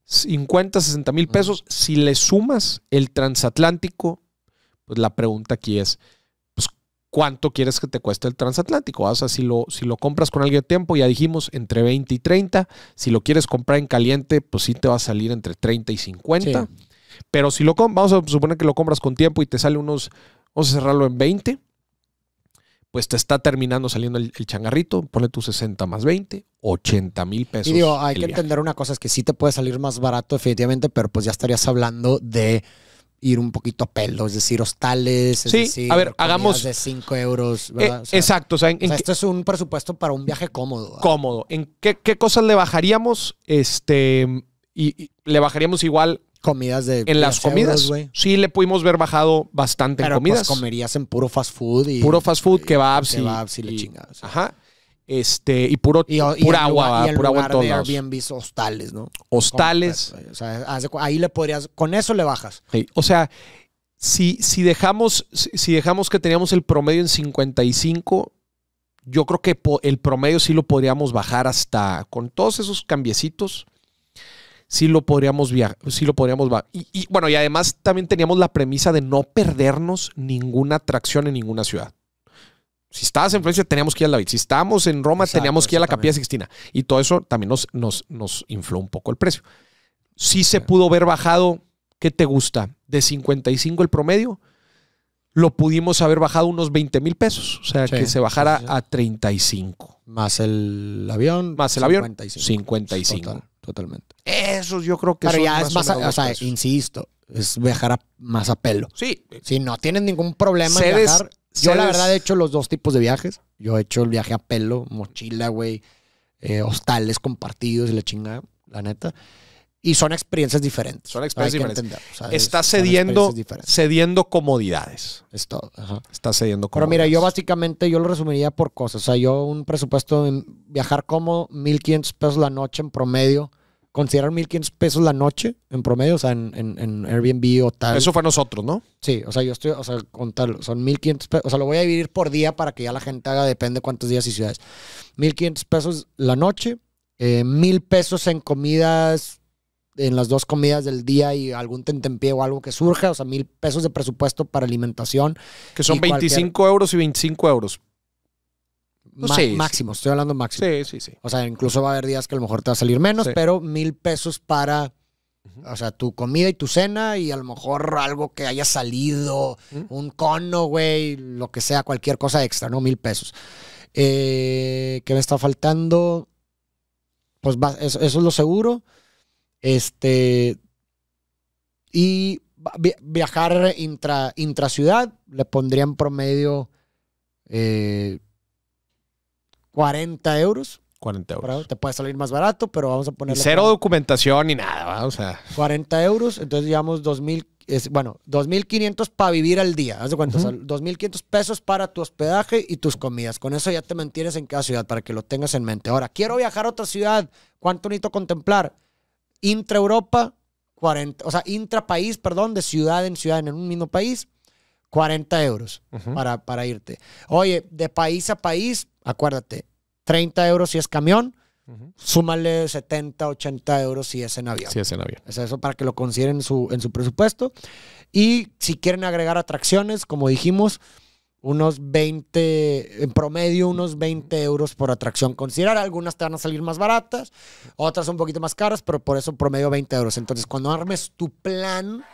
50, 60 mil pesos. Si le sumas el transatlántico, pues la pregunta aquí es, pues, ¿cuánto quieres que te cueste el transatlántico? Ah, o sea, si lo, si lo compras con alguien de tiempo, ya dijimos, entre 20 y 30. Si lo quieres comprar en caliente, pues sí te va a salir entre 30 y 50. Pero si lo vamos a suponer que lo compras con tiempo y te sale unos, vamos a cerrarlo en 20 pues te está terminando saliendo el, changarrito, pone tus 60 más 20, 80 mil pesos. Y digo, hay que entender una cosa, es que sí te puede salir más barato definitivamente, pero pues ya estarías hablando de ir un poquito a pelo, es decir, hostales, es decir, a ver, hagamos de 5 euros, eh, ¿verdad? exacto, o sea, esto es un presupuesto para un viaje cómodo. Cómodo. ¿En qué, cosas le bajaríamos? Este, y le bajaríamos igual comidas de. En las comidas. sí, le pudimos ver bajado bastante en pues, comidas. Pues comerías en puro fast food y. Puro fast food, que va Kebabs y, Ajá. Este, y puro, y, pura agua, y agua bien de hostales, ¿no? Hostales. o sea, ahí le podrías, con eso le bajas. O sea, si, si, dejamos, si dejamos que teníamos el promedio en 55, yo creo que el promedio sí lo podríamos bajar hasta con todos esos cambiecitos sí lo podríamos viajar, si lo podríamos y, y, bueno, y además también teníamos la premisa de no perdernos ninguna atracción en ninguna ciudad. Si estabas en Francia, teníamos que ir a la Si estábamos en Roma, teníamos que ir a la Capilla Sixtina. Y todo eso también nos, nos, nos infló un poco el precio. Sí se pudo haber bajado, ¿qué te gusta? De 55 el promedio, lo pudimos haber bajado unos 20 mil pesos. O sea, que se bajara a 35. Más el avión. Más el avión. 55. totalmente. Eso yo creo que Pero ya es más, o sea, insisto, es viajar más a pelo. Sí. Si no tienen ningún problema en Yo la verdad he hecho los dos tipos de viajes. Yo he hecho el viaje a pelo, mochila, güey, eh, hostales compartidos y la chinga la neta. Y son experiencias diferentes. Son experiencias diferentes. está cediendo, cediendo comodidades. Es todo. Está cediendo comodidades. Pero mira, yo básicamente yo lo resumiría por cosas. O sea, yo un presupuesto en viajar como 1.500 pesos la noche en promedio considerar 1.500 pesos la noche en promedio, o sea, en, en, en, Airbnb o tal. Eso fue nosotros, ¿no? Sí, o sea, yo estoy, o sea, con son 1.500 pesos, o sea, lo voy a dividir por día para que ya la gente haga, depende cuántos días y ciudades. 1.500 pesos la noche, eh, 1.000 pesos en comidas, en las dos comidas del día y algún tentempié o algo que surja, o sea, 1.000 pesos de presupuesto para alimentación. Que son 25 euros y 25 euros máximo, estoy hablando máximo. Sí, sí, sí. O sea, incluso va a haber días que a lo mejor te va a salir menos, pero mil pesos para, o sea, tu comida y tu cena y a lo mejor algo que haya salido, un cono, güey, lo que sea, cualquier cosa extra, ¿no? Mil pesos. Eh, ¿Qué me está faltando? Pues eso, es lo seguro. Este. Y viajar intra, intra ciudad, le pondrían en promedio. Eh, 40 euros. 40 euros. Te puede salir más barato, pero vamos a poner. Cero documentación y nada, o sea. 40 euros, entonces llevamos 2.000, bueno, 2.500 para vivir al día. Haz de 2.500 pesos para tu hospedaje y tus comidas. Con eso ya te mantienes en cada ciudad para que lo tengas en mente. Ahora, quiero viajar a otra ciudad. ¿Cuánto necesito contemplar? Intra Europa, o sea, intra país, perdón, de ciudad en ciudad en un mismo país, 40 euros para, para irte. Oye, de país a país, acuérdate, 30 euros si es camión, Súmale 70, 80 euros si es en avión. Si es en avión. Es eso para que lo consideren su, en su presupuesto. Y si quieren agregar atracciones, como dijimos, unos 20, en promedio unos 20 euros por atracción considerar. Algunas te van a salir más baratas, otras un poquito más caras, pero por eso promedio 20 euros. Entonces, cuando armes tu plan,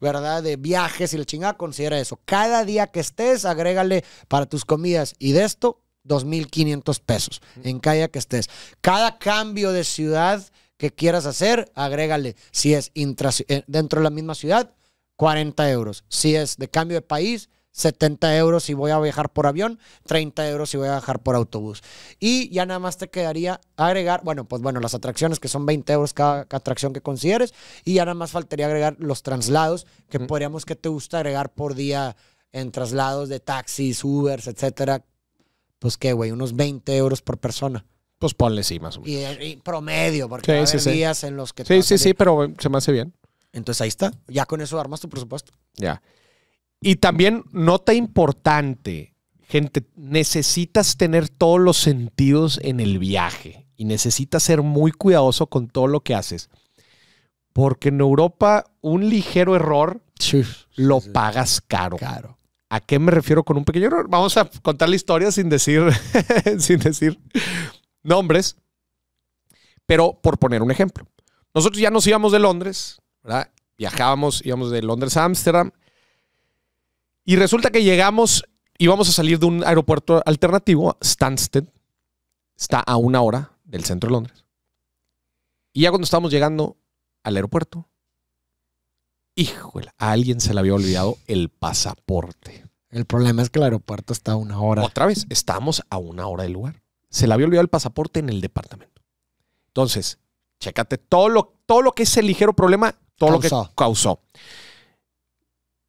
¿verdad? De viajes y la chingada, considera eso. Cada día que estés, agrégale para tus comidas y de esto, 2.500 pesos en cada día que estés. Cada cambio de ciudad que quieras hacer, agrégale, si es intra, eh, dentro de la misma ciudad, 40 euros. Si es de cambio de país, 70 euros si voy a viajar por avión, 30 euros si voy a viajar por autobús. Y ya nada más te quedaría agregar, bueno, pues bueno, las atracciones que son 20 euros cada, atracción que consideres, y ya nada más faltaría agregar los traslados, que podríamos que te gusta agregar por día en traslados de taxis, Ubers, etcétera. Pues qué, güey, unos 20 euros por persona. Pues ponle sí, más o menos. Y, promedio, porque a días en los que... Sí, sí, sí, pero se me hace bien. Entonces ahí está. Ya con eso armas tu presupuesto. Ya. Y también, nota importante, gente, necesitas tener todos los sentidos en el viaje y necesitas ser muy cuidadoso con todo lo que haces. Porque en Europa un ligero error lo pagas caro. ¿A qué me refiero con un pequeño error? Vamos a contar la historia sin decir, sin decir nombres. Pero por poner un ejemplo, nosotros ya nos íbamos de Londres, Viajábamos, íbamos de Londres a Ámsterdam y resulta que llegamos y vamos a salir de un aeropuerto alternativo, Stansted. Está a una hora del centro de Londres. Y ya cuando estábamos llegando al aeropuerto, híjole, a alguien se le había olvidado el pasaporte. El problema es que el aeropuerto está a una hora. Otra vez, estamos a una hora del lugar. Se le había olvidado el pasaporte en el departamento. Entonces, chécate todo lo, todo lo que ese ligero problema, todo lo que causó.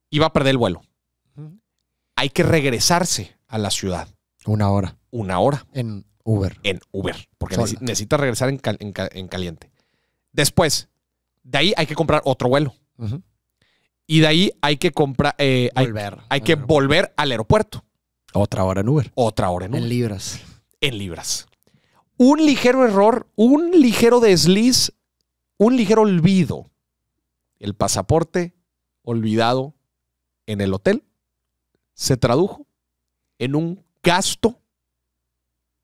Iba a perder el vuelo hay que regresarse a la ciudad. Una hora. Una hora. En Uber. En Uber, porque necesita regresar en, caliente. Después, de ahí hay que comprar otro vuelo. Y de ahí hay que comprar. Eh, hay, hay que volver al aeropuerto. Otra hora en Uber. Otra hora en Uber. En libras. En libras. Un ligero error, un ligero desliz, un ligero olvido. El pasaporte olvidado en el hotel se tradujo en un gasto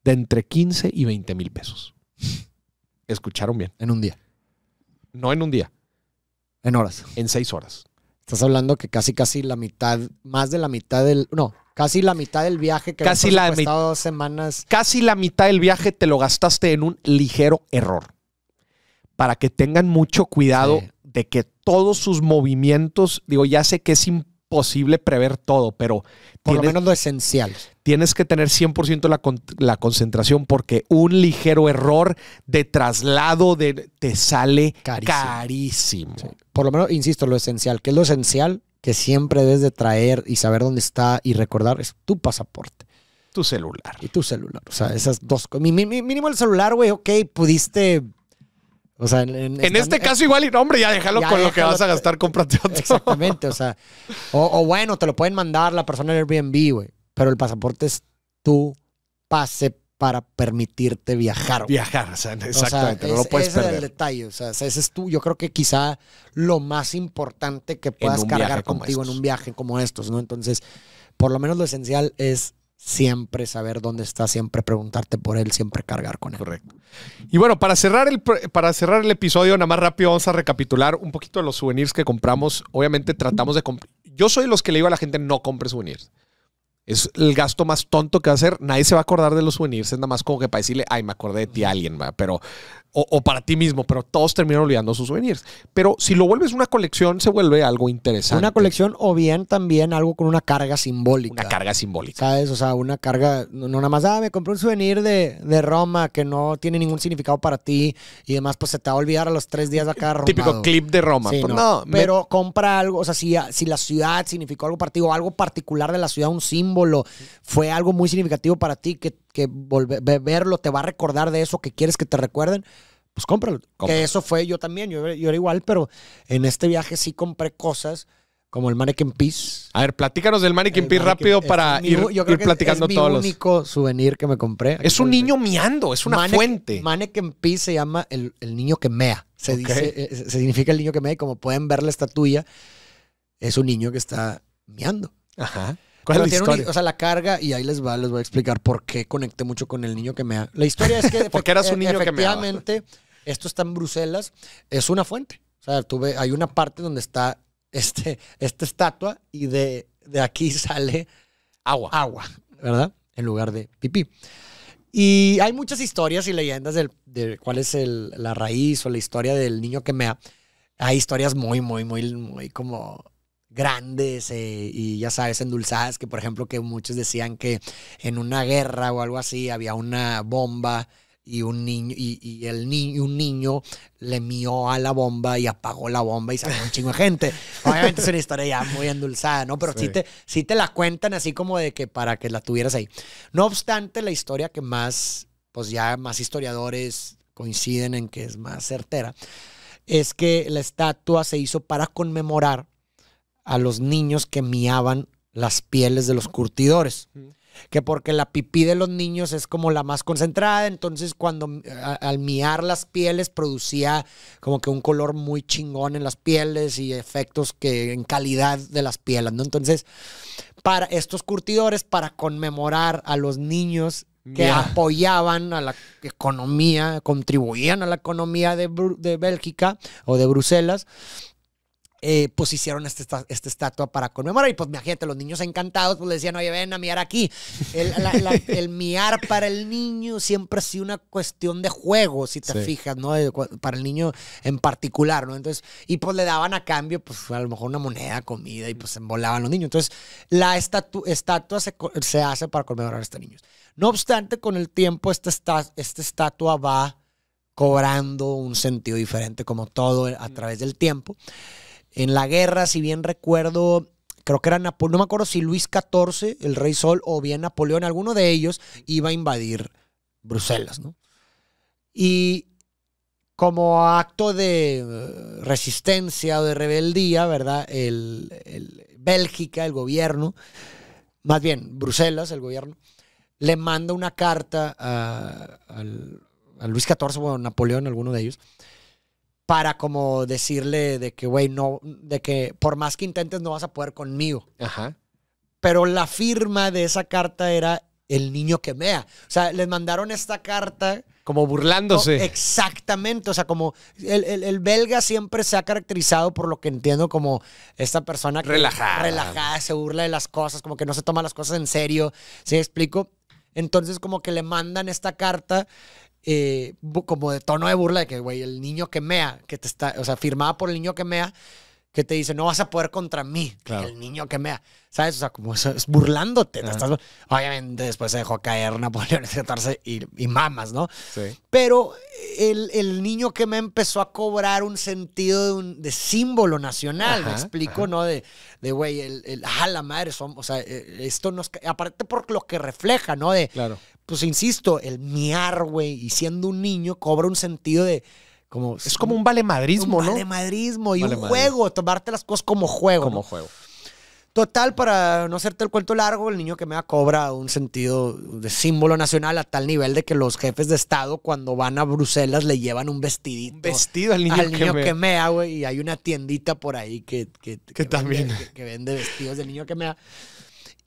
de entre 15 y 20 mil pesos. Escucharon bien. En un día. No en un día. En horas. En seis horas. Estás hablando que casi, casi la mitad, más de la mitad del, no, casi la mitad del viaje que casi la dos semanas. Casi la mitad del viaje te lo gastaste en un ligero error. Para que tengan mucho cuidado de que todos sus movimientos, digo, ya sé que es importante, posible prever todo, pero... Por lo menos lo esencial. Tienes que tener 100% la, concentración porque un ligero error de traslado te sale carísimo. Por lo menos, insisto, lo esencial. que es lo esencial que siempre debes de traer y saber dónde está y recordar? Es tu pasaporte. Tu celular. Y tu celular. O sea, esas dos cosas. Mínimo el celular, güey, ok, pudiste o sea, en, este eh, caso igual y no, hombre, ya déjalo con lo que vas a gastar, cómprate otro. Exactamente, o sea, o, bueno, te lo pueden mandar la persona del Airbnb, güey, pero el pasaporte es tu pase para permitirte viajar. Viajar, o sea, exactamente, no lo puedes perder. es el detalle, o sea, ese es tú, yo creo que quizá lo más importante que puedas cargar contigo en un viaje como estos, ¿no? Entonces, por lo menos lo esencial es siempre saber dónde está, siempre preguntarte por él, siempre cargar con él. Correcto. Y bueno, para cerrar el, para cerrar el episodio, nada más rápido vamos a recapitular un poquito de los souvenirs que compramos. Obviamente tratamos de... Yo soy los que le digo a la gente no compre souvenirs. Es el gasto más tonto que va a hacer. Nadie se va a acordar de los souvenirs. Es nada más como que para decirle, ay, me acordé de ti alguien, va pero o, para ti mismo, pero todos terminan olvidando sus souvenirs. Pero si lo vuelves una colección, se vuelve algo interesante. Una colección o bien también algo con una carga simbólica. Una carga simbólica. ¿Sabes? O sea, una carga, no nada más, ah, me compré un souvenir de, Roma que no tiene ningún significado para ti y demás, pues se te va a olvidar a los tres días de acá. Típico clip de Roma. Pues no, pero compra algo, o sea, si, si la ciudad significó algo para ti o algo particular de la ciudad, un símbolo, fue algo muy significativo para ti que que volver, verlo te va a recordar de eso que quieres que te recuerden, pues cómpralo. Que eso fue yo también, yo, era igual, pero en este viaje sí compré cosas como el Mannequin Peace. A ver, platícanos del Mannequin Peace rápido para ir, yo platicando todos único souvenir que me compré. es un niño miando, es una fuente. Mannequin Peace se llama el, niño que mea. Se dice, eh, se significa el niño que mea y como pueden ver la estatua es un niño que está miando. Ajá o sea, la carga, y ahí les va, les voy a explicar por qué conecté mucho con el niño que me ha. La historia es que. Porque eras un e- niño que me Efectivamente, esto está en Bruselas, es una fuente. O sea, tuve, hay una parte donde está este, esta estatua y de, de aquí sale agua. Agua, ¿verdad? En lugar de pipí. Y hay muchas historias y leyendas de cuál es la raíz o la historia del niño que me ha... Hay historias muy, muy, muy, muy como grandes eh, y ya sabes, endulzadas, que por ejemplo que muchos decían que en una guerra o algo así había una bomba y un niño y, el un niño le mió a la bomba y apagó la bomba y salió un chingo de gente. Obviamente es una historia ya muy endulzada, ¿no? Pero si te, sí te la cuentan así como de que para que la tuvieras ahí. No obstante, la historia que más, pues ya más historiadores coinciden en que es más certera, es que la estatua se hizo para conmemorar a los niños que miaban las pieles de los curtidores. Que porque la pipí de los niños es como la más concentrada, entonces cuando al miar las pieles producía como que un color muy chingón en las pieles y efectos que en calidad de las pieles, ¿no? Entonces, para estos curtidores, para conmemorar a los niños que apoyaban a la economía, contribuían a la economía de, de Bélgica o de Bruselas, eh, pues hicieron este esta, esta, estatua para conmemorar. Y pues imagínate, los niños encantados, pues le decían, oye, ven a miar aquí. El, la, miar para el niño siempre ha sido una cuestión de juego, si te fijas, ¿no? Para el niño en particular, ¿no? Entonces, y pues le daban a cambio, pues a lo mejor una moneda, comida, y pues se volaban los niños. Entonces, la estatu estatua se, se, hace para conmemorar a estos niños. No obstante, con el tiempo, esta, esta estatua va cobrando un sentido diferente, como todo eh, a mm. través del tiempo en la guerra, si bien recuerdo, creo que era Napoleón, no me acuerdo si Luis XIV, el rey Sol, o bien Napoleón, alguno de ellos iba a invadir Bruselas, ¿no? Y como acto de eh, resistencia o de rebeldía, ¿verdad? El, Bélgica, el gobierno, más bien Bruselas, el gobierno, le manda una carta a, a Luis XIV o Napoleón, alguno de ellos, para como decirle de que, güey, no, de que por más que intentes no vas a poder conmigo. Ajá. Pero la firma de esa carta era el niño que mea. O sea, les mandaron esta carta. Como burlándose. Oh, exactamente. O sea, como el, belga siempre se ha caracterizado por lo que entiendo como esta persona. Que relajada. Relajada, se burla de las cosas, como que no se toma las cosas en serio. ¿Sí explico? Entonces, como que le mandan esta carta eh, como de tono de burla de que, güey, el niño que mea, que te está, o sea, firmada por el niño que mea, que te dice, no vas a poder contra mí, el niño que mea. ¿Sabes? O sea, como es burlándote. obviamente, después se dejó caer Napoleón y, y mamas, ¿no? Sí. Pero el, niño que mea empezó a cobrar un sentido de, un, de símbolo nacional, ¿me explico? ¿No? De, güey, el, el, ah, la madre, somos, o sea, eh, esto nos. Aparte por lo que refleja, ¿no? De, claro pues insisto, el miar, güey, y siendo un niño cobra un sentido de como es como un valemadrismo, un ¿no? Valemadrismo y un juego, tomarte las cosas como juego. Como juego. Total, para no hacerte el cuento largo, el niño que me cobra un sentido de símbolo nacional a tal nivel de que los jefes de Estado cuando van a Bruselas le llevan un vestidito. Un vestido al niño, que me güey. Y hay una tiendita por ahí que, también. que, vende vestidos del niño que me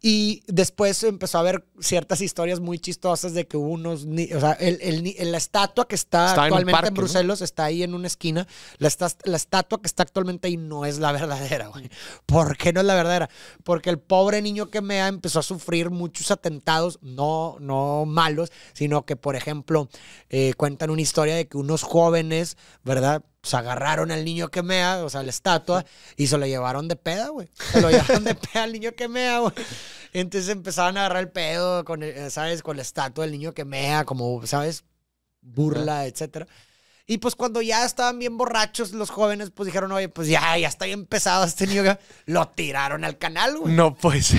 y después empezó a haber ciertas historias muy chistosas de que unos, o sea, el, la estatua que está, actualmente en, Bruselas está ahí en una esquina. La, la estatua que está actualmente ahí no es la verdadera, güey. ¿Por qué no es la verdadera? Porque el pobre niño que mea empezó a sufrir muchos atentados, no, no malos, sino que, por ejemplo, eh, cuentan una historia de que unos jóvenes, ¿verdad? pues agarraron al niño que mea, o sea, la estatua, y se lo llevaron de peda, güey. Se lo llevaron de peda al niño que mea, güey. Entonces empezaban a agarrar el pedo, con, eh, ¿sabes? Con la estatua del niño que mea, como, ¿sabes? Burla, etcétera. Y pues cuando ya estaban bien borrachos los jóvenes, pues dijeron, oye, pues ya, ya está bien pesado este niño. Lo tiraron al canal, güey. No, pues.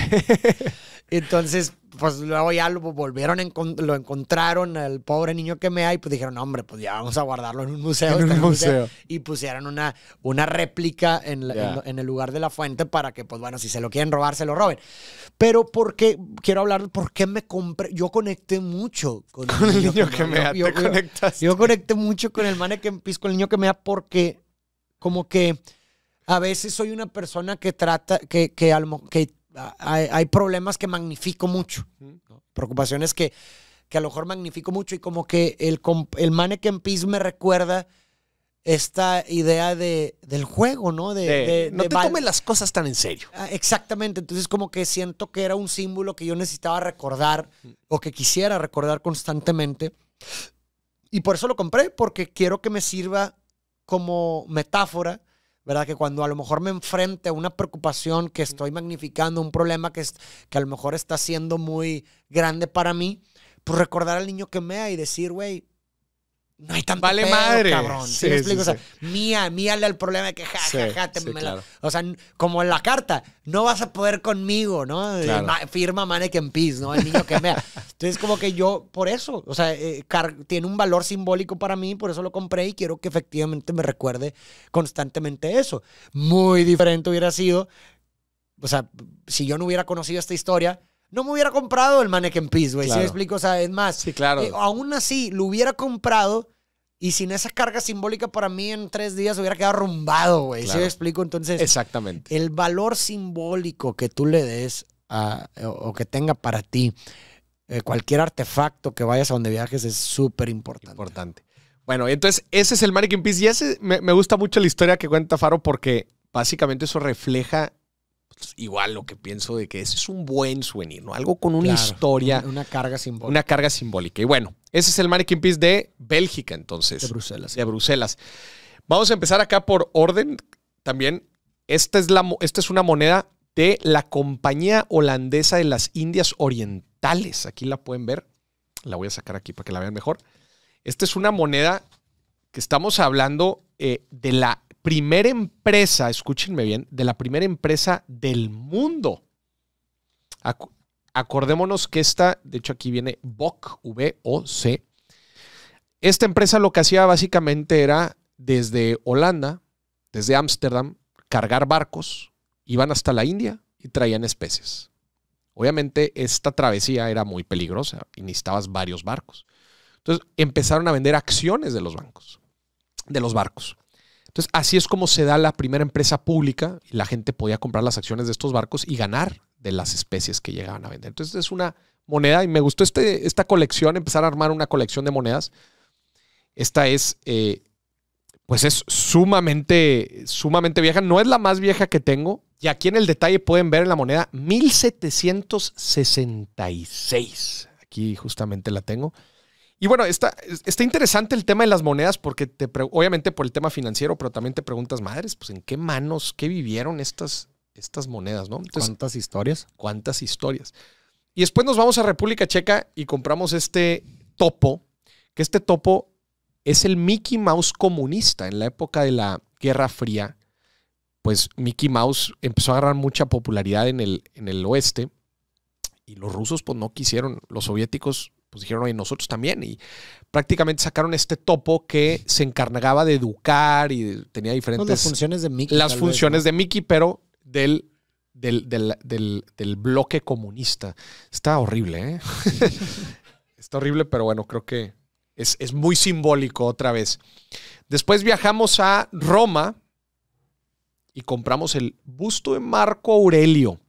Entonces, pues luego ya lo volvieron, lo encontraron, al pobre niño que me hay, pues dijeron, hombre, pues ya vamos a guardarlo en un museo. En un museo. Y pusieron una, una réplica en, en, el lugar de la fuente para que, pues bueno, si se lo quieren robar, se lo roben. Pero porque, quiero hablar porque por qué me compré, yo conecté mucho con el, niño, que, me, yo, conecté mucho con el mannequin con el niño que me porque como que... A veces soy una persona que trata, que, que, que hay, problemas que magnifico mucho, preocupaciones que, a lo mejor magnifico mucho y como que el, el Mannequin Peace me recuerda esta idea de, del juego, ¿no? De, no te tomes las cosas tan en serio. Ah, exactamente, entonces como que siento que era un símbolo que yo necesitaba recordar o que quisiera recordar constantemente. Y por eso lo compré, porque quiero que me sirva como metáfora ¿verdad? Que cuando a lo mejor me enfrente a una preocupación que estoy magnificando, un problema que, es, que a lo mejor está siendo muy grande para mí, pues recordar al niño que mea y decir, güey, no hay tanto vale madre. cabrón. Sí, me explico? o sea, mía, problema de que ja, ja, ja, me O sea, como en la carta, no vas a poder conmigo, ¿no? Eh, firma Mannequin Peace, ¿no? El niño que mea. Entonces, como que yo, por eso, o sea, eh, tiene un valor simbólico para mí, por eso lo compré y quiero que efectivamente me recuerde constantemente eso. Muy diferente hubiera sido, o sea, si yo no hubiera conocido esta historia, no me hubiera comprado el Mannequin Piece, güey. Si me explico? sabes más. Sí, claro. Eh, aún así, lo hubiera comprado y sin esa carga simbólica para mí en tres días hubiera quedado rumbado güey. si me explico? Entonces. Exactamente. El valor simbólico que tú le des o, que tenga para ti eh, cualquier artefacto que vayas a donde viajes es súper importante. Importante. Bueno, entonces ese es el Mannequin Piece y me gusta mucho la historia que cuenta Faro porque básicamente eso refleja pues, igual lo que pienso de que ese es un buen souvenir, ¿no? Algo con una historia. Una carga simbólica. Una carga simbólica. Y bueno, ese es el Mannequin Piece de Bélgica, entonces. De Bruselas. De Bruselas. Vamos a empezar acá por orden. También, esta es, la, esta es una moneda de la Compañía Holandesa de las Indias Orientales. Aquí la pueden ver. La voy a sacar aquí para que la vean mejor. Esta es una moneda que estamos hablando eh, de la primera empresa, escúchenme bien, de la primera empresa del mundo. acordémonos que esta, de hecho aquí viene VOC, Esta empresa lo que hacía básicamente era desde Holanda, desde Ámsterdam, cargar barcos, iban hasta la India y traían especies. Obviamente esta travesía era muy peligrosa y necesitabas varios barcos. Entonces empezaron a vender acciones de los bancos, de los barcos. Entonces, así es como se da la primera empresa pública y la gente podía comprar las acciones de estos barcos y ganar de las especies que llegaban a vender. Entonces, es una moneda y me gustó este, esta colección, empezar a armar una colección de monedas. Esta es, eh, pues es sumamente, sumamente vieja. No es la más vieja que tengo. Y aquí en el detalle pueden ver en la moneda 1766. Aquí justamente la tengo. Y bueno, está, está interesante el tema de las monedas porque te obviamente por el tema financiero, pero también te preguntas, madres, pues en qué manos, qué vivieron estas, estas monedas, ¿no? ¿Cuántas historias? ¿Cuántas historias? Y después nos vamos a República Checa y compramos este topo, que este topo es el Mickey Mouse comunista en la época de la Guerra Fría. Pues Mickey Mouse empezó a agarrar mucha popularidad en el, en el oeste y los rusos pues no quisieron, los soviéticos pues dijeron, oye, nosotros también. Y prácticamente sacaron este topo que se encargaba de educar y tenía diferentes... funciones de Mickey. Las funciones de Mickey, pero del del, del, del, bloque comunista. Está horrible, ¿eh? Está horrible, pero bueno, creo que es, muy simbólico otra vez. Después viajamos a Roma y compramos el busto de Marco Aurelio.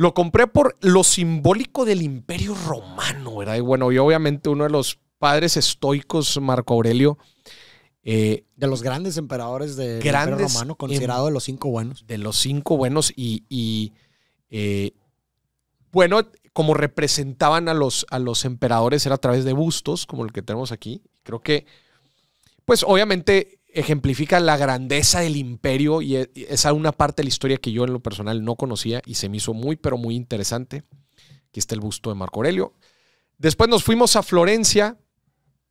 Lo compré por lo simbólico del imperio romano, ¿verdad? Y bueno, y obviamente uno de los padres estoicos, Marco Aurelio. Eh, de los grandes emperadores del Gran imperio romano, considerado de los cinco buenos. De los cinco buenos y, eh, bueno, como representaban a los, a los emperadores era a través de bustos, como el que tenemos aquí. Creo que, pues obviamente ejemplifica la grandeza del imperio e, y esa una parte de la historia que yo en lo personal no conocía y se me hizo muy, pero muy interesante. Aquí está el busto de Marco Aurelio. Después nos fuimos a Florencia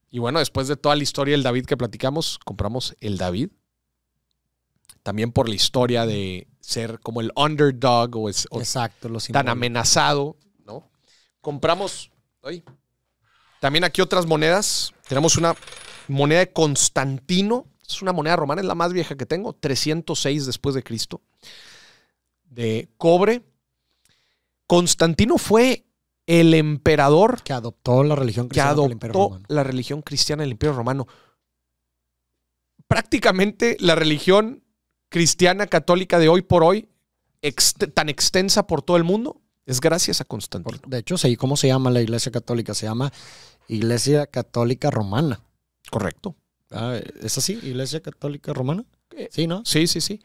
y bueno, después de toda la historia del David que platicamos, compramos el David. También por la historia de ser como el underdog o, es, tan amenazado, ¿no? Compramos... también aquí otras monedas. Tenemos una moneda de Constantino, es una moneda romana, es la más vieja que tengo, 306 después de Cristo, de cobre. Constantino fue el emperador que adoptó la religión cristiana que del Imperio Romano. la religión cristiana Imperio Romano. Prácticamente la religión cristiana católica de hoy por hoy, tan extensa por todo el mundo, es gracias a Constantino. De hecho, ¿cómo se llama la Iglesia Católica? Se llama Iglesia Católica Romana. Correcto. Ah, ¿Es así? ¿Iglesia Católica Romana? Eh, sí, ¿no? Sí, sí, sí.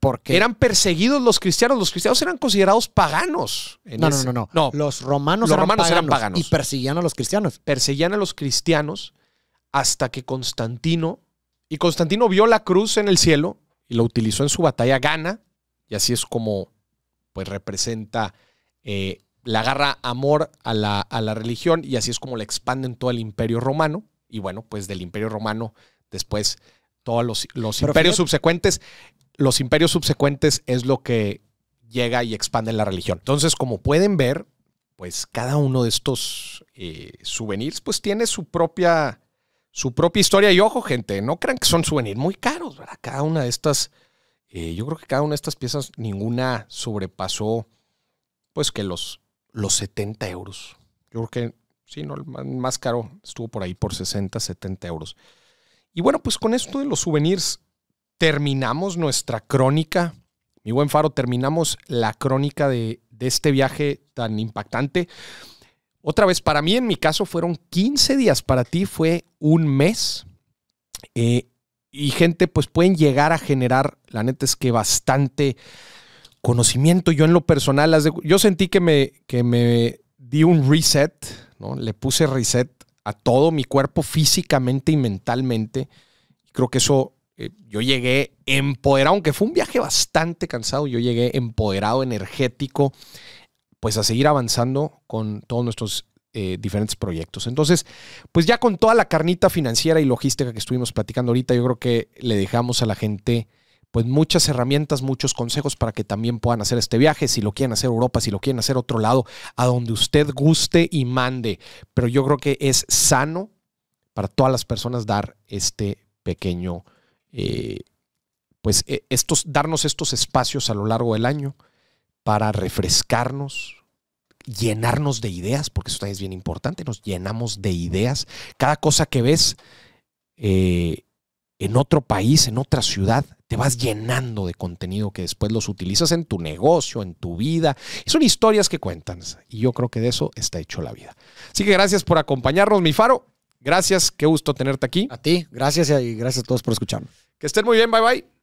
porque eran perseguidos los cristianos. Los cristianos eran considerados paganos. No, no, no, no, no, Los romanos, los eran, romanos paganos eran, paganos y perseguían a los cristianos. Perseguían a los cristianos hasta que Constantino y Constantino vio la cruz en el cielo y lo utilizó en su batalla gana y así es como pues representa eh, la garra amor a la, a la religión y así es como la expande en todo el imperio romano y bueno, pues del Imperio Romano, después todos los, imperios subsecuentes, los imperios subsecuentes es lo que llega y expande la religión. Entonces, como pueden ver, pues cada uno de estos eh, souvenirs pues tiene su propia, su propia historia. Y ojo, gente, no crean que son souvenirs muy caros, ¿verdad? Cada una de estas, eh, yo creo que cada una de estas piezas, ninguna sobrepasó pues que los, los 70 euros. Yo creo que Sí, no, más caro estuvo por ahí por 60, 70 euros. Y bueno, pues con esto de los souvenirs terminamos nuestra crónica. Mi buen Faro, terminamos la crónica de, este viaje tan impactante. Otra vez, para mí en mi caso fueron 15 días, para ti fue un mes. Eh, y gente, pues pueden llegar a generar, la neta es que bastante conocimiento. Yo en lo personal, yo sentí que me, que me di un reset ¿no? Le puse reset a todo mi cuerpo físicamente y mentalmente. Creo que eso, eh, yo llegué empoderado, aunque fue un viaje bastante cansado, yo llegué empoderado, energético, pues a seguir avanzando con todos nuestros eh, diferentes proyectos. Entonces, pues ya con toda la carnita financiera y logística que estuvimos platicando ahorita, yo creo que le dejamos a la gente pues muchas herramientas, muchos consejos para que también puedan hacer este viaje, si lo quieren hacer Europa, si lo quieren hacer otro lado, a donde usted guste y mande. Pero yo creo que es sano para todas las personas dar este pequeño, eh, pues e, estos, darnos estos espacios a lo largo del año para refrescarnos, llenarnos de ideas, porque eso también es bien importante, nos llenamos de ideas. Cada cosa que ves, eh, en otro país, en otra ciudad, te vas llenando de contenido que después los utilizas en tu negocio, en tu vida. son historias que cuentan. Y yo creo que de eso está hecho la vida. Así que gracias por acompañarnos, mi faro. Gracias, qué gusto tenerte aquí. A ti, gracias y gracias a todos por escucharme. Que estén muy bien, bye bye.